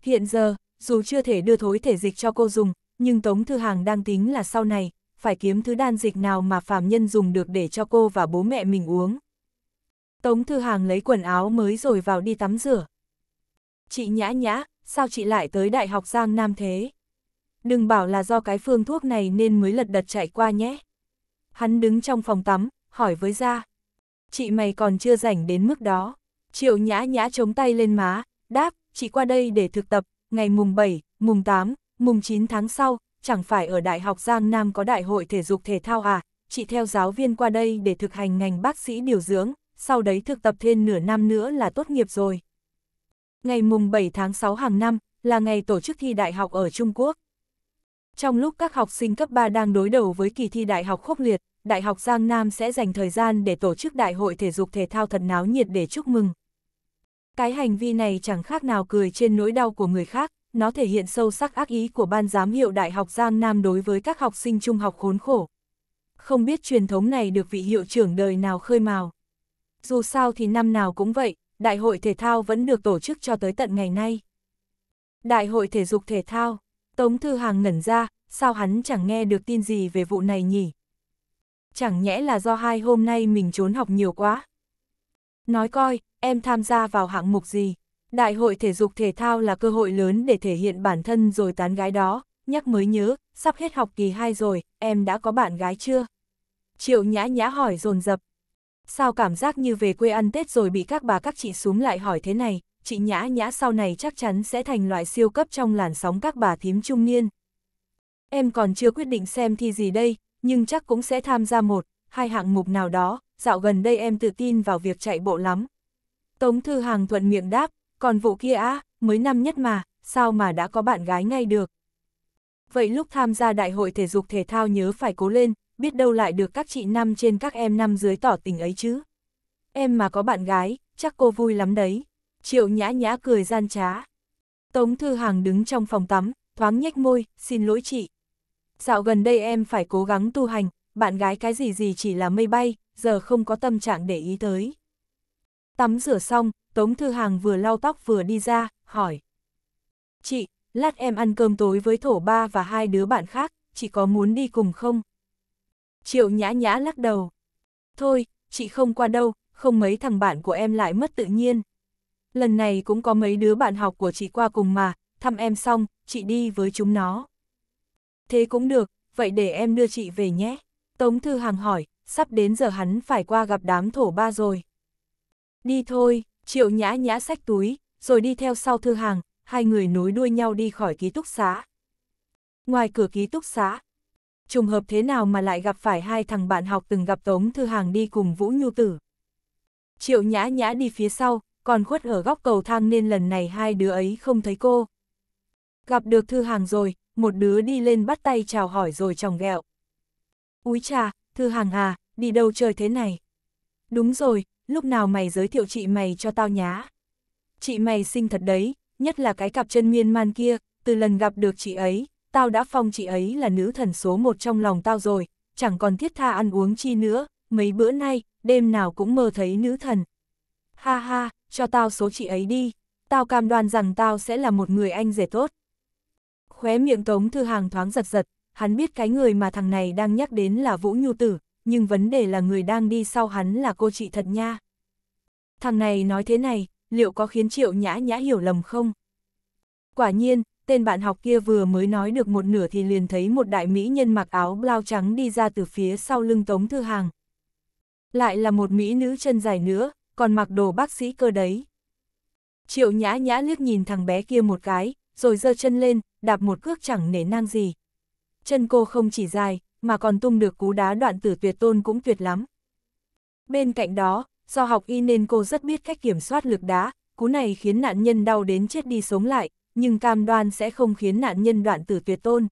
Hiện giờ, dù chưa thể đưa thối thể dịch cho cô dùng, nhưng Tống Thư Hàng đang tính là sau này, phải kiếm thứ đan dịch nào mà phàm nhân dùng được để cho cô và bố mẹ mình uống. Tống Thư Hàng lấy quần áo mới rồi vào đi tắm rửa. Chị nhã nhã, sao chị lại tới Đại học Giang Nam thế? Đừng bảo là do cái phương thuốc này nên mới lật đật chạy qua nhé. Hắn đứng trong phòng tắm, hỏi với ra. Chị mày còn chưa rảnh đến mức đó. Triệu nhã nhã chống tay lên má, đáp, chị qua đây để thực tập, ngày mùng 7, mùng 8, mùng 9 tháng sau, chẳng phải ở Đại học Giang Nam có đại hội thể dục thể thao à, chị theo giáo viên qua đây để thực hành ngành bác sĩ điều dưỡng, sau đấy thực tập thêm nửa năm nữa là tốt nghiệp rồi. Ngày mùng 7 tháng 6 hàng năm là ngày tổ chức thi đại học ở Trung Quốc. Trong lúc các học sinh cấp 3 đang đối đầu với kỳ thi đại học khốc liệt, Đại học Giang Nam sẽ dành thời gian để tổ chức đại hội thể dục thể thao thật náo nhiệt để chúc mừng. Cái hành vi này chẳng khác nào cười trên nỗi đau của người khác, nó thể hiện sâu sắc ác ý của ban giám hiệu Đại học Giang Nam đối với các học sinh trung học khốn khổ. Không biết truyền thống này được vị hiệu trưởng đời nào khơi mào. Dù sao thì năm nào cũng vậy, đại hội thể thao vẫn được tổ chức cho tới tận ngày nay. Đại hội thể dục thể thao, Tống Thư Hàng ngẩn ra, sao hắn chẳng nghe được tin gì về vụ này nhỉ? Chẳng nhẽ là do hai hôm nay mình trốn học nhiều quá. Nói coi, em tham gia vào hạng mục gì? Đại hội thể dục thể thao là cơ hội lớn để thể hiện bản thân rồi tán gái đó, nhắc mới nhớ, sắp hết học kỳ 2 rồi, em đã có bạn gái chưa? Triệu nhã nhã hỏi dồn dập Sao cảm giác như về quê ăn Tết rồi bị các bà các chị xuống lại hỏi thế này, chị nhã nhã sau này chắc chắn sẽ thành loại siêu cấp trong làn sóng các bà thím trung niên. Em còn chưa quyết định xem thi gì đây, nhưng chắc cũng sẽ tham gia một, hai hạng mục nào đó, dạo gần đây em tự tin vào việc chạy bộ lắm. Tống Thư Hàng thuận miệng đáp, còn vụ kia á, mới năm nhất mà, sao mà đã có bạn gái ngay được. Vậy lúc tham gia đại hội thể dục thể thao nhớ phải cố lên, biết đâu lại được các chị năm trên các em năm dưới tỏ tình ấy chứ. Em mà có bạn gái, chắc cô vui lắm đấy. Triệu nhã nhã cười gian trá. Tống Thư Hàng đứng trong phòng tắm, thoáng nhếch môi, xin lỗi chị. Dạo gần đây em phải cố gắng tu hành, bạn gái cái gì gì chỉ là mây bay, giờ không có tâm trạng để ý tới. Tắm rửa xong, Tống Thư Hàng vừa lau tóc vừa đi ra, hỏi. Chị, lát em ăn cơm tối với thổ ba và hai đứa bạn khác, chị có muốn đi cùng không? Triệu nhã nhã lắc đầu. Thôi, chị không qua đâu, không mấy thằng bạn của em lại mất tự nhiên. Lần này cũng có mấy đứa bạn học của chị qua cùng mà, thăm em xong, chị đi với chúng nó. Thế cũng được, vậy để em đưa chị về nhé. Tống Thư Hàng hỏi, sắp đến giờ hắn phải qua gặp đám thổ ba rồi. Đi thôi. Triệu nhã nhã sách túi, rồi đi theo sau thư hàng, hai người nối đuôi nhau đi khỏi ký túc xá. Ngoài cửa ký túc xá, trùng hợp thế nào mà lại gặp phải hai thằng bạn học từng gặp Tống Thư Hàng đi cùng Vũ Nhu Tử. Triệu nhã nhã đi phía sau, còn khuất ở góc cầu thang nên lần này hai đứa ấy không thấy cô. Gặp được Thư Hàng rồi, một đứa đi lên bắt tay chào hỏi rồi chồng ghẹo. Úi trà, Thư Hàng à, đi đâu chơi thế này? Đúng rồi, lúc nào mày giới thiệu chị mày cho tao nhá. Chị mày xinh thật đấy, nhất là cái cặp chân miên man kia, từ lần gặp được chị ấy, tao đã phong chị ấy là nữ thần số một trong lòng tao rồi, chẳng còn thiết tha ăn uống chi nữa, mấy bữa nay, đêm nào cũng mơ thấy nữ thần. Ha ha, cho tao số chị ấy đi, tao cam đoan rằng tao sẽ là một người anh rể tốt. Khóe miệng Tống Thư Hàng thoáng giật giật, hắn biết cái người mà thằng này đang nhắc đến là Vũ Nhu Tử, nhưng vấn đề là người đang đi sau hắn là cô chị thật nha. Thằng này nói thế này, liệu có khiến triệu nhã nhã hiểu lầm không? Quả nhiên, tên bạn học kia vừa mới nói được một nửa thì liền thấy một đại mỹ nhân mặc áo blau trắng đi ra từ phía sau lưng Tống Thư Hàng. Lại là một mỹ nữ chân dài nữa, còn mặc đồ bác sĩ cơ đấy. Triệu nhã nhã liếc nhìn thằng bé kia một cái, rồi giơ chân lên, đạp một cước chẳng nể nang gì. Chân cô không chỉ dài, mà còn tung được cú đá đoạn tử tuyệt tôn cũng tuyệt lắm. Bên cạnh đó, do học y nên cô rất biết cách kiểm soát lực đá, cú này khiến nạn nhân đau đến chết đi sống lại, nhưng cam đoan sẽ không khiến nạn nhân đoạn tử tuyệt tôn.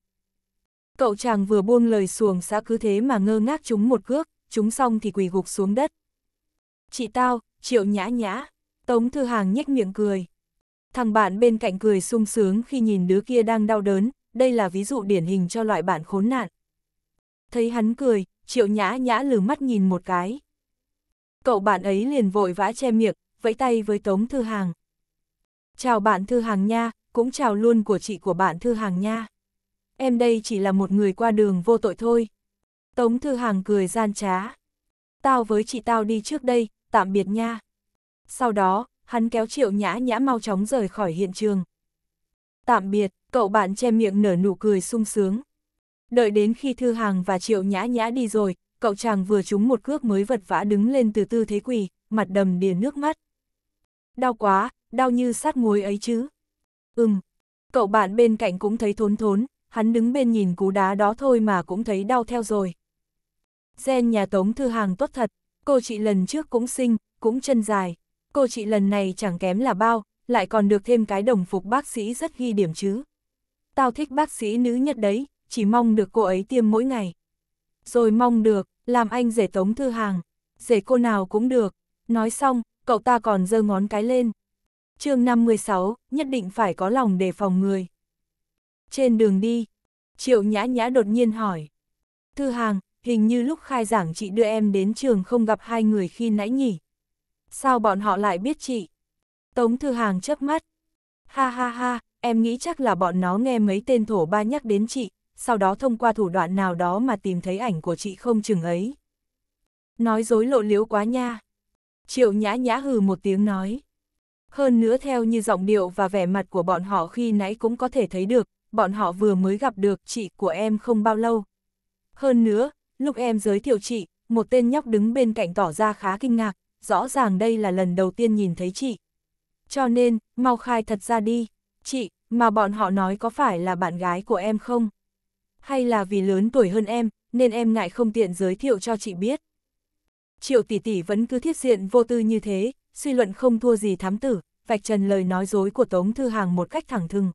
Cậu chàng vừa buông lời xuồng xã cứ thế mà ngơ ngác chúng một cước, chúng xong thì quỳ gục xuống đất. Chị tao, triệu nhã nhã, Tống Thư Hàng nhếch miệng cười. Thằng bạn bên cạnh cười sung sướng khi nhìn đứa kia đang đau đớn, đây là ví dụ điển hình cho loại bạn khốn nạn. Thấy hắn cười, triệu nhã nhã lử mắt nhìn một cái. Cậu bạn ấy liền vội vã che miệng, vẫy tay với Tống Thư Hàng. Chào bạn Thư Hàng nha, cũng chào luôn của chị của bạn Thư Hàng nha. Em đây chỉ là một người qua đường vô tội thôi. Tống Thư Hàng cười gian trá. Tao với chị tao đi trước đây, tạm biệt nha. Sau đó, hắn kéo triệu nhã nhã mau chóng rời khỏi hiện trường. Tạm biệt, cậu bạn che miệng nở nụ cười sung sướng. Đợi đến khi Thư Hàng và Triệu Nhã Nhã đi rồi, cậu chàng vừa trúng một cước mới vật vã đứng lên từ tư thế quỳ, mặt đầm đìa nước mắt. Đau quá, đau như sát muối ấy chứ. Ừm, cậu bạn bên cạnh cũng thấy thốn thốn, hắn đứng bên nhìn cú đá đó thôi mà cũng thấy đau theo rồi. Gen nhà Tống Thư Hàng tốt thật, cô chị lần trước cũng xinh, cũng chân dài, cô chị lần này chẳng kém là bao, lại còn được thêm cái đồng phục bác sĩ rất ghi điểm chứ. Tao thích bác sĩ nữ nhất đấy, chỉ mong được cô ấy tiêm mỗi ngày. Rồi mong được, làm anh rể tống thư hàng, rể cô nào cũng được. Nói xong, cậu ta còn giơ ngón cái lên. chương 56, nhất định phải có lòng đề phòng người. Trên đường đi, Triệu Nhã Nhã đột nhiên hỏi. Thư hàng, hình như lúc khai giảng chị đưa em đến trường không gặp hai người khi nãy nhỉ. Sao bọn họ lại biết chị? Tống Thư Hàng chớp mắt. Ha ha ha, em nghĩ chắc là bọn nó nghe mấy tên thổ ba nhắc đến chị, sau đó thông qua thủ đoạn nào đó mà tìm thấy ảnh của chị không chừng ấy. Nói dối lộ liễu quá nha. Triệu nhã nhã hừ một tiếng nói. Hơn nữa theo như giọng điệu và vẻ mặt của bọn họ khi nãy cũng có thể thấy được, bọn họ vừa mới gặp được chị của em không bao lâu. Hơn nữa, lúc em giới thiệu chị, một tên nhóc đứng bên cạnh tỏ ra khá kinh ngạc, rõ ràng đây là lần đầu tiên nhìn thấy chị. Cho nên, mau khai thật ra đi, chị, mà bọn họ nói có phải là bạn gái của em không? hay là vì lớn tuổi hơn em, nên em ngại không tiện giới thiệu cho chị biết. Triệu tỷ tỷ vẫn cứ thiết diện vô tư như thế, suy luận không thua gì thám tử, vạch trần lời nói dối của Tống Thư Hàng một cách thẳng thừng.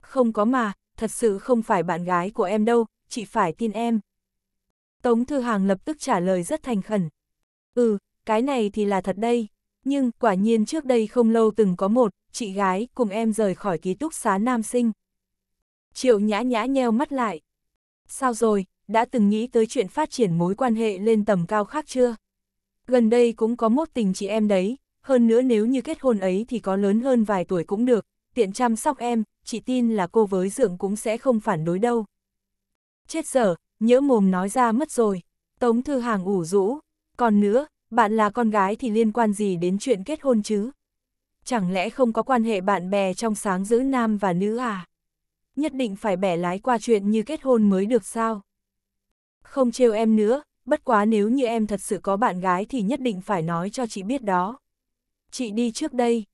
Không có mà, thật sự không phải bạn gái của em đâu, chị phải tin em. Tống Thư Hàng lập tức trả lời rất thành khẩn. Ừ, cái này thì là thật đây, nhưng quả nhiên trước đây không lâu từng có một, chị gái cùng em rời khỏi ký túc xá nam sinh. Triệu nhã nhã nheo mắt lại. Sao rồi, đã từng nghĩ tới chuyện phát triển mối quan hệ lên tầm cao khác chưa? Gần đây cũng có mốt tình chị em đấy, hơn nữa nếu như kết hôn ấy thì có lớn hơn vài tuổi cũng được, tiện chăm sóc em, chị tin là cô với dưỡng cũng sẽ không phản đối đâu. Chết dở, nhỡ mồm nói ra mất rồi. Tống Thư Hàng ủ rũ. Còn nữa, bạn là con gái thì liên quan gì đến chuyện kết hôn chứ? Chẳng lẽ không có quan hệ bạn bè trong sáng giữa nam và nữ à? nhất định phải bẻ lái qua chuyện như kết hôn mới được sao. Không trêu em nữa, bất quá nếu như em thật sự có bạn gái thì nhất định phải nói cho chị biết đó. Chị đi trước đây.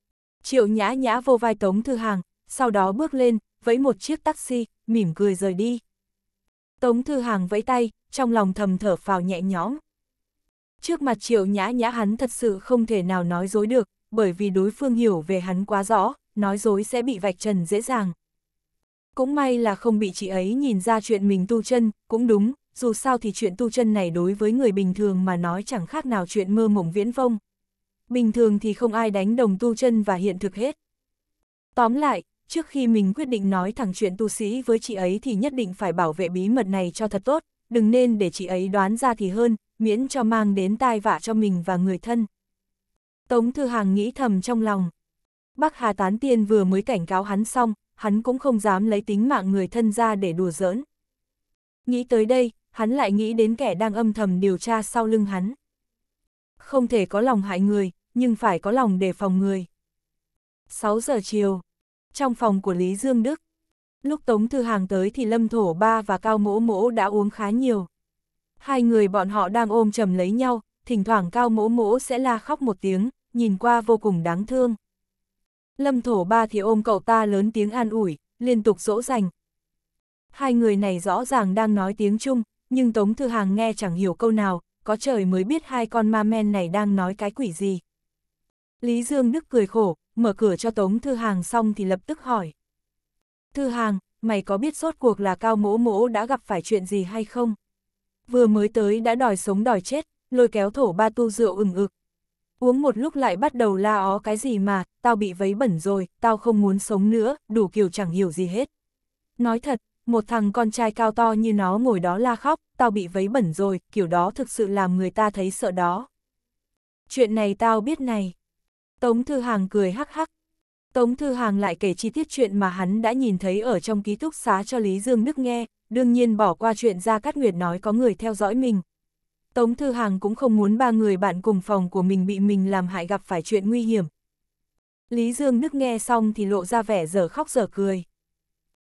Triệu nhã nhã vô vai Tống Thư Hàng, sau đó bước lên, vẫy một chiếc taxi, mỉm cười rời đi. Tống Thư Hàng vẫy tay, trong lòng thầm thở phào nhẹ nhõm. Trước mặt triệu nhã nhã hắn thật sự không thể nào nói dối được, bởi vì đối phương hiểu về hắn quá rõ, nói dối sẽ bị vạch trần dễ dàng. Cũng may là không bị chị ấy nhìn ra chuyện mình tu chân, cũng đúng, dù sao thì chuyện tu chân này đối với người bình thường mà nói chẳng khác nào chuyện mơ mộng viễn vông. Bình thường thì không ai đánh đồng tu chân và hiện thực hết. Tóm lại, trước khi mình quyết định nói thẳng chuyện tu sĩ với chị ấy thì nhất định phải bảo vệ bí mật này cho thật tốt, đừng nên để chị ấy đoán ra thì hơn, miễn cho mang đến tai vạ cho mình và người thân. Tống Thư Hàng nghĩ thầm trong lòng. Bắc Hà Tán Tiên vừa mới cảnh cáo hắn xong, hắn cũng không dám lấy tính mạng người thân ra để đùa giỡn. Nghĩ tới đây, hắn lại nghĩ đến kẻ đang âm thầm điều tra sau lưng hắn. Không thể có lòng hại người, nhưng phải có lòng đề phòng người. 6 giờ chiều, trong phòng của Lý Dương Đức, lúc Tống Thư Hàng tới thì Lâm Thổ Ba và Cao Mỗ Mỗ đã uống khá nhiều. Hai người bọn họ đang ôm chầm lấy nhau, thỉnh thoảng Cao Mỗ Mỗ sẽ la khóc một tiếng, nhìn qua vô cùng đáng thương. Lâm thổ ba thì ôm cậu ta lớn tiếng an ủi, liên tục dỗ dành. Hai người này rõ ràng đang nói tiếng chung nhưng Tống Thư Hàng nghe chẳng hiểu câu nào, có trời mới biết hai con ma men này đang nói cái quỷ gì. Lý Dương Đức cười khổ, mở cửa cho Tống Thư Hàng xong thì lập tức hỏi. Thư Hàng, mày có biết rốt cuộc là cao mỗ mỗ đã gặp phải chuyện gì hay không? Vừa mới tới đã đòi sống đòi chết, lôi kéo thổ ba tu rượu ừng ực, uống một lúc lại bắt đầu la ó cái gì mà, tao bị vấy bẩn rồi, tao không muốn sống nữa, đủ kiểu chẳng hiểu gì hết. Nói thật, một thằng con trai cao to như nó ngồi đó la khóc, tao bị vấy bẩn rồi, kiểu đó thực sự làm người ta thấy sợ đó. Chuyện này tao biết này. Tống Thư Hàng cười hắc hắc. Tống Thư Hàng lại kể chi tiết chuyện mà hắn đã nhìn thấy ở trong ký túc xá cho Lý Dương Đức nghe, đương nhiên bỏ qua chuyện ra Cát Nguyệt nói có người theo dõi mình, Tống Thư Hàng cũng không muốn ba người bạn cùng phòng của mình bị mình làm hại gặp phải chuyện nguy hiểm. Lý Dương Đức nghe xong thì lộ ra vẻ giờ khóc giờ cười.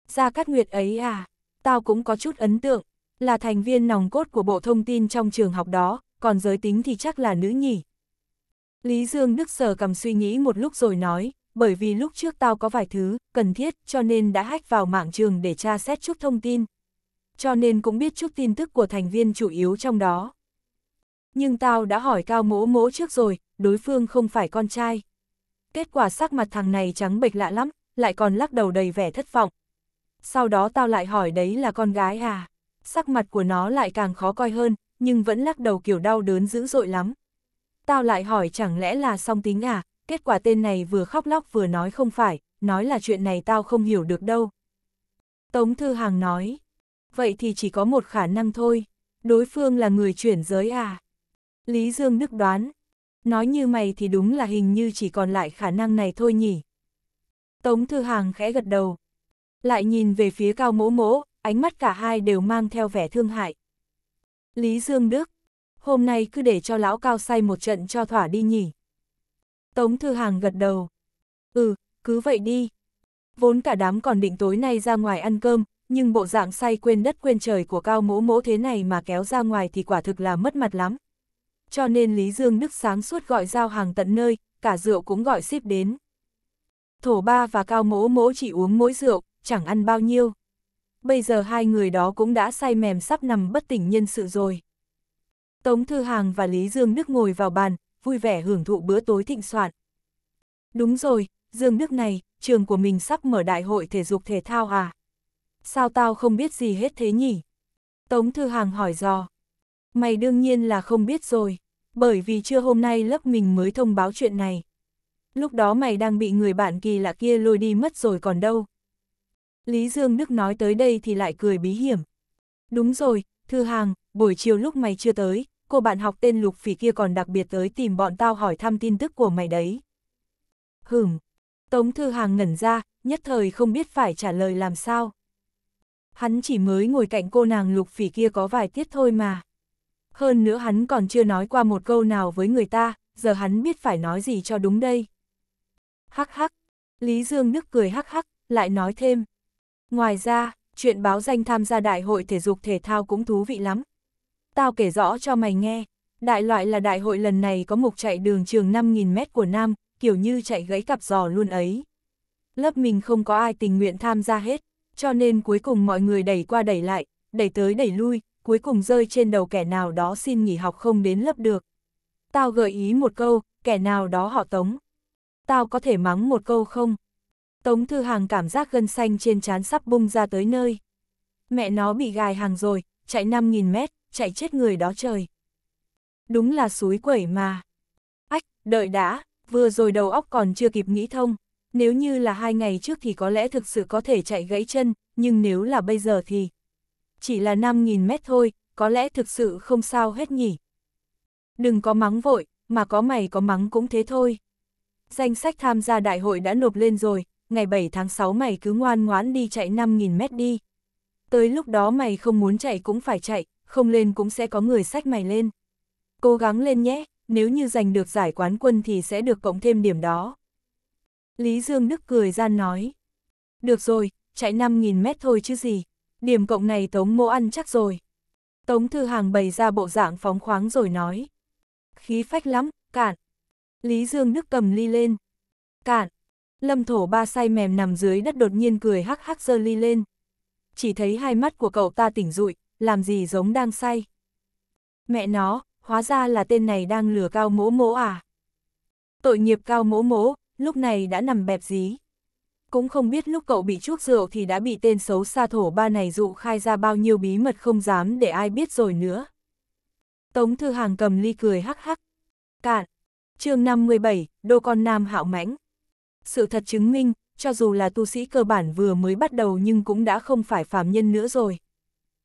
Gia Cát Nguyệt ấy à, tao cũng có chút ấn tượng, là thành viên nòng cốt của bộ thông tin trong trường học đó, còn giới tính thì chắc là nữ nhỉ. Lý Dương Đức sờ cầm suy nghĩ một lúc rồi nói, bởi vì lúc trước tao có vài thứ cần thiết cho nên đã hack vào mạng trường để tra xét chút thông tin. Cho nên cũng biết chút tin tức của thành viên chủ yếu trong đó. Nhưng tao đã hỏi cao mỗ mỗ trước rồi, đối phương không phải con trai. Kết quả sắc mặt thằng này trắng bệch lạ lắm, lại còn lắc đầu đầy vẻ thất vọng. Sau đó tao lại hỏi đấy là con gái à? Sắc mặt của nó lại càng khó coi hơn, nhưng vẫn lắc đầu kiểu đau đớn dữ dội lắm. Tao lại hỏi chẳng lẽ là song tính à? Kết quả tên này vừa khóc lóc vừa nói không phải, nói là chuyện này tao không hiểu được đâu. Tống Thư Hàng nói, vậy thì chỉ có một khả năng thôi, đối phương là người chuyển giới à? Lý Dương đức đoán. Nói như mày thì đúng là hình như chỉ còn lại khả năng này thôi nhỉ. Tống Thư Hàng khẽ gật đầu. Lại nhìn về phía cao mỗ mỗ, ánh mắt cả hai đều mang theo vẻ thương hại. Lý Dương Đức, hôm nay cứ để cho lão cao say một trận cho thỏa đi nhỉ. Tống Thư Hàng gật đầu. Ừ, cứ vậy đi. Vốn cả đám còn định tối nay ra ngoài ăn cơm, nhưng bộ dạng say quên đất quên trời của cao mỗ mỗ thế này mà kéo ra ngoài thì quả thực là mất mặt lắm cho nên Lý Dương Đức sáng suốt gọi giao hàng tận nơi, cả rượu cũng gọi ship đến. Thổ ba và cao mỗ mỗ chỉ uống mỗi rượu, chẳng ăn bao nhiêu. Bây giờ hai người đó cũng đã say mềm sắp nằm bất tỉnh nhân sự rồi. Tống Thư Hàng và Lý Dương Đức ngồi vào bàn, vui vẻ hưởng thụ bữa tối thịnh soạn. Đúng rồi, Dương Đức này, trường của mình sắp mở đại hội thể dục thể thao à? Sao tao không biết gì hết thế nhỉ? Tống Thư Hàng hỏi dò. Mày đương nhiên là không biết rồi bởi vì chưa hôm nay lớp mình mới thông báo chuyện này. Lúc đó mày đang bị người bạn kỳ lạ kia lôi đi mất rồi còn đâu. Lý Dương Đức nói tới đây thì lại cười bí hiểm. Đúng rồi, Thư Hàng, buổi chiều lúc mày chưa tới, cô bạn học tên Lục Phỉ kia còn đặc biệt tới tìm bọn tao hỏi thăm tin tức của mày đấy. Hửm, Tống Thư Hàng ngẩn ra, nhất thời không biết phải trả lời làm sao. Hắn chỉ mới ngồi cạnh cô nàng Lục Phỉ kia có vài tiết thôi mà. Hơn nữa hắn còn chưa nói qua một câu nào với người ta, giờ hắn biết phải nói gì cho đúng đây. Hắc hắc, Lý Dương nức cười hắc hắc, lại nói thêm. Ngoài ra, chuyện báo danh tham gia đại hội thể dục thể thao cũng thú vị lắm. Tao kể rõ cho mày nghe, đại loại là đại hội lần này có mục chạy đường trường 5.000m của Nam, kiểu như chạy gãy cặp giò luôn ấy. Lớp mình không có ai tình nguyện tham gia hết, cho nên cuối cùng mọi người đẩy qua đẩy lại, đẩy tới đẩy lui, cuối cùng rơi trên đầu kẻ nào đó xin nghỉ học không đến lớp được. Tao gợi ý một câu, kẻ nào đó họ Tống. Tao có thể mắng một câu không? Tống Thư Hàng cảm giác gân xanh trên trán sắp bung ra tới nơi. Mẹ nó bị gài hàng rồi, chạy 5.000 mét, chạy chết người đó trời. Đúng là suối quẩy mà. Ách, đợi đã, vừa rồi đầu óc còn chưa kịp nghĩ thông. Nếu như là hai ngày trước thì có lẽ thực sự có thể chạy gãy chân, nhưng nếu là bây giờ thì chỉ là 5.000 mét thôi, có lẽ thực sự không sao hết nhỉ. Đừng có mắng vội, mà có mày có mắng cũng thế thôi. Danh sách tham gia đại hội đã nộp lên rồi, ngày 7 tháng 6 mày cứ ngoan ngoãn đi chạy 5.000 mét đi. Tới lúc đó mày không muốn chạy cũng phải chạy, không lên cũng sẽ có người sách mày lên. Cố gắng lên nhé, nếu như giành được giải quán quân thì sẽ được cộng thêm điểm đó. Lý Dương Đức cười gian nói. Được rồi, chạy 5.000 mét thôi chứ gì điểm cộng này Tống mô ăn chắc rồi. Tống Thư Hàng bày ra bộ dạng phóng khoáng rồi nói. Khí phách lắm, cạn. Lý Dương nước cầm ly lên. Cạn. Lâm thổ ba say mềm nằm dưới đất đột nhiên cười hắc hắc dơ ly lên. Chỉ thấy hai mắt của cậu ta tỉnh rụi, làm gì giống đang say. Mẹ nó, hóa ra là tên này đang lừa cao mỗ mỗ à. Tội nghiệp cao mỗ mỗ, lúc này đã nằm bẹp dí cũng không biết lúc cậu bị chuốc rượu thì đã bị tên xấu xa thổ ba này dụ khai ra bao nhiêu bí mật không dám để ai biết rồi nữa. Tống Thư Hàng cầm ly cười hắc hắc. Cạn. chương 57, Đô Con Nam Hạo mãnh Sự thật chứng minh, cho dù là tu sĩ cơ bản vừa mới bắt đầu nhưng cũng đã không phải phàm nhân nữa rồi.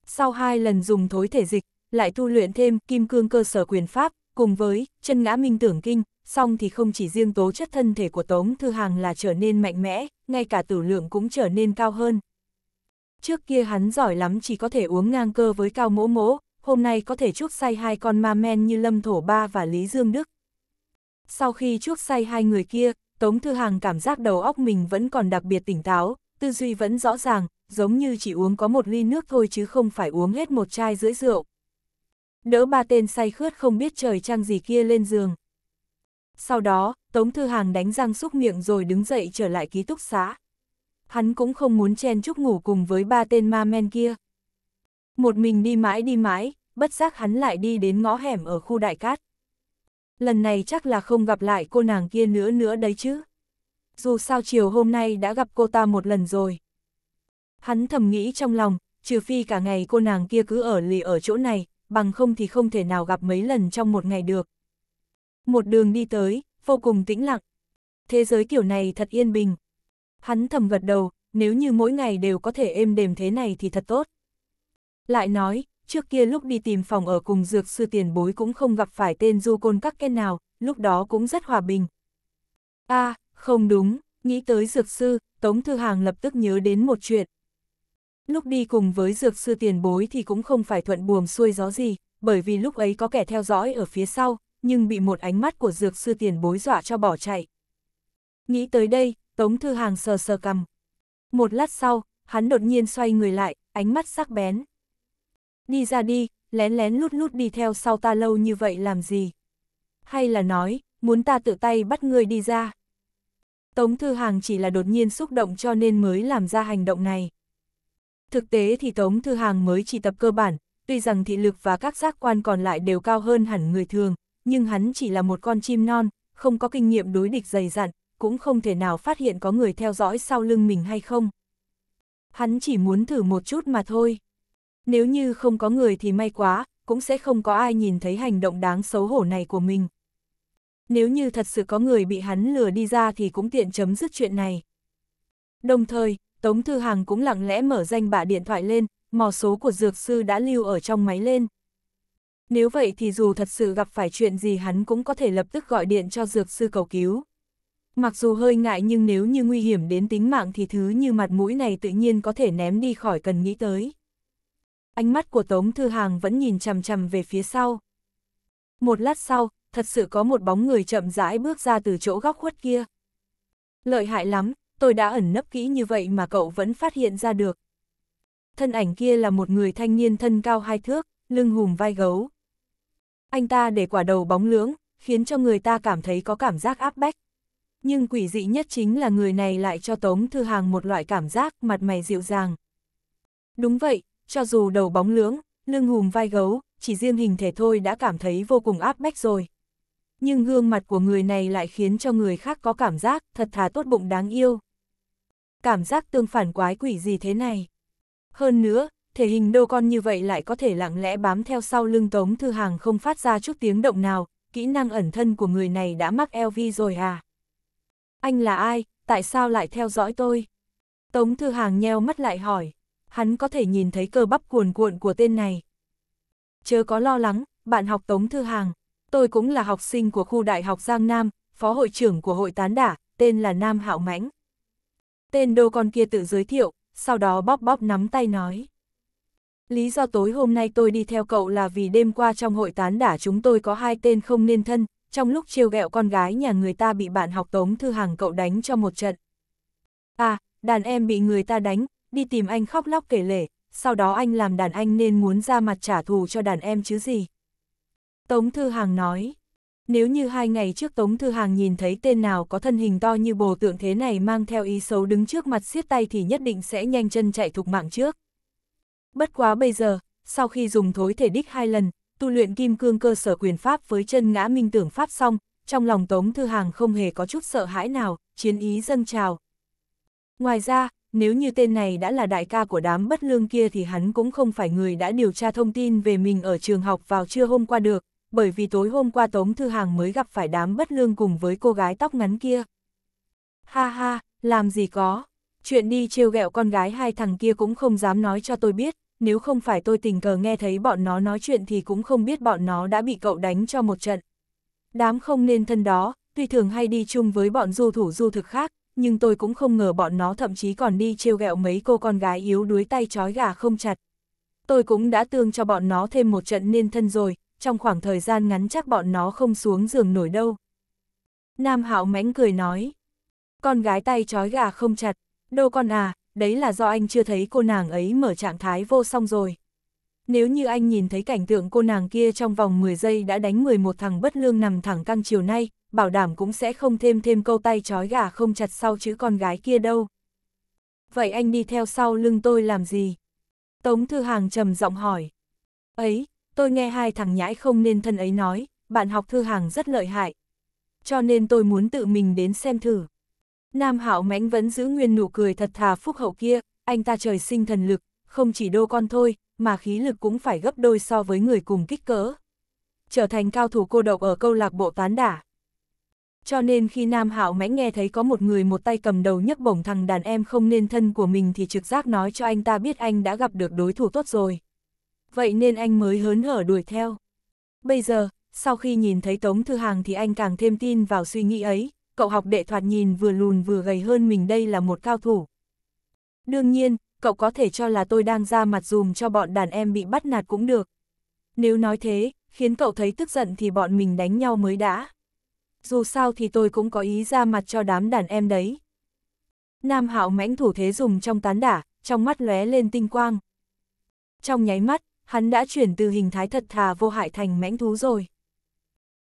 Sau hai lần dùng thối thể dịch, lại tu luyện thêm kim cương cơ sở quyền pháp, cùng với chân ngã minh tưởng kinh, xong thì không chỉ riêng tố chất thân thể của Tống Thư Hàng là trở nên mạnh mẽ, ngay cả tử lượng cũng trở nên cao hơn. Trước kia hắn giỏi lắm chỉ có thể uống ngang cơ với cao mỗ mỗ, hôm nay có thể chuốc say hai con ma men như Lâm Thổ Ba và Lý Dương Đức. Sau khi chuốc say hai người kia, Tống Thư Hàng cảm giác đầu óc mình vẫn còn đặc biệt tỉnh táo, tư duy vẫn rõ ràng, giống như chỉ uống có một ly nước thôi chứ không phải uống hết một chai rưỡi rượu. Đỡ ba tên say khướt không biết trời trăng gì kia lên giường. Sau đó, Tống Thư Hàng đánh răng xúc miệng rồi đứng dậy trở lại ký túc xá. Hắn cũng không muốn chen chúc ngủ cùng với ba tên ma men kia. Một mình đi mãi đi mãi, bất giác hắn lại đi đến ngõ hẻm ở khu đại cát. Lần này chắc là không gặp lại cô nàng kia nữa nữa đấy chứ. Dù sao chiều hôm nay đã gặp cô ta một lần rồi. Hắn thầm nghĩ trong lòng, trừ phi cả ngày cô nàng kia cứ ở lì ở chỗ này, bằng không thì không thể nào gặp mấy lần trong một ngày được một đường đi tới, vô cùng tĩnh lặng. Thế giới kiểu này thật yên bình. Hắn thầm gật đầu, nếu như mỗi ngày đều có thể êm đềm thế này thì thật tốt. Lại nói, trước kia lúc đi tìm phòng ở cùng dược sư tiền bối cũng không gặp phải tên du côn các ken nào, lúc đó cũng rất hòa bình. a à, không đúng, nghĩ tới dược sư, Tống Thư Hàng lập tức nhớ đến một chuyện. Lúc đi cùng với dược sư tiền bối thì cũng không phải thuận buồm xuôi gió gì, bởi vì lúc ấy có kẻ theo dõi ở phía sau, nhưng bị một ánh mắt của dược sư tiền bối dọa cho bỏ chạy. Nghĩ tới đây, Tống Thư Hàng sờ sờ cầm. Một lát sau, hắn đột nhiên xoay người lại, ánh mắt sắc bén. Đi ra đi, lén lén lút lút đi theo sau ta lâu như vậy làm gì? Hay là nói, muốn ta tự tay bắt người đi ra? Tống Thư Hàng chỉ là đột nhiên xúc động cho nên mới làm ra hành động này. Thực tế thì Tống Thư Hàng mới chỉ tập cơ bản, tuy rằng thị lực và các giác quan còn lại đều cao hơn hẳn người thường, nhưng hắn chỉ là một con chim non, không có kinh nghiệm đối địch dày dặn, cũng không thể nào phát hiện có người theo dõi sau lưng mình hay không. Hắn chỉ muốn thử một chút mà thôi. Nếu như không có người thì may quá, cũng sẽ không có ai nhìn thấy hành động đáng xấu hổ này của mình. Nếu như thật sự có người bị hắn lừa đi ra thì cũng tiện chấm dứt chuyện này. Đồng thời, Tống Thư Hàng cũng lặng lẽ mở danh bạ điện thoại lên, mò số của dược sư đã lưu ở trong máy lên. Nếu vậy thì dù thật sự gặp phải chuyện gì hắn cũng có thể lập tức gọi điện cho dược sư cầu cứu. Mặc dù hơi ngại nhưng nếu như nguy hiểm đến tính mạng thì thứ như mặt mũi này tự nhiên có thể ném đi khỏi cần nghĩ tới. Ánh mắt của Tống Thư Hàng vẫn nhìn chằm chằm về phía sau. Một lát sau, thật sự có một bóng người chậm rãi bước ra từ chỗ góc khuất kia. Lợi hại lắm, tôi đã ẩn nấp kỹ như vậy mà cậu vẫn phát hiện ra được. Thân ảnh kia là một người thanh niên thân cao hai thước, lưng hùm vai gấu, anh ta để quả đầu bóng lưỡng, khiến cho người ta cảm thấy có cảm giác áp bách. Nhưng quỷ dị nhất chính là người này lại cho Tống Thư Hàng một loại cảm giác mặt mày dịu dàng. Đúng vậy, cho dù đầu bóng lưỡng, lưng hùm vai gấu, chỉ riêng hình thể thôi đã cảm thấy vô cùng áp bách rồi. Nhưng gương mặt của người này lại khiến cho người khác có cảm giác thật thà tốt bụng đáng yêu. Cảm giác tương phản quái quỷ gì thế này? Hơn nữa, thể hình đô con như vậy lại có thể lặng lẽ bám theo sau lưng Tống Thư Hàng không phát ra chút tiếng động nào, kỹ năng ẩn thân của người này đã mắc LV rồi à? Anh là ai, tại sao lại theo dõi tôi? Tống Thư Hàng nheo mắt lại hỏi, hắn có thể nhìn thấy cơ bắp cuồn cuộn của tên này. Chớ có lo lắng, bạn học Tống Thư Hàng, tôi cũng là học sinh của khu đại học Giang Nam, phó hội trưởng của hội tán đả, tên là Nam Hạo Mãnh. Tên đô con kia tự giới thiệu, sau đó bóp bóp nắm tay nói. Lý do tối hôm nay tôi đi theo cậu là vì đêm qua trong hội tán đả chúng tôi có hai tên không nên thân, trong lúc trêu ghẹo con gái nhà người ta bị bạn học tống thư hàng cậu đánh cho một trận. À, đàn em bị người ta đánh, đi tìm anh khóc lóc kể lể, sau đó anh làm đàn anh nên muốn ra mặt trả thù cho đàn em chứ gì. Tống Thư Hàng nói, nếu như hai ngày trước Tống Thư Hàng nhìn thấy tên nào có thân hình to như bồ tượng thế này mang theo ý xấu đứng trước mặt xiết tay thì nhất định sẽ nhanh chân chạy thục mạng trước. Bất quá bây giờ, sau khi dùng thối thể đích hai lần, tu luyện kim cương cơ sở quyền pháp với chân ngã minh tưởng pháp xong, trong lòng Tống Thư Hàng không hề có chút sợ hãi nào, chiến ý dâng trào. Ngoài ra, nếu như tên này đã là đại ca của đám bất lương kia thì hắn cũng không phải người đã điều tra thông tin về mình ở trường học vào trưa hôm qua được, bởi vì tối hôm qua Tống Thư Hàng mới gặp phải đám bất lương cùng với cô gái tóc ngắn kia. Ha ha, làm gì có, chuyện đi trêu ghẹo con gái hai thằng kia cũng không dám nói cho tôi biết, nếu không phải tôi tình cờ nghe thấy bọn nó nói chuyện thì cũng không biết bọn nó đã bị cậu đánh cho một trận. Đám không nên thân đó, tuy thường hay đi chung với bọn du thủ du thực khác, nhưng tôi cũng không ngờ bọn nó thậm chí còn đi trêu ghẹo mấy cô con gái yếu đuối tay trói gà không chặt. Tôi cũng đã tương cho bọn nó thêm một trận nên thân rồi, trong khoảng thời gian ngắn chắc bọn nó không xuống giường nổi đâu. Nam Hạo mãnh cười nói, con gái tay trói gà không chặt, đâu con à, đấy là do anh chưa thấy cô nàng ấy mở trạng thái vô song rồi. Nếu như anh nhìn thấy cảnh tượng cô nàng kia trong vòng 10 giây đã đánh 11 thằng bất lương nằm thẳng căng chiều nay, bảo đảm cũng sẽ không thêm thêm câu tay chói gà không chặt sau chữ con gái kia đâu. Vậy anh đi theo sau lưng tôi làm gì? Tống Thư Hàng trầm giọng hỏi. Ấy, tôi nghe hai thằng nhãi không nên thân ấy nói, bạn học Thư Hàng rất lợi hại. Cho nên tôi muốn tự mình đến xem thử. Nam Hạo mãnh vẫn giữ nguyên nụ cười thật thà phúc hậu kia, anh ta trời sinh thần lực, không chỉ đô con thôi, mà khí lực cũng phải gấp đôi so với người cùng kích cỡ. Trở thành cao thủ cô độc ở câu lạc bộ tán đả. Cho nên khi Nam Hạo mãnh nghe thấy có một người một tay cầm đầu nhấc bổng thằng đàn em không nên thân của mình thì trực giác nói cho anh ta biết anh đã gặp được đối thủ tốt rồi. Vậy nên anh mới hớn hở đuổi theo. Bây giờ, sau khi nhìn thấy Tống Thư Hàng thì anh càng thêm tin vào suy nghĩ ấy, cậu học đệ thoạt nhìn vừa lùn vừa gầy hơn mình đây là một cao thủ. Đương nhiên, cậu có thể cho là tôi đang ra mặt dùm cho bọn đàn em bị bắt nạt cũng được. Nếu nói thế, khiến cậu thấy tức giận thì bọn mình đánh nhau mới đã. Dù sao thì tôi cũng có ý ra mặt cho đám đàn em đấy. Nam hạo mãnh thủ thế dùng trong tán đả, trong mắt lóe lên tinh quang. Trong nháy mắt, hắn đã chuyển từ hình thái thật thà vô hại thành mãnh thú rồi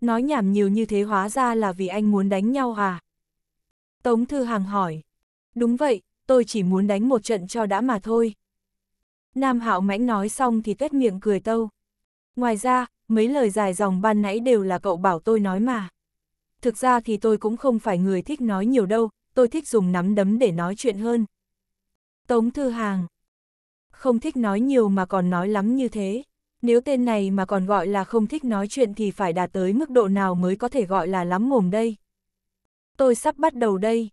nói nhảm nhiều như thế hóa ra là vì anh muốn đánh nhau à? Tống Thư Hàng hỏi. Đúng vậy, tôi chỉ muốn đánh một trận cho đã mà thôi. Nam Hạo Mãnh nói xong thì tuét miệng cười tâu. Ngoài ra, mấy lời dài dòng ban nãy đều là cậu bảo tôi nói mà. Thực ra thì tôi cũng không phải người thích nói nhiều đâu, tôi thích dùng nắm đấm để nói chuyện hơn. Tống Thư Hàng. Không thích nói nhiều mà còn nói lắm như thế nếu tên này mà còn gọi là không thích nói chuyện thì phải đạt tới mức độ nào mới có thể gọi là lắm mồm đây. Tôi sắp bắt đầu đây.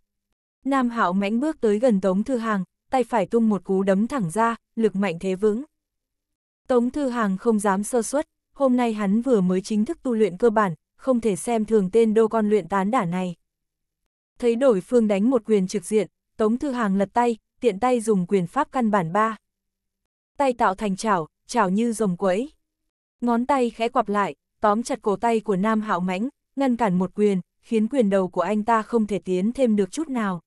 Nam Hạo mãnh bước tới gần Tống Thư Hàng, tay phải tung một cú đấm thẳng ra, lực mạnh thế vững. Tống Thư Hàng không dám sơ suất, hôm nay hắn vừa mới chính thức tu luyện cơ bản, không thể xem thường tên đô con luyện tán đả này. Thấy đổi phương đánh một quyền trực diện, Tống Thư Hàng lật tay, tiện tay dùng quyền pháp căn bản ba. Tay tạo thành chảo, chảo như rồng quẫy. Ngón tay khẽ quặp lại, tóm chặt cổ tay của Nam Hạo Mãnh, ngăn cản một quyền, khiến quyền đầu của anh ta không thể tiến thêm được chút nào.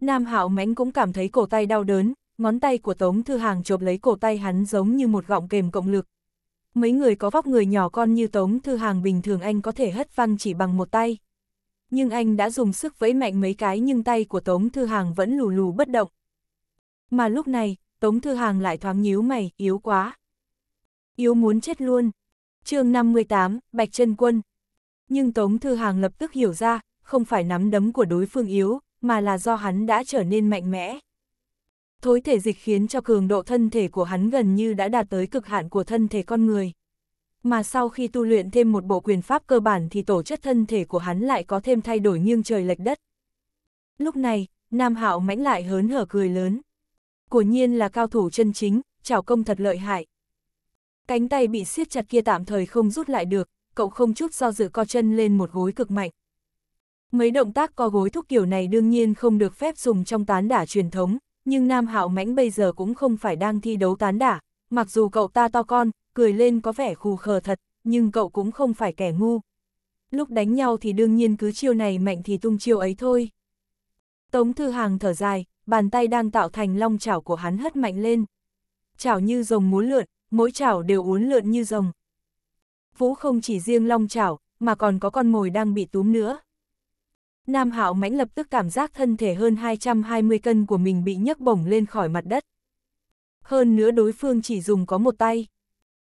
Nam Hạo Mãnh cũng cảm thấy cổ tay đau đớn, ngón tay của Tống Thư Hàng chộp lấy cổ tay hắn giống như một gọng kềm cộng lực. Mấy người có vóc người nhỏ con như Tống Thư Hàng bình thường anh có thể hất văng chỉ bằng một tay. Nhưng anh đã dùng sức vẫy mạnh mấy cái nhưng tay của Tống Thư Hàng vẫn lù lù bất động. Mà lúc này, Tống Thư Hàng lại thoáng nhíu mày, yếu quá. Yếu muốn chết luôn. chương 58, Bạch chân Quân. Nhưng Tống Thư Hàng lập tức hiểu ra, không phải nắm đấm của đối phương yếu, mà là do hắn đã trở nên mạnh mẽ. Thối thể dịch khiến cho cường độ thân thể của hắn gần như đã đạt tới cực hạn của thân thể con người. Mà sau khi tu luyện thêm một bộ quyền pháp cơ bản thì tổ chất thân thể của hắn lại có thêm thay đổi nghiêng trời lệch đất. Lúc này, Nam Hạo mãnh lại hớn hở cười lớn. Của nhiên là cao thủ chân chính, chảo công thật lợi hại. Cánh tay bị siết chặt kia tạm thời không rút lại được, cậu không chút do dự co chân lên một gối cực mạnh. Mấy động tác co gối thúc kiểu này đương nhiên không được phép dùng trong tán đả truyền thống, nhưng Nam Hạo Mãnh bây giờ cũng không phải đang thi đấu tán đả, mặc dù cậu ta to con, cười lên có vẻ khù khờ thật, nhưng cậu cũng không phải kẻ ngu. Lúc đánh nhau thì đương nhiên cứ chiêu này mạnh thì tung chiêu ấy thôi. Tống Thư Hàng thở dài, bàn tay đang tạo thành long chảo của hắn hất mạnh lên. Chảo như rồng muốn lượn, mỗi chảo đều uốn lượn như rồng. Vũ không chỉ riêng long chảo, mà còn có con mồi đang bị túm nữa. Nam Hạo mãnh lập tức cảm giác thân thể hơn 220 cân của mình bị nhấc bổng lên khỏi mặt đất. Hơn nữa đối phương chỉ dùng có một tay.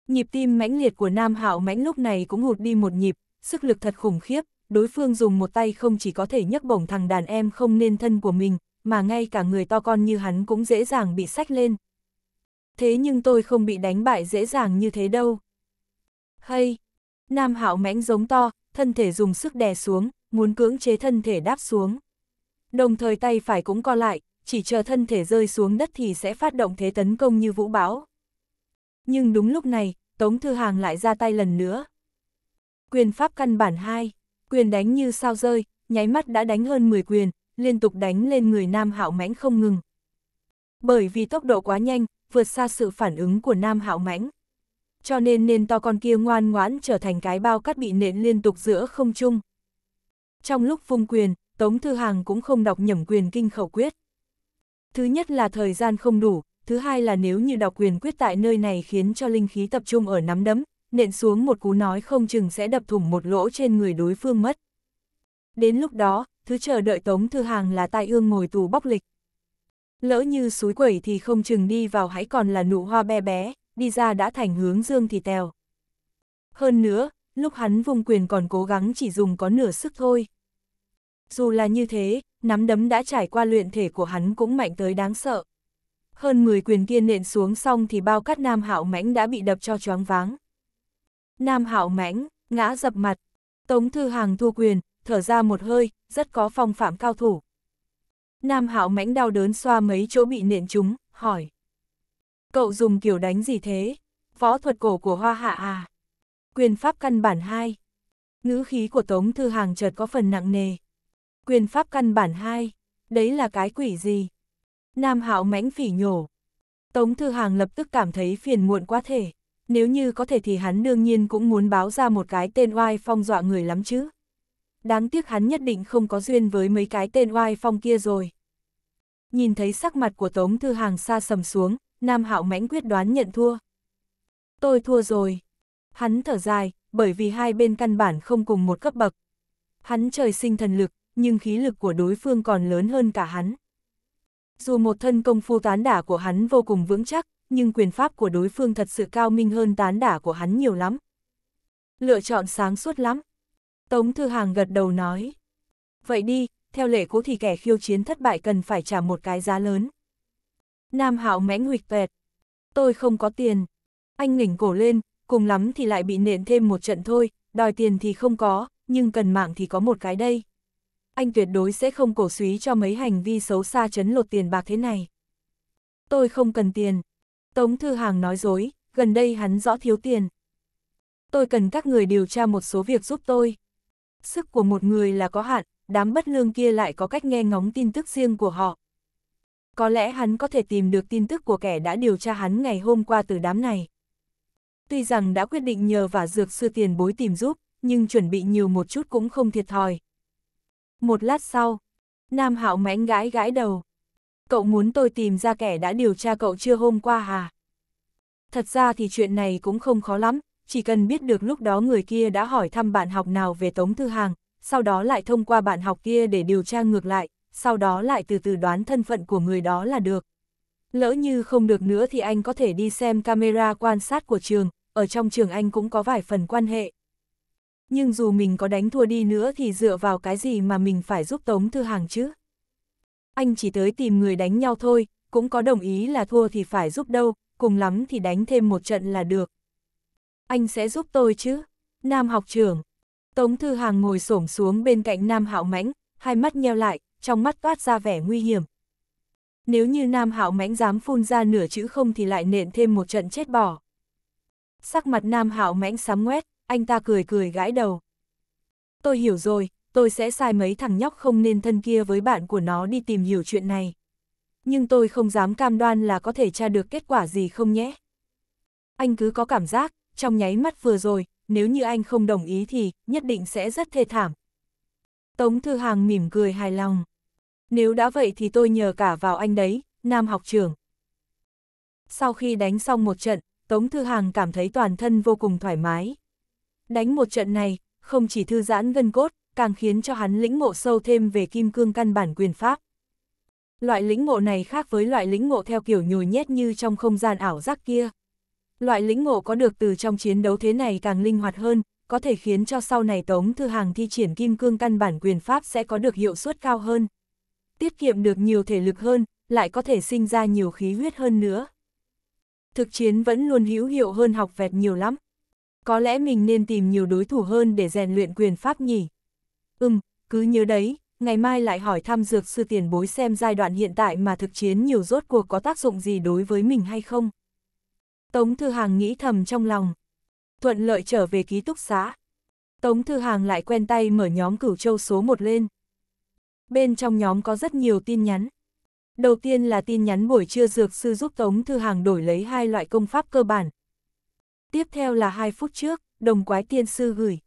Nhịp tim mãnh liệt của Nam Hạo mãnh lúc này cũng hụt đi một nhịp, sức lực thật khủng khiếp, đối phương dùng một tay không chỉ có thể nhấc bổng thằng đàn em không nên thân của mình, mà ngay cả người to con như hắn cũng dễ dàng bị sách lên. Thế nhưng tôi không bị đánh bại dễ dàng như thế đâu. Hay! Nam hạo mãnh giống to, thân thể dùng sức đè xuống, muốn cưỡng chế thân thể đáp xuống. Đồng thời tay phải cũng co lại, chỉ chờ thân thể rơi xuống đất thì sẽ phát động thế tấn công như vũ bão. Nhưng đúng lúc này, Tống Thư Hàng lại ra tay lần nữa. Quyền pháp căn bản 2 quyền đánh như sao rơi, nháy mắt đã đánh hơn 10 quyền, liên tục đánh lên người Nam Hạo Mãnh không ngừng. Bởi vì tốc độ quá nhanh, vượt xa sự phản ứng của Nam Hạo Mãnh. Cho nên nên to con kia ngoan ngoãn trở thành cái bao cắt bị nện liên tục giữa không trung. Trong lúc vung quyền, Tống Thư Hàng cũng không đọc nhầm quyền kinh khẩu quyết. Thứ nhất là thời gian không đủ, thứ hai là nếu như đọc quyền quyết tại nơi này khiến cho linh khí tập trung ở nắm đấm, nện xuống một cú nói không chừng sẽ đập thủng một lỗ trên người đối phương mất. Đến lúc đó, thứ chờ đợi Tống Thư Hàng là tai ương ngồi tù bóc lịch. Lỡ như suối quẩy thì không chừng đi vào hãy còn là nụ hoa bé bé, đi ra đã thành hướng dương thì tèo. Hơn nữa, lúc hắn vùng quyền còn cố gắng chỉ dùng có nửa sức thôi. Dù là như thế, nắm đấm đã trải qua luyện thể của hắn cũng mạnh tới đáng sợ. Hơn 10 quyền kia nện xuống xong thì bao cát nam hạo mãnh đã bị đập cho choáng váng. Nam Hạo mãnh, ngã dập mặt. Tống Thư Hàng thua quyền, thở ra một hơi, rất có phong phạm cao thủ. Nam Hạo mãnh đau đớn xoa mấy chỗ bị nện chúng hỏi. Cậu dùng kiểu đánh gì thế? Võ thuật cổ của Hoa Hạ à? Quyền pháp căn bản 2. Ngữ khí của Tống Thư Hàng chợt có phần nặng nề. Quyền pháp căn bản 2, đấy là cái quỷ gì? Nam Hạo mãnh phỉ nhổ. Tống Thư Hàng lập tức cảm thấy phiền muộn quá thể nếu như có thể thì hắn đương nhiên cũng muốn báo ra một cái tên oai phong dọa người lắm chứ. Đáng tiếc hắn nhất định không có duyên với mấy cái tên oai phong kia rồi. Nhìn thấy sắc mặt của Tống Thư Hàng xa sầm xuống, Nam Hạo mãnh quyết đoán nhận thua. Tôi thua rồi. Hắn thở dài, bởi vì hai bên căn bản không cùng một cấp bậc. Hắn trời sinh thần lực, nhưng khí lực của đối phương còn lớn hơn cả hắn. Dù một thân công phu tán đả của hắn vô cùng vững chắc, nhưng quyền pháp của đối phương thật sự cao minh hơn tán đả của hắn nhiều lắm. Lựa chọn sáng suốt lắm. Tống Thư Hàng gật đầu nói. Vậy đi, theo lệ cũ thì kẻ khiêu chiến thất bại cần phải trả một cái giá lớn. Nam Hạo mãnh huịch vẹt. Tôi không có tiền. Anh nghỉnh cổ lên, cùng lắm thì lại bị nện thêm một trận thôi, đòi tiền thì không có, nhưng cần mạng thì có một cái đây. Anh tuyệt đối sẽ không cổ suý cho mấy hành vi xấu xa chấn lột tiền bạc thế này. Tôi không cần tiền. Tống Thư Hàng nói dối, gần đây hắn rõ thiếu tiền. Tôi cần các người điều tra một số việc giúp tôi. Sức của một người là có hạn, đám bất lương kia lại có cách nghe ngóng tin tức riêng của họ. Có lẽ hắn có thể tìm được tin tức của kẻ đã điều tra hắn ngày hôm qua từ đám này. Tuy rằng đã quyết định nhờ và dược sư tiền bối tìm giúp, nhưng chuẩn bị nhiều một chút cũng không thiệt thòi. Một lát sau, Nam Hạo mãnh gãi gãi đầu cậu muốn tôi tìm ra kẻ đã điều tra cậu chưa hôm qua hà? Thật ra thì chuyện này cũng không khó lắm, chỉ cần biết được lúc đó người kia đã hỏi thăm bạn học nào về Tống Thư Hàng, sau đó lại thông qua bạn học kia để điều tra ngược lại, sau đó lại từ từ đoán thân phận của người đó là được. Lỡ như không được nữa thì anh có thể đi xem camera quan sát của trường, ở trong trường anh cũng có vài phần quan hệ. Nhưng dù mình có đánh thua đi nữa thì dựa vào cái gì mà mình phải giúp Tống Thư Hàng chứ? anh chỉ tới tìm người đánh nhau thôi, cũng có đồng ý là thua thì phải giúp đâu, cùng lắm thì đánh thêm một trận là được. Anh sẽ giúp tôi chứ? Nam học trưởng. Tống Thư Hàng ngồi xổm xuống bên cạnh Nam Hạo Mãnh, hai mắt nheo lại, trong mắt toát ra vẻ nguy hiểm. Nếu như Nam Hạo Mãnh dám phun ra nửa chữ không thì lại nện thêm một trận chết bỏ. Sắc mặt Nam Hạo Mãnh sám ngoét, anh ta cười cười gãi đầu. Tôi hiểu rồi, tôi sẽ sai mấy thằng nhóc không nên thân kia với bạn của nó đi tìm hiểu chuyện này. Nhưng tôi không dám cam đoan là có thể tra được kết quả gì không nhé. Anh cứ có cảm giác, trong nháy mắt vừa rồi, nếu như anh không đồng ý thì nhất định sẽ rất thê thảm. Tống Thư Hàng mỉm cười hài lòng. Nếu đã vậy thì tôi nhờ cả vào anh đấy, nam học trưởng. Sau khi đánh xong một trận, Tống Thư Hàng cảm thấy toàn thân vô cùng thoải mái. Đánh một trận này, không chỉ thư giãn gân cốt, càng khiến cho hắn lĩnh ngộ sâu thêm về kim cương căn bản quyền pháp. Loại lĩnh ngộ này khác với loại lĩnh ngộ theo kiểu nhồi nhét như trong không gian ảo giác kia. Loại lĩnh ngộ có được từ trong chiến đấu thế này càng linh hoạt hơn, có thể khiến cho sau này Tống Thư Hàng thi triển kim cương căn bản quyền pháp sẽ có được hiệu suất cao hơn. Tiết kiệm được nhiều thể lực hơn, lại có thể sinh ra nhiều khí huyết hơn nữa. Thực chiến vẫn luôn hữu hiệu hơn học vẹt nhiều lắm. Có lẽ mình nên tìm nhiều đối thủ hơn để rèn luyện quyền pháp nhỉ. Ừm, cứ nhớ đấy, ngày mai lại hỏi thăm dược sư tiền bối xem giai đoạn hiện tại mà thực chiến nhiều rốt cuộc có tác dụng gì đối với mình hay không. Tống Thư Hàng nghĩ thầm trong lòng. Thuận lợi trở về ký túc xá. Tống Thư Hàng lại quen tay mở nhóm cửu châu số 1 lên. Bên trong nhóm có rất nhiều tin nhắn. Đầu tiên là tin nhắn buổi trưa dược sư giúp Tống Thư Hàng đổi lấy hai loại công pháp cơ bản. Tiếp theo là hai phút trước, đồng quái tiên sư gửi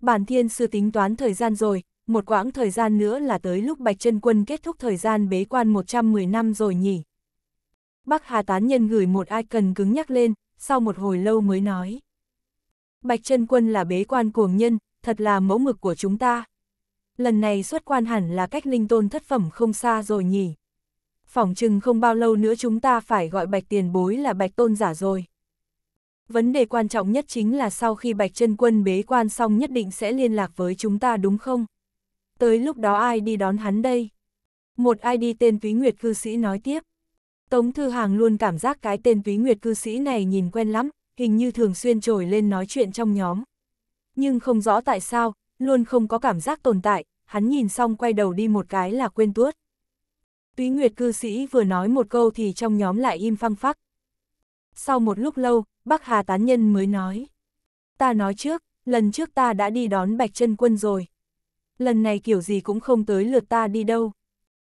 bản thiên sư tính toán thời gian rồi, một quãng thời gian nữa là tới lúc Bạch chân Quân kết thúc thời gian bế quan 110 năm rồi nhỉ. Bắc Hà Tán Nhân gửi một icon cứng nhắc lên, sau một hồi lâu mới nói. Bạch chân Quân là bế quan cuồng nhân, thật là mẫu mực của chúng ta. Lần này xuất quan hẳn là cách linh tôn thất phẩm không xa rồi nhỉ. Phỏng chừng không bao lâu nữa chúng ta phải gọi bạch tiền bối là bạch tôn giả rồi vấn đề quan trọng nhất chính là sau khi Bạch chân Quân bế quan xong nhất định sẽ liên lạc với chúng ta đúng không? Tới lúc đó ai đi đón hắn đây? Một ai đi tên Túy Nguyệt cư sĩ nói tiếp. Tống Thư Hàng luôn cảm giác cái tên Túy Nguyệt cư sĩ này nhìn quen lắm, hình như thường xuyên trồi lên nói chuyện trong nhóm. Nhưng không rõ tại sao, luôn không có cảm giác tồn tại, hắn nhìn xong quay đầu đi một cái là quên tuốt. Túy Nguyệt cư sĩ vừa nói một câu thì trong nhóm lại im phăng phắc, sau một lúc lâu, Bắc Hà tán nhân mới nói. Ta nói trước, lần trước ta đã đi đón Bạch chân Quân rồi. Lần này kiểu gì cũng không tới lượt ta đi đâu.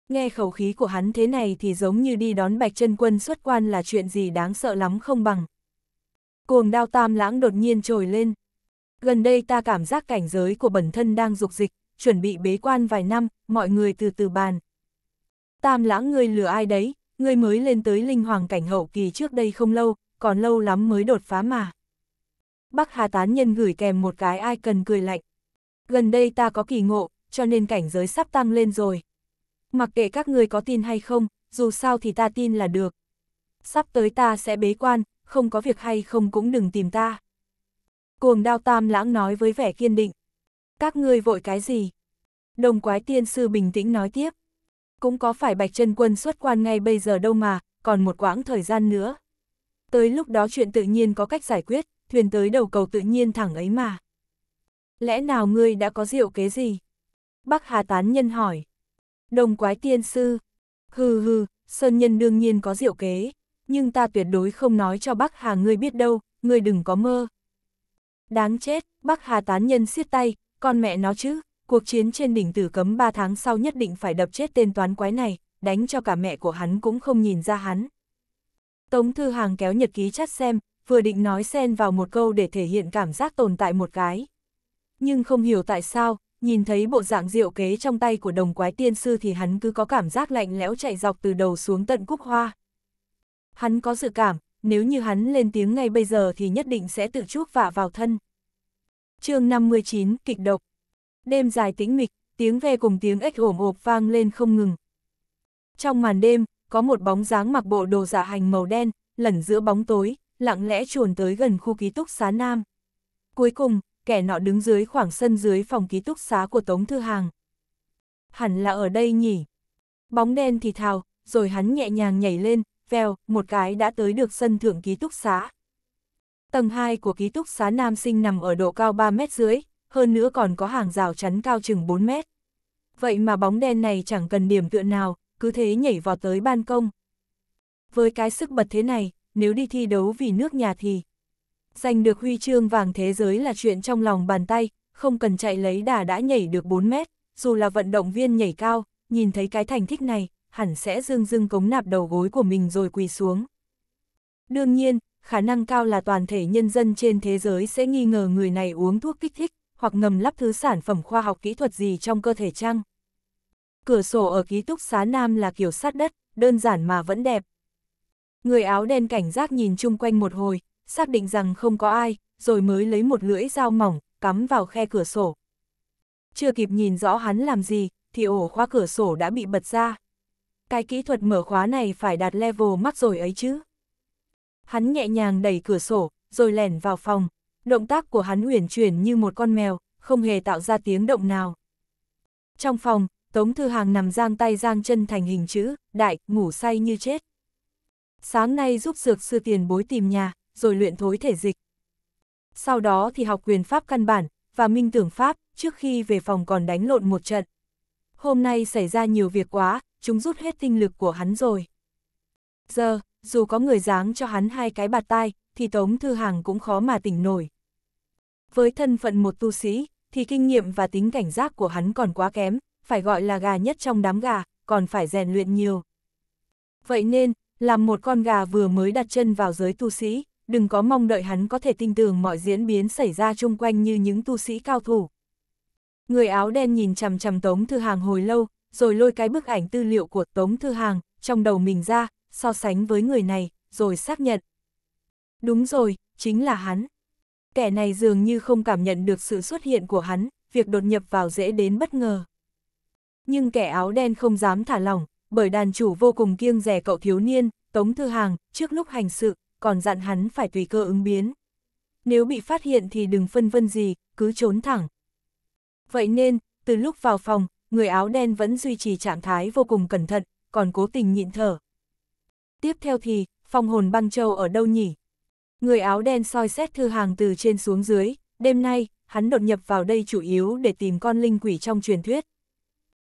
Nghe khẩu khí của hắn thế này thì giống như đi đón Bạch chân Quân xuất quan là chuyện gì đáng sợ lắm không bằng. Cuồng đao tam lãng đột nhiên trồi lên. Gần đây ta cảm giác cảnh giới của bản thân đang dục dịch, chuẩn bị bế quan vài năm, mọi người từ từ bàn. Tam lãng người lừa ai đấy, ngươi mới lên tới linh hoàng cảnh hậu kỳ trước đây không lâu, còn lâu lắm mới đột phá mà. Bắc Hà Tán Nhân gửi kèm một cái ai cần cười lạnh. Gần đây ta có kỳ ngộ, cho nên cảnh giới sắp tăng lên rồi. Mặc kệ các ngươi có tin hay không, dù sao thì ta tin là được. Sắp tới ta sẽ bế quan, không có việc hay không cũng đừng tìm ta. Cuồng đao tam lãng nói với vẻ kiên định. Các ngươi vội cái gì? Đồng quái tiên sư bình tĩnh nói tiếp cũng có phải Bạch chân Quân xuất quan ngay bây giờ đâu mà, còn một quãng thời gian nữa. Tới lúc đó chuyện tự nhiên có cách giải quyết, thuyền tới đầu cầu tự nhiên thẳng ấy mà. Lẽ nào ngươi đã có diệu kế gì? Bắc Hà Tán Nhân hỏi. Đồng quái tiên sư. Hừ hừ, Sơn Nhân đương nhiên có diệu kế, nhưng ta tuyệt đối không nói cho Bắc Hà ngươi biết đâu, ngươi đừng có mơ. Đáng chết, Bắc Hà Tán Nhân siết tay, con mẹ nó chứ, cuộc chiến trên đỉnh tử cấm 3 tháng sau nhất định phải đập chết tên toán quái này, đánh cho cả mẹ của hắn cũng không nhìn ra hắn. Tống Thư Hàng kéo nhật ký chắt xem, vừa định nói xen vào một câu để thể hiện cảm giác tồn tại một cái. Nhưng không hiểu tại sao, nhìn thấy bộ dạng diệu kế trong tay của đồng quái tiên sư thì hắn cứ có cảm giác lạnh lẽo chạy dọc từ đầu xuống tận cúc hoa. Hắn có dự cảm, nếu như hắn lên tiếng ngay bây giờ thì nhất định sẽ tự chuốc vạ vào thân. chương 59, kịch độc Đêm dài tĩnh mịch, tiếng ve cùng tiếng ếch ổm ộp vang lên không ngừng. Trong màn đêm, có một bóng dáng mặc bộ đồ dạ hành màu đen, lẩn giữa bóng tối, lặng lẽ chuồn tới gần khu ký túc xá Nam. Cuối cùng, kẻ nọ đứng dưới khoảng sân dưới phòng ký túc xá của Tống Thư Hàng. Hẳn là ở đây nhỉ. Bóng đen thì thào, rồi hắn nhẹ nhàng nhảy lên, vèo, một cái đã tới được sân thượng ký túc xá. Tầng 2 của ký túc xá Nam Sinh nằm ở độ cao 3 mét dưới, hơn nữa còn có hàng rào chắn cao chừng 4 mét. Vậy mà bóng đen này chẳng cần điểm tựa nào, cứ thế nhảy vào tới ban công. Với cái sức bật thế này, nếu đi thi đấu vì nước nhà thì giành được huy chương vàng thế giới là chuyện trong lòng bàn tay, không cần chạy lấy đà đã nhảy được 4 mét, dù là vận động viên nhảy cao, nhìn thấy cái thành tích này, hẳn sẽ dương dương cống nạp đầu gối của mình rồi quỳ xuống. Đương nhiên, khả năng cao là toàn thể nhân dân trên thế giới sẽ nghi ngờ người này uống thuốc kích thích hoặc ngầm lắp thứ sản phẩm khoa học kỹ thuật gì trong cơ thể chăng. Cửa sổ ở ký túc xá nam là kiểu sắt đất, đơn giản mà vẫn đẹp. Người áo đen cảnh giác nhìn chung quanh một hồi, xác định rằng không có ai, rồi mới lấy một lưỡi dao mỏng, cắm vào khe cửa sổ. Chưa kịp nhìn rõ hắn làm gì, thì ổ khóa cửa sổ đã bị bật ra. Cái kỹ thuật mở khóa này phải đạt level mắc rồi ấy chứ. Hắn nhẹ nhàng đẩy cửa sổ, rồi lẻn vào phòng, động tác của hắn uyển chuyển như một con mèo, không hề tạo ra tiếng động nào. Trong phòng, Tống Thư Hàng nằm giang tay giang chân thành hình chữ, đại, ngủ say như chết. Sáng nay giúp dược sư tiền bối tìm nhà, rồi luyện thối thể dịch. Sau đó thì học quyền pháp căn bản, và minh tưởng pháp, trước khi về phòng còn đánh lộn một trận. Hôm nay xảy ra nhiều việc quá, chúng rút hết tinh lực của hắn rồi. Giờ, dù có người giáng cho hắn hai cái bạt tai, thì Tống Thư Hàng cũng khó mà tỉnh nổi. Với thân phận một tu sĩ, thì kinh nghiệm và tính cảnh giác của hắn còn quá kém, phải gọi là gà nhất trong đám gà, còn phải rèn luyện nhiều. Vậy nên, làm một con gà vừa mới đặt chân vào giới tu sĩ, đừng có mong đợi hắn có thể tin tưởng mọi diễn biến xảy ra chung quanh như những tu sĩ cao thủ. Người áo đen nhìn chằm chằm Tống Thư Hàng hồi lâu, rồi lôi cái bức ảnh tư liệu của Tống Thư Hàng trong đầu mình ra, so sánh với người này, rồi xác nhận. Đúng rồi, chính là hắn. Kẻ này dường như không cảm nhận được sự xuất hiện của hắn, việc đột nhập vào dễ đến bất ngờ. Nhưng kẻ áo đen không dám thả lỏng, bởi đàn chủ vô cùng kiêng rẻ cậu thiếu niên, Tống Thư Hàng, trước lúc hành sự, còn dặn hắn phải tùy cơ ứng biến. Nếu bị phát hiện thì đừng phân vân gì, cứ trốn thẳng. Vậy nên, từ lúc vào phòng, người áo đen vẫn duy trì trạng thái vô cùng cẩn thận, còn cố tình nhịn thở. Tiếp theo thì, phong hồn băng châu ở đâu nhỉ? Người áo đen soi xét thư hàng từ trên xuống dưới, đêm nay, hắn đột nhập vào đây chủ yếu để tìm con linh quỷ trong truyền thuyết.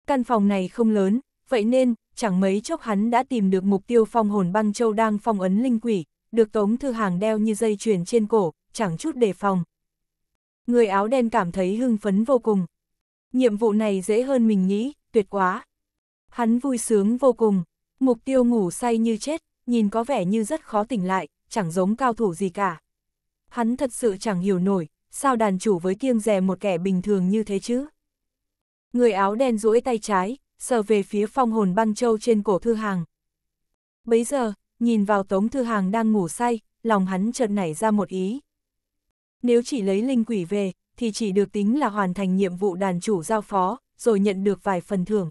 Căn phòng này không lớn, vậy nên, chẳng mấy chốc hắn đã tìm được mục tiêu phong hồn băng châu đang phong ấn linh quỷ, được tống thư hàng đeo như dây chuyền trên cổ, chẳng chút đề phòng. Người áo đen cảm thấy hưng phấn vô cùng. Nhiệm vụ này dễ hơn mình nghĩ, tuyệt quá. Hắn vui sướng vô cùng, mục tiêu ngủ say như chết, nhìn có vẻ như rất khó tỉnh lại, chẳng giống cao thủ gì cả. Hắn thật sự chẳng hiểu nổi, sao đàn chủ với kiêng rè một kẻ bình thường như thế chứ? Người áo đen duỗi tay trái, sờ về phía phong hồn băng châu trên cổ Thư Hàng. Bấy giờ, nhìn vào Tống Thư Hàng đang ngủ say, lòng hắn chợt nảy ra một ý. Nếu chỉ lấy linh quỷ về, thì chỉ được tính là hoàn thành nhiệm vụ đàn chủ giao phó, rồi nhận được vài phần thưởng.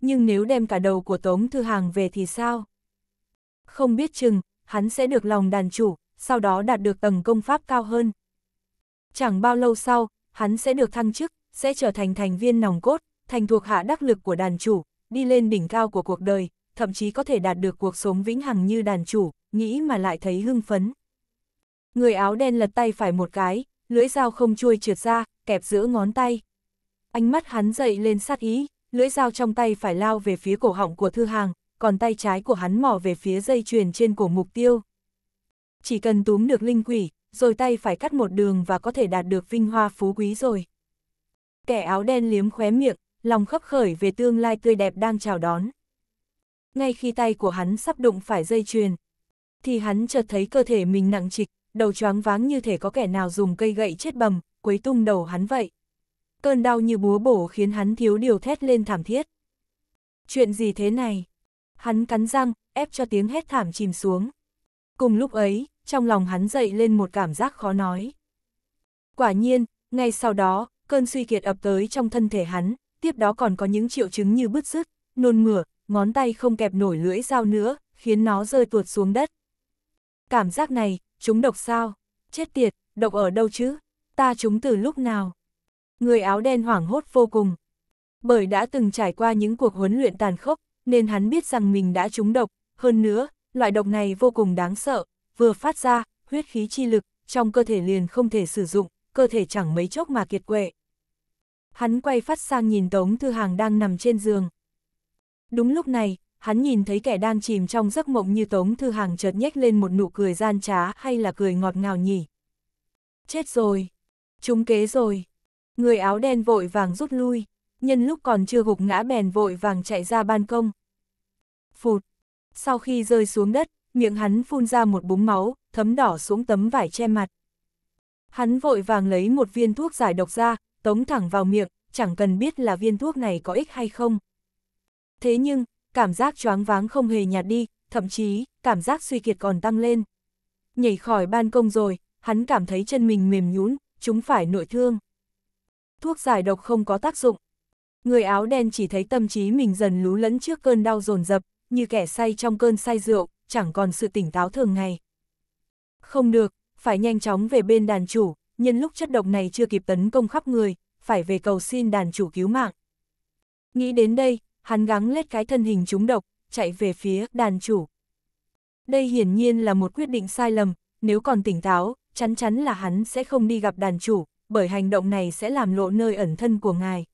Nhưng nếu đem cả đầu của Tống Thư Hàng về thì sao? Không biết chừng, hắn sẽ được lòng đàn chủ, sau đó đạt được tầng công pháp cao hơn. Chẳng bao lâu sau, hắn sẽ được thăng chức, sẽ trở thành thành viên nòng cốt, thành thuộc hạ đắc lực của đàn chủ, đi lên đỉnh cao của cuộc đời, thậm chí có thể đạt được cuộc sống vĩnh hằng như đàn chủ, nghĩ mà lại thấy hưng phấn. Người áo đen lật tay phải một cái, lưỡi dao không chui trượt ra, kẹp giữa ngón tay. Ánh mắt hắn dậy lên sát ý, lưỡi dao trong tay phải lao về phía cổ họng của thư hàng, còn tay trái của hắn mò về phía dây chuyền trên cổ mục tiêu. Chỉ cần túm được linh quỷ, rồi tay phải cắt một đường và có thể đạt được vinh hoa phú quý rồi. Kẻ áo đen liếm khóe miệng, lòng khấp khởi về tương lai tươi đẹp đang chào đón. Ngay khi tay của hắn sắp đụng phải dây chuyền, thì hắn chợt thấy cơ thể mình nặng trịch, đầu choáng váng như thể có kẻ nào dùng cây gậy chết bầm, quấy tung đầu hắn vậy. Cơn đau như búa bổ khiến hắn thiếu điều thét lên thảm thiết. Chuyện gì thế này? hắn cắn răng, ép cho tiếng hét thảm chìm xuống. Cùng lúc ấy, trong lòng hắn dậy lên một cảm giác khó nói. Quả nhiên, ngay sau đó, cơn suy kiệt ập tới trong thân thể hắn, tiếp đó còn có những triệu chứng như bứt rứt, nôn mửa, ngón tay không kẹp nổi lưỡi dao nữa, khiến nó rơi tuột xuống đất. Cảm giác này, chúng độc sao? Chết tiệt, độc ở đâu chứ? Ta chúng từ lúc nào? Người áo đen hoảng hốt vô cùng. Bởi đã từng trải qua những cuộc huấn luyện tàn khốc, nên hắn biết rằng mình đã trúng độc, hơn nữa, loại độc này vô cùng đáng sợ, vừa phát ra, huyết khí chi lực, trong cơ thể liền không thể sử dụng, cơ thể chẳng mấy chốc mà kiệt quệ. Hắn quay phát sang nhìn Tống Thư Hàng đang nằm trên giường. Đúng lúc này, hắn nhìn thấy kẻ đang chìm trong giấc mộng như Tống Thư Hàng chợt nhếch lên một nụ cười gian trá hay là cười ngọt ngào nhỉ. Chết rồi! Trúng kế rồi! Người áo đen vội vàng rút lui, nhân lúc còn chưa gục ngã bèn vội vàng chạy ra ban công. Phụt! Sau khi rơi xuống đất, miệng hắn phun ra một búng máu, thấm đỏ xuống tấm vải che mặt. Hắn vội vàng lấy một viên thuốc giải độc ra, tống thẳng vào miệng, chẳng cần biết là viên thuốc này có ích hay không. Thế nhưng, cảm giác choáng váng không hề nhạt đi, thậm chí, cảm giác suy kiệt còn tăng lên. Nhảy khỏi ban công rồi, hắn cảm thấy chân mình mềm nhũn, chúng phải nội thương. Thuốc giải độc không có tác dụng, Người áo đen chỉ thấy tâm trí mình dần lú lẫn trước cơn đau dồn dập, như kẻ say trong cơn say rượu, chẳng còn sự tỉnh táo thường ngày. Không được, phải nhanh chóng về bên đàn chủ, nhân lúc chất độc này chưa kịp tấn công khắp người, phải về cầu xin đàn chủ cứu mạng. Nghĩ đến đây, hắn gắng lết cái thân hình trúng độc, chạy về phía đàn chủ. Đây hiển nhiên là một quyết định sai lầm, nếu còn tỉnh táo, chắn chắn là hắn sẽ không đi gặp đàn chủ, bởi hành động này sẽ làm lộ nơi ẩn thân của ngài.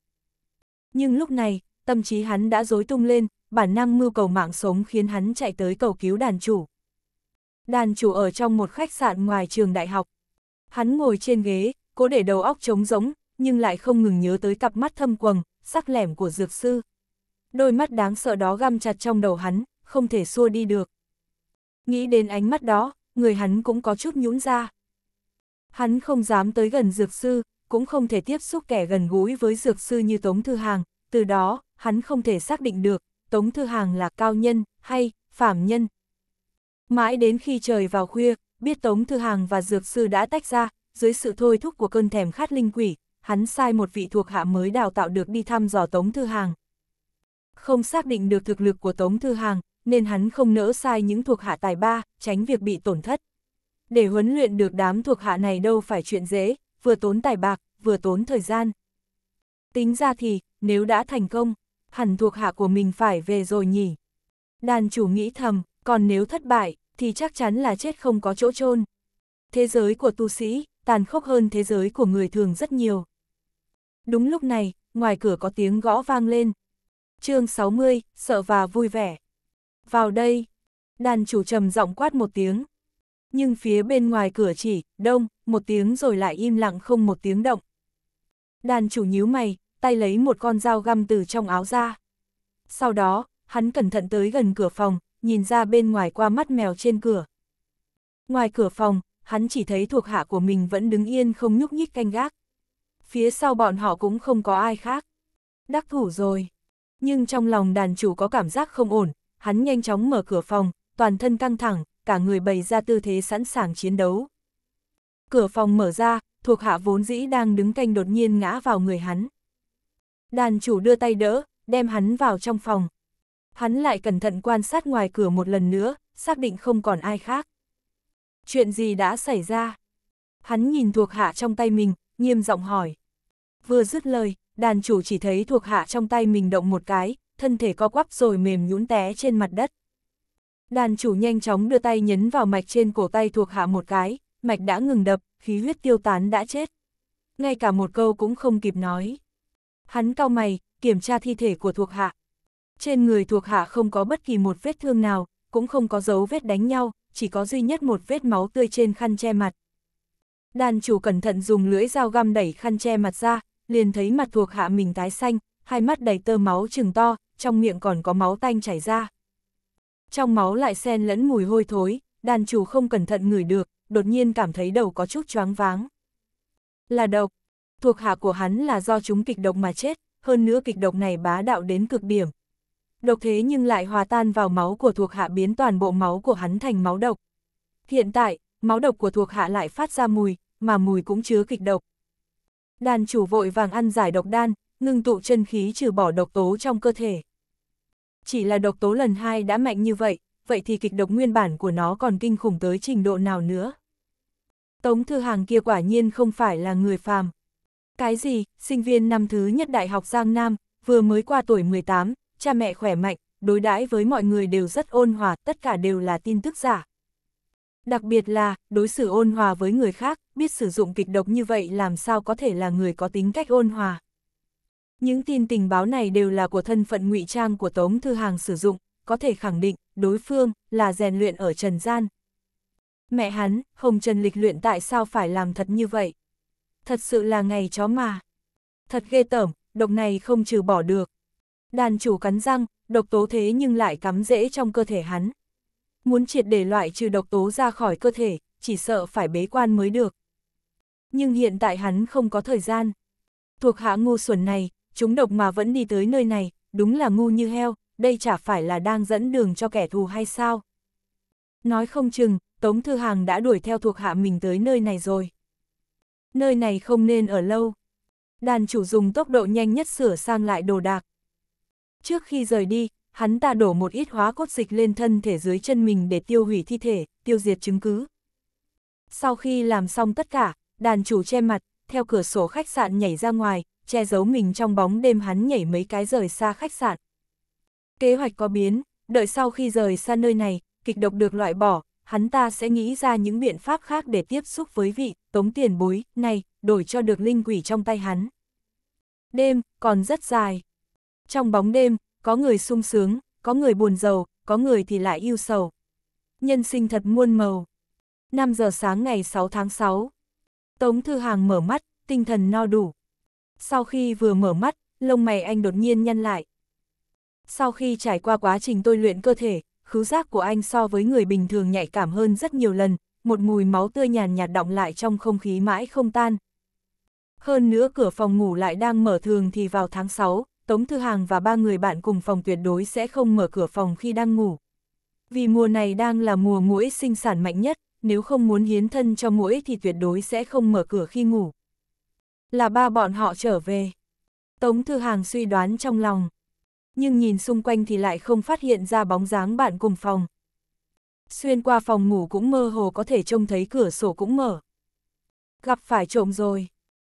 Nhưng lúc này, tâm trí hắn đã dối tung lên, bản năng mưu cầu mạng sống khiến hắn chạy tới cầu cứu đàn chủ. Đàn chủ ở trong một khách sạn ngoài trường đại học. Hắn ngồi trên ghế, cố để đầu óc trống rỗng, nhưng lại không ngừng nhớ tới cặp mắt thâm quầng, sắc lẻm của dược sư. Đôi mắt đáng sợ đó găm chặt trong đầu hắn, không thể xua đi được. Nghĩ đến ánh mắt đó, người hắn cũng có chút nhũn ra. Hắn không dám tới gần dược sư, cũng không thể tiếp xúc kẻ gần gũi với dược sư như Tống Thư Hàng, từ đó, hắn không thể xác định được, Tống Thư Hàng là cao nhân, hay, phạm nhân. Mãi đến khi trời vào khuya, biết Tống Thư Hàng và dược sư đã tách ra, dưới sự thôi thúc của cơn thèm khát linh quỷ, hắn sai một vị thuộc hạ mới đào tạo được đi thăm dò Tống Thư Hàng. Không xác định được thực lực của Tống Thư Hàng, nên hắn không nỡ sai những thuộc hạ tài ba, tránh việc bị tổn thất. Để huấn luyện được đám thuộc hạ này đâu phải chuyện dễ, vừa tốn tài bạc, vừa tốn thời gian. Tính ra thì, nếu đã thành công, hẳn thuộc hạ của mình phải về rồi nhỉ. Đàn chủ nghĩ thầm, còn nếu thất bại, thì chắc chắn là chết không có chỗ chôn. Thế giới của tu sĩ, tàn khốc hơn thế giới của người thường rất nhiều. Đúng lúc này, ngoài cửa có tiếng gõ vang lên. chương 60, sợ và vui vẻ. Vào đây, đàn chủ trầm giọng quát một tiếng, nhưng phía bên ngoài cửa chỉ, đông, một tiếng rồi lại im lặng không một tiếng động. Đàn chủ nhíu mày, tay lấy một con dao găm từ trong áo ra. Sau đó, hắn cẩn thận tới gần cửa phòng, nhìn ra bên ngoài qua mắt mèo trên cửa. Ngoài cửa phòng, hắn chỉ thấy thuộc hạ của mình vẫn đứng yên không nhúc nhích canh gác. Phía sau bọn họ cũng không có ai khác. Đắc thủ rồi. Nhưng trong lòng đàn chủ có cảm giác không ổn, hắn nhanh chóng mở cửa phòng, toàn thân căng thẳng, cả người bày ra tư thế sẵn sàng chiến đấu. Cửa phòng mở ra, thuộc hạ vốn dĩ đang đứng canh đột nhiên ngã vào người hắn. Đàn chủ đưa tay đỡ, đem hắn vào trong phòng. Hắn lại cẩn thận quan sát ngoài cửa một lần nữa, xác định không còn ai khác. Chuyện gì đã xảy ra? Hắn nhìn thuộc hạ trong tay mình, nghiêm giọng hỏi. Vừa dứt lời, đàn chủ chỉ thấy thuộc hạ trong tay mình động một cái, thân thể co quắp rồi mềm nhũn té trên mặt đất. Đàn chủ nhanh chóng đưa tay nhấn vào mạch trên cổ tay thuộc hạ một cái, mạch đã ngừng đập, khí huyết tiêu tán đã chết. Ngay cả một câu cũng không kịp nói. Hắn cao mày, kiểm tra thi thể của thuộc hạ. Trên người thuộc hạ không có bất kỳ một vết thương nào, cũng không có dấu vết đánh nhau, chỉ có duy nhất một vết máu tươi trên khăn che mặt. Đàn chủ cẩn thận dùng lưỡi dao găm đẩy khăn che mặt ra, liền thấy mặt thuộc hạ mình tái xanh, hai mắt đầy tơ máu trừng to, trong miệng còn có máu tanh chảy ra trong máu lại xen lẫn mùi hôi thối, đàn chủ không cẩn thận ngửi được, đột nhiên cảm thấy đầu có chút choáng váng. Là độc, thuộc hạ của hắn là do chúng kịch độc mà chết, hơn nữa kịch độc này bá đạo đến cực điểm. Độc thế nhưng lại hòa tan vào máu của thuộc hạ biến toàn bộ máu của hắn thành máu độc. Hiện tại, máu độc của thuộc hạ lại phát ra mùi, mà mùi cũng chứa kịch độc. Đàn chủ vội vàng ăn giải độc đan, ngưng tụ chân khí trừ bỏ độc tố trong cơ thể chỉ là độc tố lần hai đã mạnh như vậy, vậy thì kịch độc nguyên bản của nó còn kinh khủng tới trình độ nào nữa. Tống Thư Hàng kia quả nhiên không phải là người phàm. Cái gì, sinh viên năm thứ nhất Đại học Giang Nam, vừa mới qua tuổi 18, cha mẹ khỏe mạnh, đối đãi với mọi người đều rất ôn hòa, tất cả đều là tin tức giả. Đặc biệt là, đối xử ôn hòa với người khác, biết sử dụng kịch độc như vậy làm sao có thể là người có tính cách ôn hòa. Những tin tình báo này đều là của thân phận ngụy trang của Tống Thư Hàng sử dụng, có thể khẳng định đối phương là rèn luyện ở Trần Gian. Mẹ hắn, Hồng Trần lịch luyện tại sao phải làm thật như vậy? Thật sự là ngày chó mà. Thật ghê tởm, độc này không trừ bỏ được. Đàn chủ cắn răng, độc tố thế nhưng lại cắm rễ trong cơ thể hắn. Muốn triệt để loại trừ độc tố ra khỏi cơ thể, chỉ sợ phải bế quan mới được. Nhưng hiện tại hắn không có thời gian. Thuộc hạ ngu xuẩn này, chúng độc mà vẫn đi tới nơi này, đúng là ngu như heo, đây chả phải là đang dẫn đường cho kẻ thù hay sao. Nói không chừng, Tống Thư Hàng đã đuổi theo thuộc hạ mình tới nơi này rồi. Nơi này không nên ở lâu. Đàn chủ dùng tốc độ nhanh nhất sửa sang lại đồ đạc. Trước khi rời đi, hắn ta đổ một ít hóa cốt dịch lên thân thể dưới chân mình để tiêu hủy thi thể, tiêu diệt chứng cứ. Sau khi làm xong tất cả, đàn chủ che mặt, theo cửa sổ khách sạn nhảy ra ngoài, che giấu mình trong bóng đêm hắn nhảy mấy cái rời xa khách sạn. Kế hoạch có biến, đợi sau khi rời xa nơi này, kịch độc được loại bỏ, hắn ta sẽ nghĩ ra những biện pháp khác để tiếp xúc với vị, tống tiền bối, này, đổi cho được linh quỷ trong tay hắn. Đêm, còn rất dài. Trong bóng đêm, có người sung sướng, có người buồn giàu, có người thì lại yêu sầu. Nhân sinh thật muôn màu. 5 giờ sáng ngày 6 tháng 6. Tống Thư Hàng mở mắt, tinh thần no đủ sau khi vừa mở mắt, lông mày anh đột nhiên nhăn lại. Sau khi trải qua quá trình tôi luyện cơ thể, khứu giác của anh so với người bình thường nhạy cảm hơn rất nhiều lần, một mùi máu tươi nhàn nhạt động lại trong không khí mãi không tan. Hơn nữa cửa phòng ngủ lại đang mở thường thì vào tháng 6, Tống Thư Hàng và ba người bạn cùng phòng tuyệt đối sẽ không mở cửa phòng khi đang ngủ. Vì mùa này đang là mùa muỗi sinh sản mạnh nhất, nếu không muốn hiến thân cho muỗi thì tuyệt đối sẽ không mở cửa khi ngủ. Là ba bọn họ trở về. Tống Thư Hàng suy đoán trong lòng. Nhưng nhìn xung quanh thì lại không phát hiện ra bóng dáng bạn cùng phòng. Xuyên qua phòng ngủ cũng mơ hồ có thể trông thấy cửa sổ cũng mở. Gặp phải trộm rồi.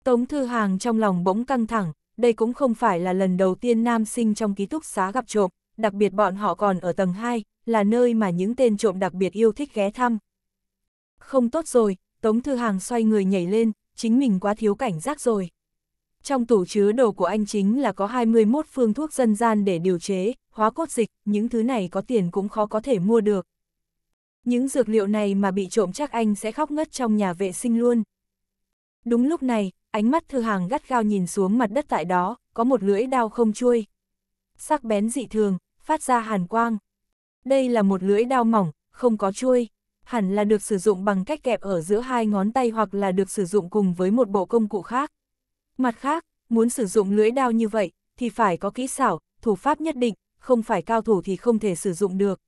Tống Thư Hàng trong lòng bỗng căng thẳng, đây cũng không phải là lần đầu tiên nam sinh trong ký túc xá gặp trộm, đặc biệt bọn họ còn ở tầng 2, là nơi mà những tên trộm đặc biệt yêu thích ghé thăm. Không tốt rồi, Tống Thư Hàng xoay người nhảy lên, chính mình quá thiếu cảnh giác rồi. Trong tủ chứa đồ của anh chính là có 21 phương thuốc dân gian để điều chế, hóa cốt dịch, những thứ này có tiền cũng khó có thể mua được. Những dược liệu này mà bị trộm chắc anh sẽ khóc ngất trong nhà vệ sinh luôn. Đúng lúc này, ánh mắt thư hàng gắt gao nhìn xuống mặt đất tại đó, có một lưỡi đao không chui. Sắc bén dị thường, phát ra hàn quang. Đây là một lưỡi đao mỏng, không có chui hẳn là được sử dụng bằng cách kẹp ở giữa hai ngón tay hoặc là được sử dụng cùng với một bộ công cụ khác. Mặt khác, muốn sử dụng lưỡi đao như vậy, thì phải có kỹ xảo, thủ pháp nhất định, không phải cao thủ thì không thể sử dụng được.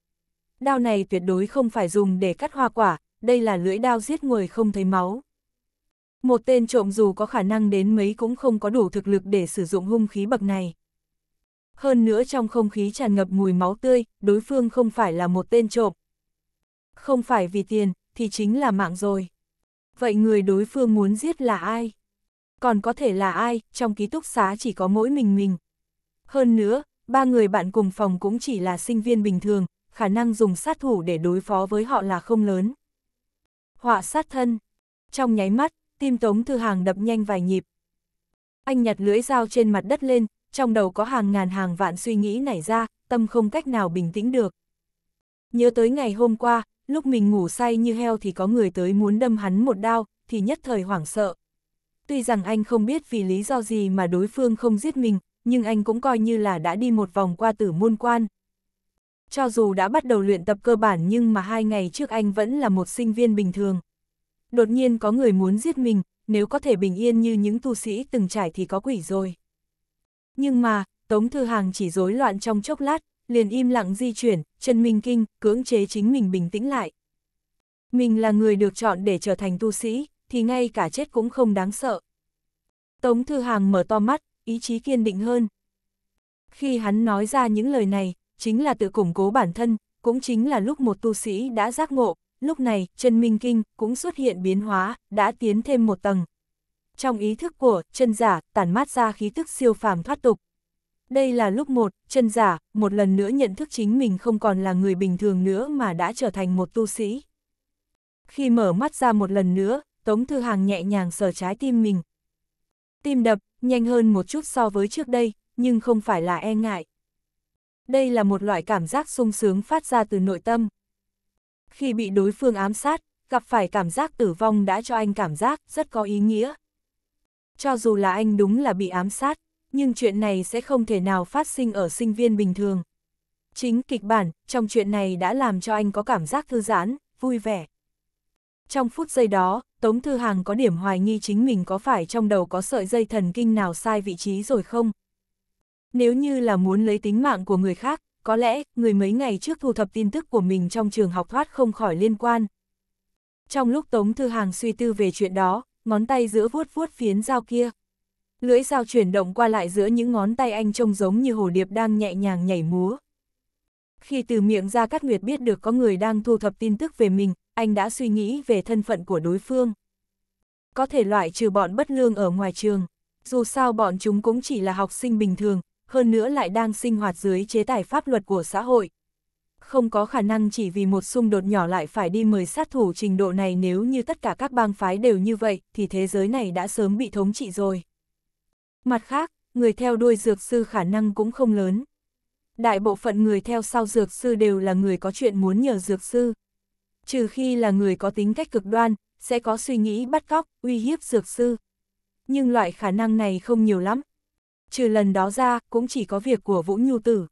Đao này tuyệt đối không phải dùng để cắt hoa quả, đây là lưỡi đao giết người không thấy máu. Một tên trộm dù có khả năng đến mấy cũng không có đủ thực lực để sử dụng hung khí bậc này. Hơn nữa trong không khí tràn ngập mùi máu tươi, đối phương không phải là một tên trộm, không phải vì tiền, thì chính là mạng rồi. Vậy người đối phương muốn giết là ai? Còn có thể là ai, trong ký túc xá chỉ có mỗi mình mình. Hơn nữa, ba người bạn cùng phòng cũng chỉ là sinh viên bình thường, khả năng dùng sát thủ để đối phó với họ là không lớn. Họa sát thân. Trong nháy mắt, tim Tống Thư Hàng đập nhanh vài nhịp. Anh nhặt lưỡi dao trên mặt đất lên, trong đầu có hàng ngàn hàng vạn suy nghĩ nảy ra, tâm không cách nào bình tĩnh được. Nhớ tới ngày hôm qua, lúc mình ngủ say như heo thì có người tới muốn đâm hắn một đao, thì nhất thời hoảng sợ. Tuy rằng anh không biết vì lý do gì mà đối phương không giết mình, nhưng anh cũng coi như là đã đi một vòng qua tử môn quan. Cho dù đã bắt đầu luyện tập cơ bản nhưng mà hai ngày trước anh vẫn là một sinh viên bình thường. Đột nhiên có người muốn giết mình, nếu có thể bình yên như những tu sĩ từng trải thì có quỷ rồi. Nhưng mà, Tống Thư Hàng chỉ rối loạn trong chốc lát, liền im lặng di chuyển, Trần Minh Kinh cưỡng chế chính mình bình tĩnh lại. Mình là người được chọn để trở thành tu sĩ, thì ngay cả chết cũng không đáng sợ. Tống Thư Hàng mở to mắt, ý chí kiên định hơn. Khi hắn nói ra những lời này, chính là tự củng cố bản thân, cũng chính là lúc một tu sĩ đã giác ngộ, lúc này Trần Minh Kinh cũng xuất hiện biến hóa, đã tiến thêm một tầng. Trong ý thức của chân giả, tản mát ra khí tức siêu phàm thoát tục, đây là lúc một, chân giả, một lần nữa nhận thức chính mình không còn là người bình thường nữa mà đã trở thành một tu sĩ. Khi mở mắt ra một lần nữa, Tống Thư Hàng nhẹ nhàng sờ trái tim mình. Tim đập, nhanh hơn một chút so với trước đây, nhưng không phải là e ngại. Đây là một loại cảm giác sung sướng phát ra từ nội tâm. Khi bị đối phương ám sát, gặp phải cảm giác tử vong đã cho anh cảm giác rất có ý nghĩa. Cho dù là anh đúng là bị ám sát, nhưng chuyện này sẽ không thể nào phát sinh ở sinh viên bình thường. Chính kịch bản, trong chuyện này đã làm cho anh có cảm giác thư giãn, vui vẻ. Trong phút giây đó, Tống Thư Hàng có điểm hoài nghi chính mình có phải trong đầu có sợi dây thần kinh nào sai vị trí rồi không? Nếu như là muốn lấy tính mạng của người khác, có lẽ người mấy ngày trước thu thập tin tức của mình trong trường học thoát không khỏi liên quan. Trong lúc Tống Thư Hàng suy tư về chuyện đó, ngón tay giữa vuốt vuốt phiến dao kia, lưỡi dao chuyển động qua lại giữa những ngón tay anh trông giống như hồ điệp đang nhẹ nhàng nhảy múa. Khi từ miệng ra Cát Nguyệt biết được có người đang thu thập tin tức về mình, anh đã suy nghĩ về thân phận của đối phương. Có thể loại trừ bọn bất lương ở ngoài trường, dù sao bọn chúng cũng chỉ là học sinh bình thường, hơn nữa lại đang sinh hoạt dưới chế tài pháp luật của xã hội. Không có khả năng chỉ vì một xung đột nhỏ lại phải đi mời sát thủ trình độ này nếu như tất cả các bang phái đều như vậy, thì thế giới này đã sớm bị thống trị rồi. Mặt khác, người theo đuôi dược sư khả năng cũng không lớn. Đại bộ phận người theo sau dược sư đều là người có chuyện muốn nhờ dược sư. Trừ khi là người có tính cách cực đoan, sẽ có suy nghĩ bắt cóc, uy hiếp dược sư. Nhưng loại khả năng này không nhiều lắm. Trừ lần đó ra, cũng chỉ có việc của Vũ Nhu Tử.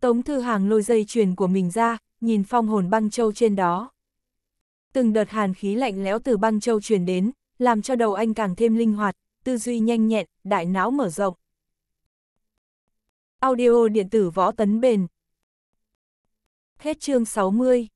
Tống Thư Hàng lôi dây chuyền của mình ra, nhìn phong hồn băng châu trên đó. Từng đợt hàn khí lạnh lẽo từ băng châu truyền đến, làm cho đầu anh càng thêm linh hoạt, tư duy nhanh nhẹn, đại não mở rộng. Audio điện tử võ tấn bền. Hết chương 60